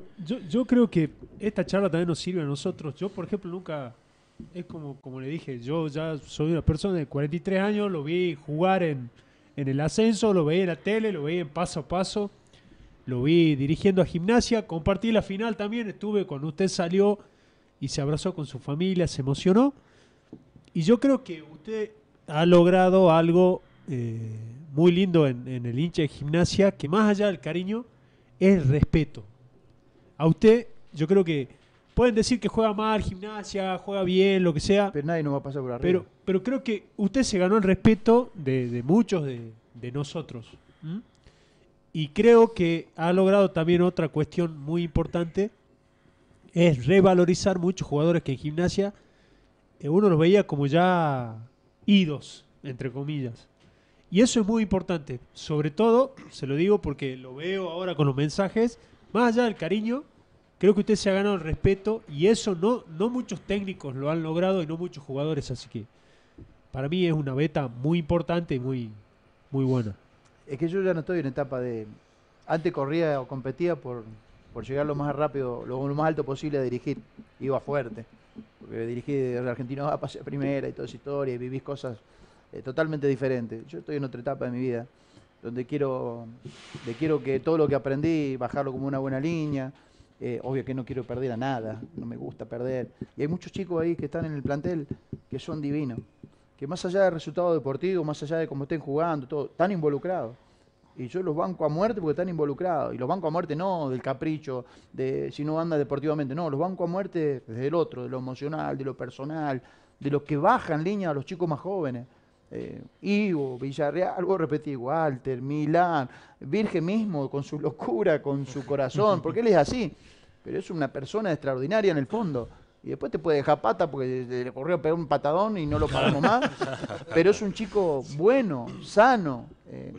yo, creo que esta charla también nos sirve a nosotros. Yo, por ejemplo, nunca, es como, como le dije, yo ya soy una persona de 43 años, lo vi jugar en, el ascenso, lo veía en la tele, lo veía en paso a paso, lo vi dirigiendo a gimnasia, compartí la final también, estuve cuando usted salió y se abrazó con su familia, se emocionó. Y yo creo que usted ha logrado algo eh, muy lindo en, el hincha de gimnasia, que más allá del cariño, es respeto a usted, yo creo que pueden decir que juega mal, gimnasia, juega bien, lo que sea. Pero nadie nos va a pasar por arriba. Pero, pero creo que usted se ganó el respeto de, muchos de, nosotros. Y creo que ha logrado también otra cuestión muy importante, es revalorizar muchos jugadores que en gimnasia eh, uno los veía como ya idos, entre comillas. Y eso es muy importante. Sobre todo, se lo digo porque lo veo ahora con los mensajes, más allá del cariño, creo que usted se ha ganado el respeto y eso no, no muchos técnicos lo han logrado y no muchos jugadores, así que para mí es una beta muy importante y muy, muy buena. Es que yo ya no estoy en etapa de... Antes corría o competía por, llegar lo más rápido, lo, más alto posible a dirigir. Iba fuerte, porque dirigí de Argentina a primera y toda esa historia y vivís cosas eh, totalmente diferentes. Yo estoy en otra etapa de mi vida donde quiero, quiero que todo lo que aprendí, bajarlo como una buena línea. Eh, obvio que no quiero perder a nada, no me gusta perder. Y hay muchos chicos ahí que están en el plantel que son divinos, que más allá del resultado deportivo, más allá de cómo estén jugando, todo, están involucrados. Y yo los banco a muerte porque están involucrados. Y los banco a muerte no del capricho, de si no anda deportivamente, no, los banco a muerte desde el otro, de lo emocional, de lo personal, de lo que baja en línea a los chicos más jóvenes eh, Ivo, Villarreal, vos repetís, Walter, Milán, Virgen mismo, con su locura, con su corazón, porque él es así, pero es una persona extraordinaria en el fondo. Y después te puede dejar pata porque le corrió pegar un patadón y no lo paramos más. Pero es un chico bueno, sano. Eh,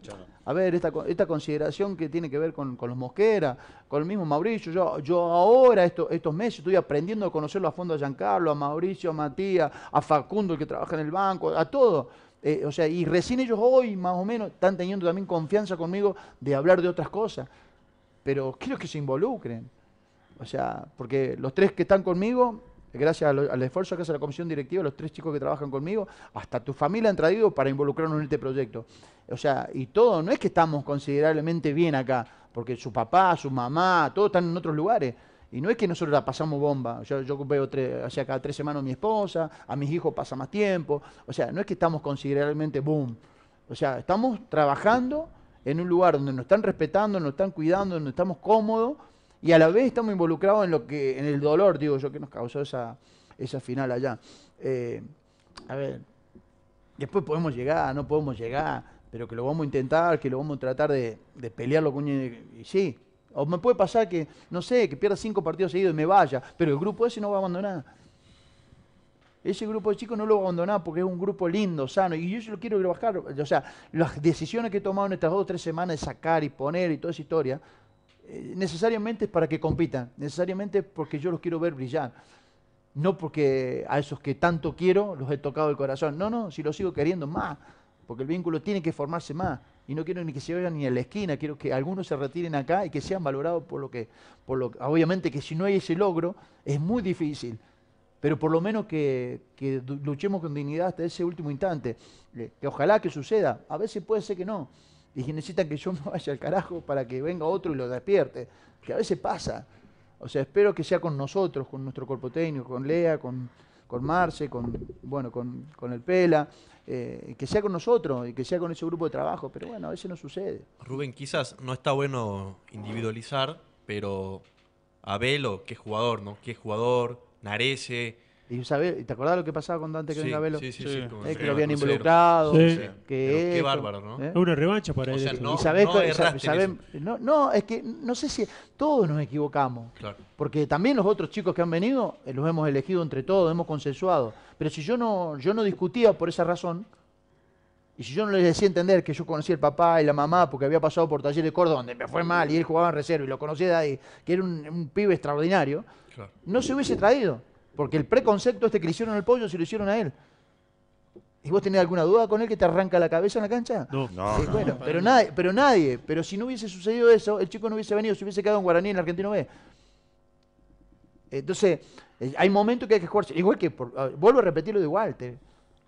a ver, esta, consideración que tiene que ver con, los Mosquera, con el mismo Mauricio. Yo, yo ahora, esto, estos meses, estoy aprendiendo a conocerlo a fondo a Giancarlo, a Mauricio, a Matías, a Facundo, el que trabaja en el banco, a todo. Eh, o sea, y recién ellos hoy más o menos están teniendo también confianza conmigo de hablar de otras cosas. Pero quiero que se involucren. O sea, porque los tres que están conmigo, gracias al esfuerzo que hace la comisión directiva, los tres chicos que trabajan conmigo, hasta tu familia han traído para involucrarnos en este proyecto. O sea, y todo, no es que estamos considerablemente bien acá, porque su papá, su mamá, todos están en otros lugares. Y no es que nosotros la pasamos bomba. Yo, yo veo hacia cada tres semanas a mi esposa, a mis hijos pasa más tiempo. O sea, no es que estamos considerablemente boom. O sea, estamos trabajando en un lugar donde nos están respetando, nos están cuidando, donde estamos cómodos y a la vez estamos involucrados en lo que, en el dolor, digo yo, que nos causó esa, esa final allá. Eh, a ver, después podemos llegar, no podemos llegar, pero que lo vamos a intentar, que lo vamos a tratar de, de pelearlo con... Y sí, o me puede pasar que, no sé, que pierda cinco partidos seguidos y me vaya, pero el grupo ese no va a abandonar. Ese grupo de chicos no lo va a abandonar porque es un grupo lindo, sano. Y yo se lo quiero trabajar. O sea, las decisiones que he tomado en estas dos o tres semanas de sacar y poner y toda esa historia, eh, necesariamente es para que compitan, necesariamente es porque yo los quiero ver brillar. No porque a esos que tanto quiero los he tocado el corazón. No, no, si los sigo queriendo más, porque el vínculo tiene que formarse más y no quiero ni que se vayan ni a la esquina, quiero que algunos se retiren acá y que sean valorados por lo que, por lo, obviamente que si no hay ese logro es muy difícil, pero por lo menos que, luchemos con dignidad hasta ese último instante, eh, que ojalá que suceda, a veces puede ser que no, y que necesitan que yo me vaya al carajo para que venga otro y lo despierte, que a veces pasa, o sea, espero que sea con nosotros, con nuestro cuerpo técnico, con Lea, con, Marce, con, bueno, con, con el Pela, eh, que sea con nosotros y que sea con ese grupo de trabajo, pero bueno, a veces no sucede. Rubén, quizás no está bueno individualizar, pero Abelo, qué jugador, ¿no? Qué jugador, Narece, ¿te acordás lo que pasaba con Dante que Sí, sí, eh, que lo habían involucrado. qué bárbaro, ¿no? Es ¿eh? una revancha para él. No, es que no sé si todos nos equivocamos. Porque también los otros chicos que han venido eh, los hemos elegido entre todos, hemos consensuado. Pero si yo no, yo no discutía por esa razón, y si yo no les decía entender que yo conocía el papá y la mamá porque había pasado por Taller de Córdoba, donde me fue mal y él jugaba en reserva y lo conocía de ahí, que era un, pibe extraordinario, no se hubiese traído. Porque el preconcepto este que le hicieron al pollo se lo hicieron a él. ¿Y vos tenés alguna duda con él que te arranca la cabeza en la cancha? No, no. Eh, pero, nadie, pero nadie. Pero si no hubiese sucedido eso, el chico no hubiese venido, Se hubiese quedado en Guaraní en el Argentino B. Entonces, eh, hay momentos que hay que jugarse. Igual que, ah, vuelvo a repetir lo de Walter.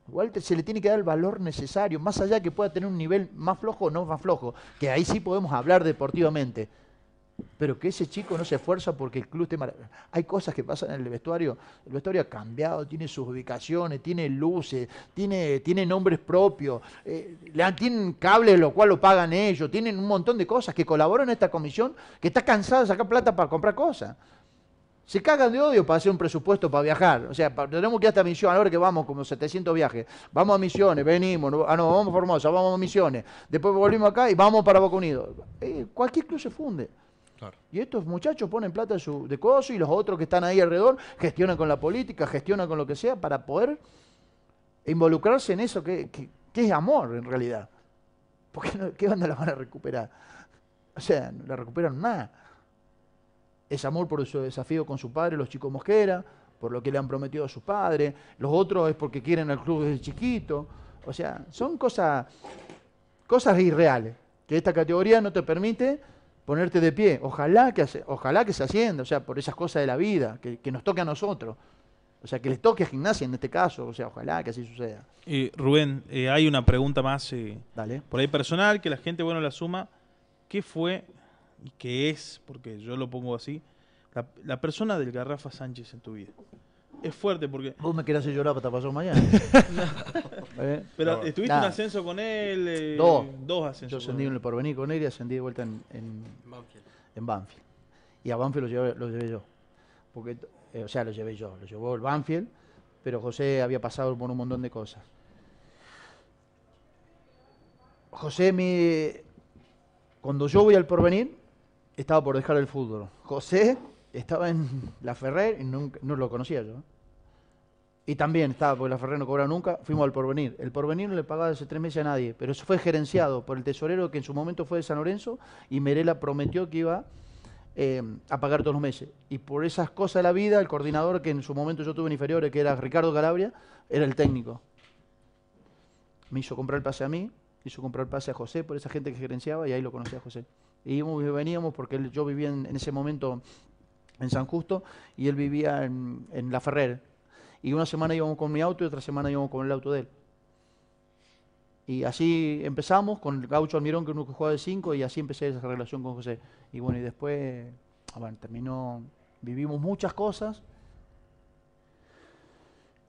Walter se le tiene que dar el valor necesario, más allá que pueda tener un nivel más flojo o no más flojo, que ahí sí podemos hablar deportivamente pero que ese chico no se esfuerza porque el club esté Hay cosas que pasan en el vestuario. El vestuario ha cambiado, tiene sus ubicaciones, tiene luces, tiene, nombres propios, eh, tienen cables, lo cual lo pagan ellos, tienen un montón de cosas que colaboran en esta comisión que está cansada de sacar plata para comprar cosas. Se cagan de odio para hacer un presupuesto para viajar. O sea, tenemos que ir hasta misión, ahora que vamos como 700 viajes. Vamos a Misiones, venimos, ah, no, vamos a Formosa, vamos a Misiones. Después volvimos acá y vamos para Boca Unido. Eh, cualquier club se funde. Y estos muchachos ponen plata de, su, de coso y los otros que están ahí alrededor gestionan con la política, gestionan con lo que sea para poder involucrarse en eso que, es amor en realidad. Porque no, ¿qué onda la van a recuperar? O sea, no la recuperan nada. Es amor por su desafío con su padre, los chicos Mosquera, por lo que le han prometido a su padre. Los otros es porque quieren al club desde chiquito. O sea, son cosas, cosas irreales que esta categoría no te permite ponerte de pie. Ojalá que, ojalá que se ascienda, o sea, por esas cosas de la vida, que, nos toque a nosotros. O sea, que les toque a gimnasia en este caso, o sea, ojalá que así suceda. Y Rubén, eh, hay una pregunta más eh, por ahí personal, que la gente, bueno, la suma. ¿Qué fue y qué es, porque yo lo pongo así, la persona del Garrafa Sánchez en tu vida? es fuerte porque. Vos me querés llorar para pasó mañana. Eh, pero estuviste en un ascenso con él. Eh, dos. ascensos. Yo ascendí en el porvenir con él y ascendí de vuelta en, en, Banfield. Y a Banfield lo llevé, yo. Eh, o sea, lo llevé yo. Lo llevó el Banfield, pero José había pasado por un montón de cosas. José, mi, cuando yo voy al porvenir, estaba por dejar el fútbol. José estaba en La Ferrer y no lo conocía yo. Y también estaba, porque La Ferrer no cobraba nunca, fuimos al Porvenir. El Porvenir no le pagaba hace tres meses a nadie, pero eso fue gerenciado por el tesorero que en su momento fue de San Lorenzo y Merela prometió que iba em, a pagar todos los meses. Y por esas cosas de la vida, el coordinador que en su momento yo tuve en inferiores, que era Ricardo Calabria, era el técnico. Me hizo comprar el pase a mí, hizo comprar el pase a José, por esa gente que gerenciaba, y ahí lo conocía a José. Y veníamos porque yo vivía en ese momento en San Justo y él vivía en, La Ferrer. Y una semana íbamos con mi auto y otra semana íbamos con el auto de él. Y así empezamos con el Gaucho Almirón, que uno que jugaba de cinco, y así empecé esa relación con José. Y bueno, y después, ah, bueno, terminó, vivimos muchas cosas,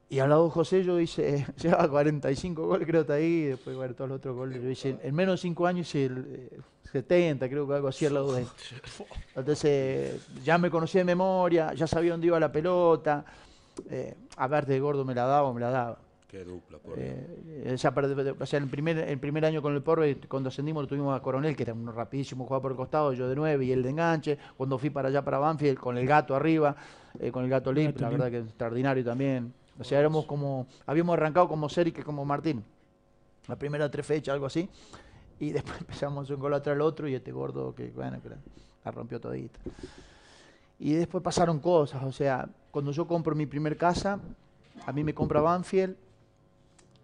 y al lado José yo hice, llevaba 45 goles creo que ahí, después bueno, todos los otros goles. Yo hice, en menos de 5 años hice el, 70, eh, creo que algo así al lado de él. Entonces ya me conocía de memoria, ya sabía dónde iba la pelota. Eh, a ver, de gordo me la daba, o me la daba. Qué dupla, por eh, eh O sea, el primer, el primer año con el Porbe, cuando ascendimos, lo tuvimos a Coronel, que era un rapidísimo jugador por el costado, yo de nueve y él de enganche. Cuando fui para allá, para Banfield, con el gato arriba, con el gato limpio, la verdad que extraordinario también. O sea, éramos como, habíamos arrancado como y como Martín. La primera tres fechas, algo así. Y después empezamos un gol atrás del otro y este gordo que, bueno, que la rompió todita. Y después pasaron cosas, o sea, cuando yo compro mi primer casa, a mí me compra Banfield,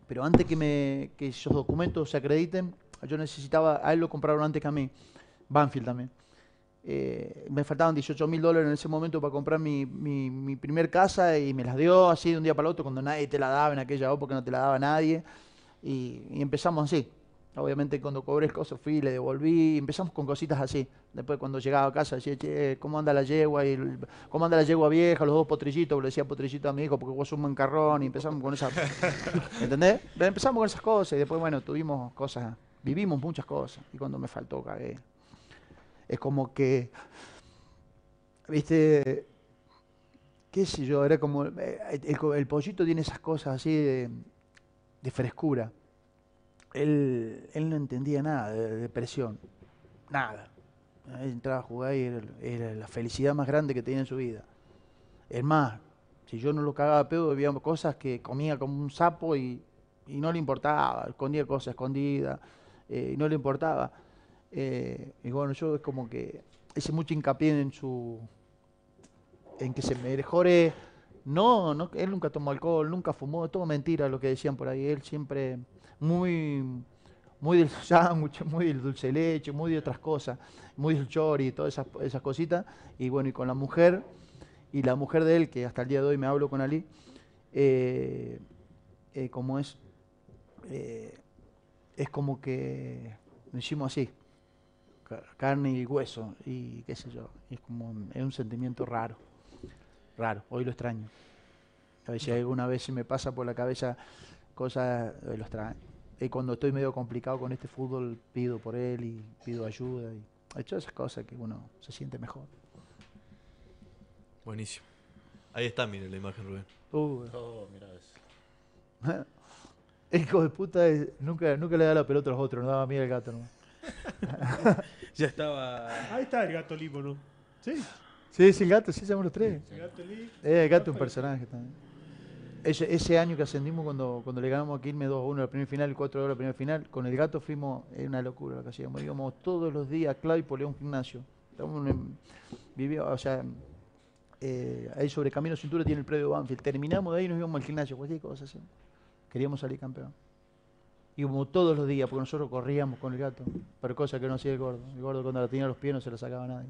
pero antes que, me, que esos documentos se acrediten, yo necesitaba, a él lo compraron antes que a mí, Banfield también. Eh, me faltaban 18 mil dólares en ese momento para comprar mi, mi, primer casa y me las dio así de un día para el otro cuando nadie te la daba en aquella porque no te la daba nadie. Y, empezamos así. Obviamente cuando cobré cosas fui, le devolví, empezamos con cositas así. Después cuando llegaba a casa decía, ¿cómo anda la yegua? Y ¿Cómo anda la yegua vieja? Los dos potrillitos, le decía potrillito a mi hijo porque vos sos un mancarrón y empezamos con esas... ¿Entendés? Empezamos con esas cosas y después, bueno, tuvimos cosas, vivimos muchas cosas. Y cuando me faltó, cagué. Es como que, viste, qué sé yo, era como, eh, el, pollito tiene esas cosas así de, frescura. Él, no entendía nada de depresión, nada. Él entraba a jugar y era, la felicidad más grande que tenía en su vida. Es más, si yo no lo cagaba pedo, había cosas que comía como un sapo y, no le importaba, escondía cosas escondidas, eh, y no le importaba. Eh, y bueno, yo es como que ese mucho hincapié en su. en que se mejore. No, no, él nunca tomó alcohol, nunca fumó, todo mentira lo que decían por ahí. Él siempre muy, muy del sándwich, muy del dulce leche, muy de otras cosas, muy del chori, y todas esas, esas cositas. Y bueno, y con la mujer, y la mujer de él, que hasta el día de hoy me hablo con Ali, eh, eh, como es, es como que, lo hicimos así, carne y hueso y qué sé yo. Es como un, es un sentimiento raro, raro. Hoy lo extraño. A ver si alguna vez se me pasa por la cabeza cosas, de eh, lo extraño. Y cuando estoy medio complicado con este fútbol, pido por él y pido ayuda. Y he hecho esas cosas que uno se siente mejor. Buenísimo. Ahí está, miren la imagen, Rubén. Uh, eh. oh, mira eso. Hijo de puta, eh, nunca, nunca le da la pelota a los otros, no daba miedo el gato. ¿no? ya estaba. Ahí está el gato limo ¿no? Sí. Sí, sin el gato, sí, somos los tres. El gato eh, el gato es un personaje también. Ese, ese año que ascendimos, cuando, cuando le ganamos a Quilmes 2-1 la primera final, 4-2 la primera final, con el gato fuimos, es una locura lo que hacíamos. Íbamos todos los días a Claudio por un gimnasio. o sea, eh, ahí sobre Camino Cintura tiene el predio Banfield. Terminamos de ahí y nos íbamos al gimnasio, cualquier cosa así. Queríamos salir campeón. Y como todos los días, porque nosotros corríamos con el gato, pero cosa que no hacía el gordo. El gordo cuando la tenía los pies no se la sacaba nadie.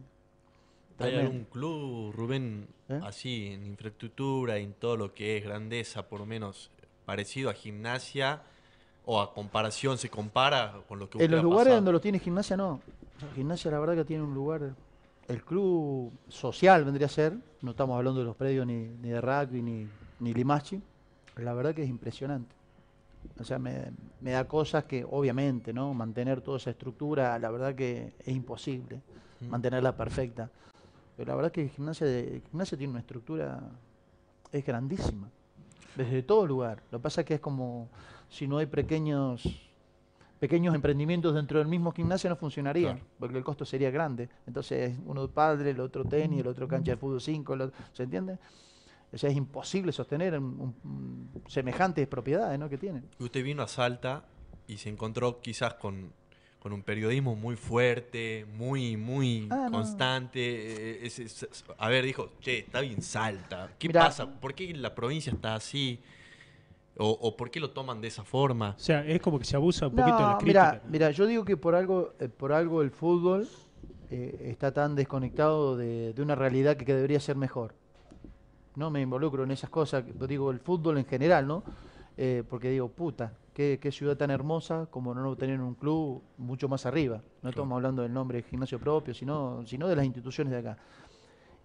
¿Hay un club, Rubén, ¿Eh? así en infraestructura, en todo lo que es grandeza, por lo menos parecido a gimnasia o a comparación se compara con lo que En los lugares donde lo tiene gimnasia no. gimnasia la verdad que tiene un lugar el club social vendría a ser, no estamos hablando de los predios ni, ni de rugby ni, ni limachi, la verdad que es impresionante. O sea, me, da cosas que obviamente, ¿no? Mantener toda esa estructura, la verdad que es imposible, mantenerla perfecta. Pero la verdad que el gimnasio de, el tiene una estructura, es grandísima, desde todo lugar. Lo que pasa es que es como si no hay pequeños pequeños emprendimientos dentro del mismo gimnasio no funcionaría, porque el costo sería grande. Entonces, uno padre, el otro tenis, el otro cancha de fútbol 5, ¿se entiende? O sea, es imposible sostener semejantes propiedades ¿no? que tienen. usted vino a Salta y se encontró quizás con, un periodismo muy fuerte, muy, muy ah, constante. Eh, a ver, dijo, che, está bien Salta. ¿Qué pasa? ¿Por qué la provincia está así? O, por qué lo toman de esa forma? O sea, es como que se abusa un poquito de la crítica. Mira, mira, yo digo que por algo, eh, por algo el fútbol eh, está tan desconectado de, una realidad que debería ser mejor no me involucro en esas cosas, pues digo el fútbol en general, ¿no? Eh, porque digo, puta, qué, ciudad tan hermosa como no tener un club mucho más arriba. No estamos hablando del nombre de gimnasio propio, sino, sino de las instituciones de acá.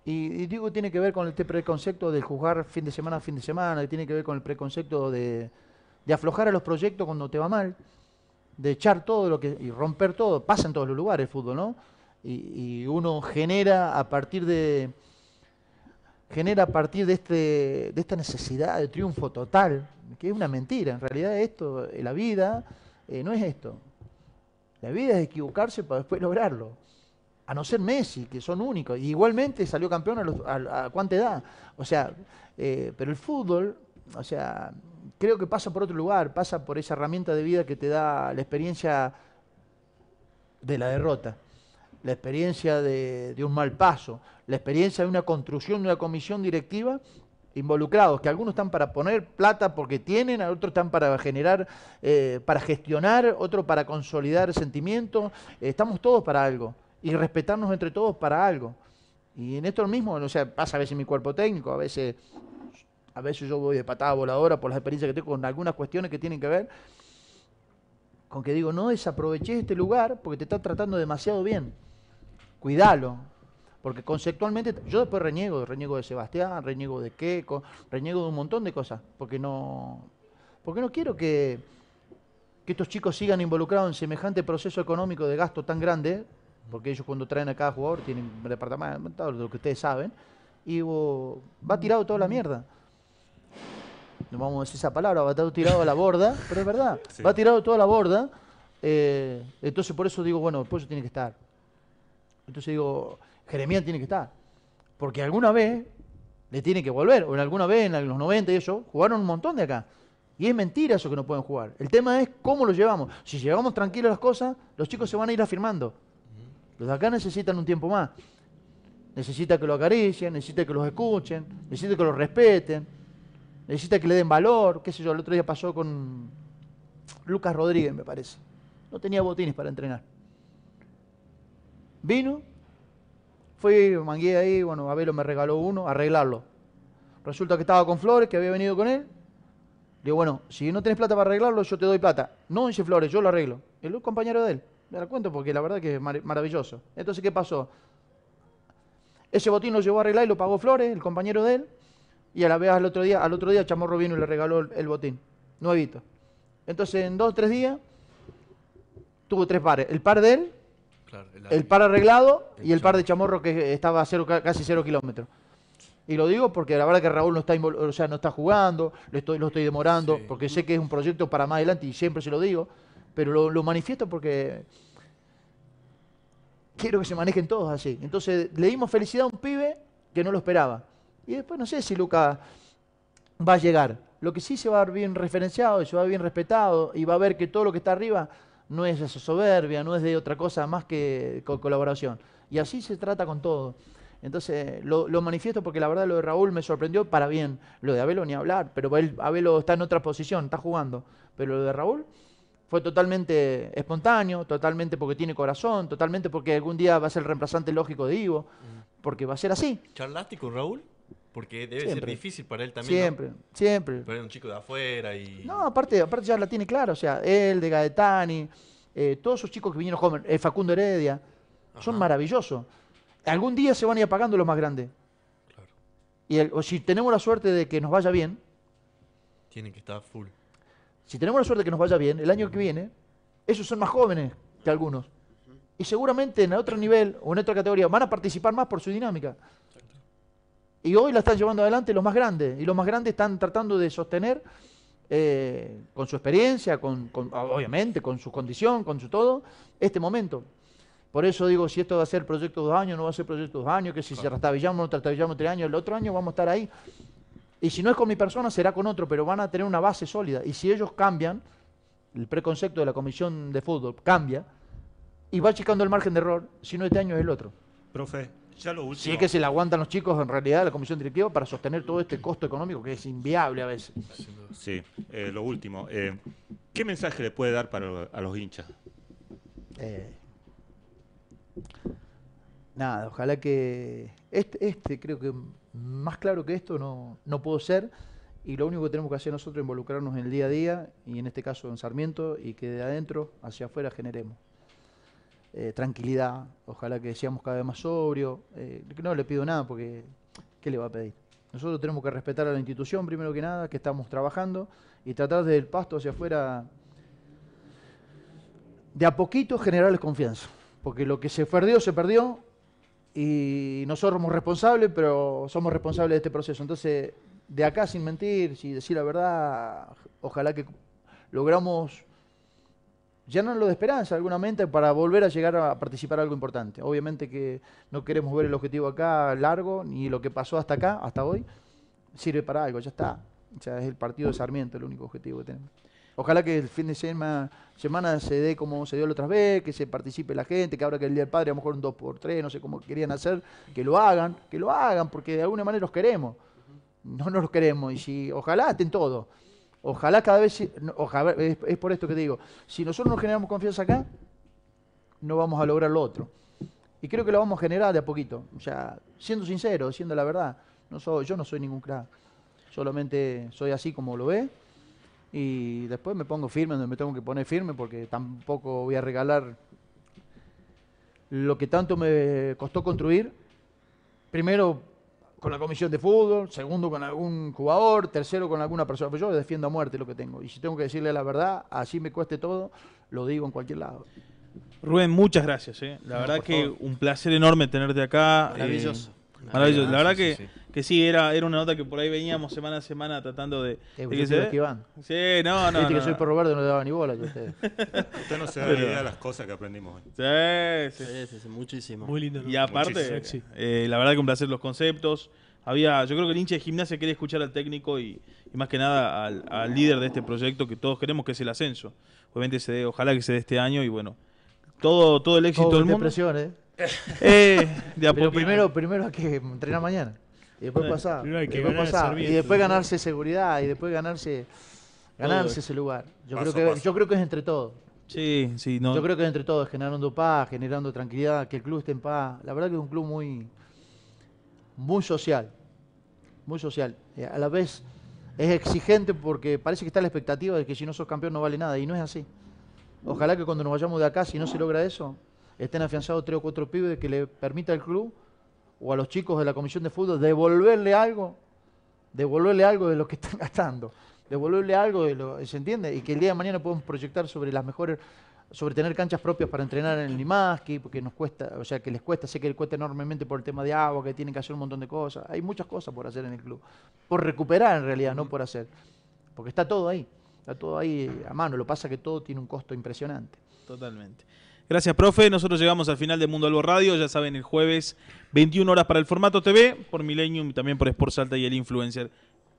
Y, digo, tiene que ver con este preconcepto de jugar fin de semana a fin de semana, tiene que ver con el preconcepto de, aflojar a los proyectos cuando te va mal, de echar todo lo que. y romper todo. Pasa en todos los lugares el fútbol, ¿no? y uno genera a partir de genera a partir de, este, de esta necesidad de triunfo total, que es una mentira. En realidad esto, eh, la vida, eh, no es esto. La vida es equivocarse para después lograrlo. A no ser Messi, que son únicos. Y igualmente salió campeón a, los, cuánta edad. O sea, eh, pero el fútbol, o sea, creo que pasa por otro lugar, pasa por esa herramienta de vida que te da la experiencia de la derrota la experiencia de, un mal paso, la experiencia de una construcción de una comisión directiva involucrados, que algunos están para poner plata porque tienen, otros están para generar, eh, para gestionar, otros para consolidar sentimientos, estamos todos para algo y respetarnos entre todos para algo. Y en esto mismo, o sea, pasa a veces mi cuerpo técnico, a veces, a veces yo voy de patada voladora por las experiencias que tengo con algunas cuestiones que tienen que ver con que digo, no desaproveché este lugar porque te está tratando demasiado bien cuídalo. Porque conceptualmente, yo después reniego, reniego de Sebastián, reniego de Queco, reniego de un montón de cosas, porque no, porque no quiero que, que estos chicos sigan involucrados en semejante proceso económico de gasto tan grande, porque ellos cuando traen a cada jugador tienen un departamento, lo que ustedes saben, y va tirado toda la mierda. No vamos a decir esa palabra, va tirado a la borda, pero es verdad, va tirado toda la borda. Eh, entonces por eso digo, bueno, el eso tiene que estar. Entonces digo, Jeremías tiene que estar. Porque alguna vez le tiene que volver. O en alguna vez, en los 90 y eso, jugaron un montón de acá. Y es mentira eso que no pueden jugar. El tema es cómo lo llevamos. Si llevamos tranquilos las cosas, los chicos se van a ir afirmando. Los de acá necesitan un tiempo más. Necesita que lo acaricien, necesita que los escuchen, necesita que los respeten, necesita que le den valor. Qué sé yo, el otro día pasó con Lucas Rodríguez, me parece. No tenía botines para entrenar. Vino, fui, mangué ahí, bueno, Abelo me regaló uno, arreglarlo. Resulta que estaba con Flores, que había venido con él. digo, bueno, si no tienes plata para arreglarlo, yo te doy plata. No, dice Flores, yo lo arreglo. El compañero de él. Me la cuento porque la verdad que es maravilloso. Entonces, ¿qué pasó? Ese botín lo llevó a arreglar y lo pagó Flores, el compañero de él. Y a la vez al otro día, al otro día Chamorro vino y le regaló el, el botín. Nuevito. Entonces, en dos o tres días, tuvo tres pares. El par de él, el, par arreglado y el par de chamorro que estaba a cero, casi cero kilómetros. Y lo digo porque la verdad que Raúl no está, sea, no está jugando, lo estoy, lo estoy demorando, porque sé que es un proyecto para más adelante y siempre se lo digo, pero lo, lo, manifiesto porque quiero que se manejen todos así. Entonces le dimos felicidad a un pibe que no lo esperaba. Y después no sé si Luca va a llegar. Lo que sí se va a ver bien referenciado y se va a ver bien respetado y va a ver que todo lo que está arriba no es de soberbia, no es de otra cosa más que colaboración. Y así se trata con todo. Entonces, lo, manifiesto porque la verdad lo de Raúl me sorprendió para bien. Lo de Abelo ni hablar, pero Abelo está en otra posición, está jugando. Pero lo de Raúl fue totalmente espontáneo, totalmente porque tiene corazón, totalmente porque algún día va a ser el reemplazante lógico de Ivo, porque va a ser así. Charlástico Raúl? Porque debe ser difícil para él también. Siempre, siempre. Pero un chico de afuera y. No, aparte, aparte ya la tiene clara. O sea, él, de Gaetani, eh, todos esos chicos que vinieron jóvenes, eh, Facundo Heredia, son maravillosos. Algún día se van a ir apagando los más grandes. Claro. Y o si tenemos la suerte de que nos vaya bien. Tienen que estar full. Si tenemos la suerte de que nos vaya bien, el año que viene, esos son más jóvenes que algunos. Y seguramente en otro nivel o en otra categoría van a participar más por su dinámica. Y hoy la están llevando adelante los más grandes. Y los más grandes están tratando de sostener eh, con su experiencia, con, obviamente, con su condición, con su todo, este momento. Por eso digo, si esto va a ser proyecto dos años, no va a ser proyecto dos años, que si se rastabillamos, no tres años, el otro año vamos a estar ahí. Y si no es con mi persona, será con otro, pero van a tener una base sólida. Y si ellos cambian, el preconcepto de la Comisión de Fútbol cambia, y va achicando el margen de error, si no este año es el otro. Profe, si es que se la aguantan los chicos, en realidad, la comisión directiva, para sostener todo este costo económico que es inviable a veces. Sí, eh, lo último. Eh, ¿Qué mensaje le puede dar para, a los hinchas? Eh, nada, ojalá que este, este, creo que más claro que esto no, no puedo ser y lo único que tenemos que hacer nosotros es involucrarnos en el día a día y en este caso en Sarmiento y que de adentro hacia afuera generemos. Eh, tranquilidad, ojalá que seamos cada vez más sobrio. Eh, no le pido nada porque, ¿qué le va a pedir? Nosotros tenemos que respetar a la institución, primero que nada, que estamos trabajando, y tratar del pasto hacia afuera, de a poquito, generarles confianza. Porque lo que se perdió, se perdió, y nosotros somos responsables, pero somos responsables de este proceso. Entonces, de acá, sin mentir, sin decir la verdad, ojalá que logramos llenarlo de esperanza alguna mente para volver a llegar a participar algo importante. Obviamente que no queremos ver el objetivo acá largo, ni lo que pasó hasta acá, hasta hoy, sirve para algo, ya está. O sea, es el partido de Sarmiento el único objetivo que tenemos. Ojalá que el fin de semana, semana se dé como se dio la otra vez, que se participe la gente, que ahora que el Día del Padre, a lo mejor un 2x3, no sé cómo querían hacer, que lo hagan, que lo hagan, porque de alguna manera los queremos. No nos los queremos, y si ojalá estén todos. Ojalá cada vez, ojalá, es, por esto que te digo, si nosotros no generamos confianza acá, no vamos a lograr lo otro. Y creo que lo vamos a generar de a poquito. O sea, siendo sincero, siendo la verdad, no soy, yo no soy ningún crack. Solamente soy así como lo ve. Y después me pongo firme donde me tengo que poner firme porque tampoco voy a regalar lo que tanto me costó construir. Primero con la comisión de fútbol, segundo con algún jugador, tercero con alguna persona. Pero yo defiendo a muerte lo que tengo. Y si tengo que decirle la verdad, así me cueste todo, lo digo en cualquier lado. Rubén, muchas gracias. ¿eh? La verdad que un placer enorme tenerte acá. Eh, maravilloso. maravilloso. La verdad que que sí, era, era una nota que por ahí veníamos semana a semana tratando de. Sí, de que Sí, no, no. que soy por Roberto, no le daba ni bola ustedes. Usted no se da ni idea de las cosas que aprendimos hoy. Sí, sí, sí, sí muchísimo. Muy lindo. Y aparte, eh, la verdad que un placer los conceptos. Había, yo creo que el hincha de gimnasia quiere escuchar al técnico y, más que nada al, líder de este proyecto que todos queremos, que es el ascenso. Obviamente se dé, ojalá que se dé este año y bueno, todo, todo el éxito del mundo. ¿eh? Eh, de a Pero primero, primero hay que entrenar mañana y después pasar, y después, ganarse seguridad, y después ganarse ganarse ese lugar. Yo creo que yo creo que es entre todos. Sí, sí, no. Yo creo que es entre todos, generando paz, generando tranquilidad, que el club esté en paz. La verdad que es un club muy muy social. Muy social. Eh, a la vez es exigente porque parece que está la expectativa de que si no sos campeón no vale nada y no es así. Ojalá que cuando nos vayamos de acá, si no se logra eso, estén afianzados tres o cuatro pibes que le permita al club o a los chicos de la Comisión de Fútbol devolverle algo, devolverle algo de lo que están gastando, devolverle algo de lo, ¿se entiende? Y que el día de mañana podemos proyectar sobre las mejores sobre tener canchas propias para entrenar en el Limaski, porque nos cuesta, o sea, que les cuesta, sé que les cuesta enormemente por el tema de agua, que tienen que hacer un montón de cosas. Hay muchas cosas por hacer en el club, por recuperar en realidad, no mm. por hacer, porque está todo ahí, está todo ahí a mano. Lo pasa que todo tiene un costo impresionante. Totalmente. Gracias, profe. Nosotros llegamos al final de Mundo Albo Radio. Ya saben, el jueves, 21 horas para el formato TV, por Millennium y también por Sport Alta y el Influencer.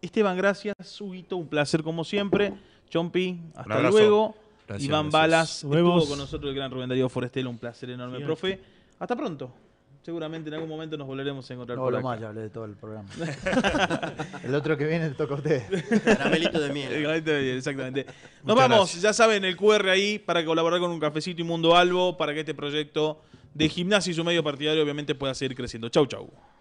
Esteban, gracias. Súbito, un placer como siempre. Chompi, hasta luego. Iván Balas, estuvo con nosotros el gran Rubén Darío Un placer enorme, profe. Hasta pronto. Seguramente en algún momento nos volveremos a encontrar. No, lo más, ya hablé de todo el programa. el otro que viene le toca a usted. Caramelito de miel. exactamente. Nos vamos, ya saben, el QR ahí para colaborar con un cafecito y Mundo Albo para que este proyecto de gimnasia y su medio partidario obviamente pueda seguir creciendo. Chau, chau.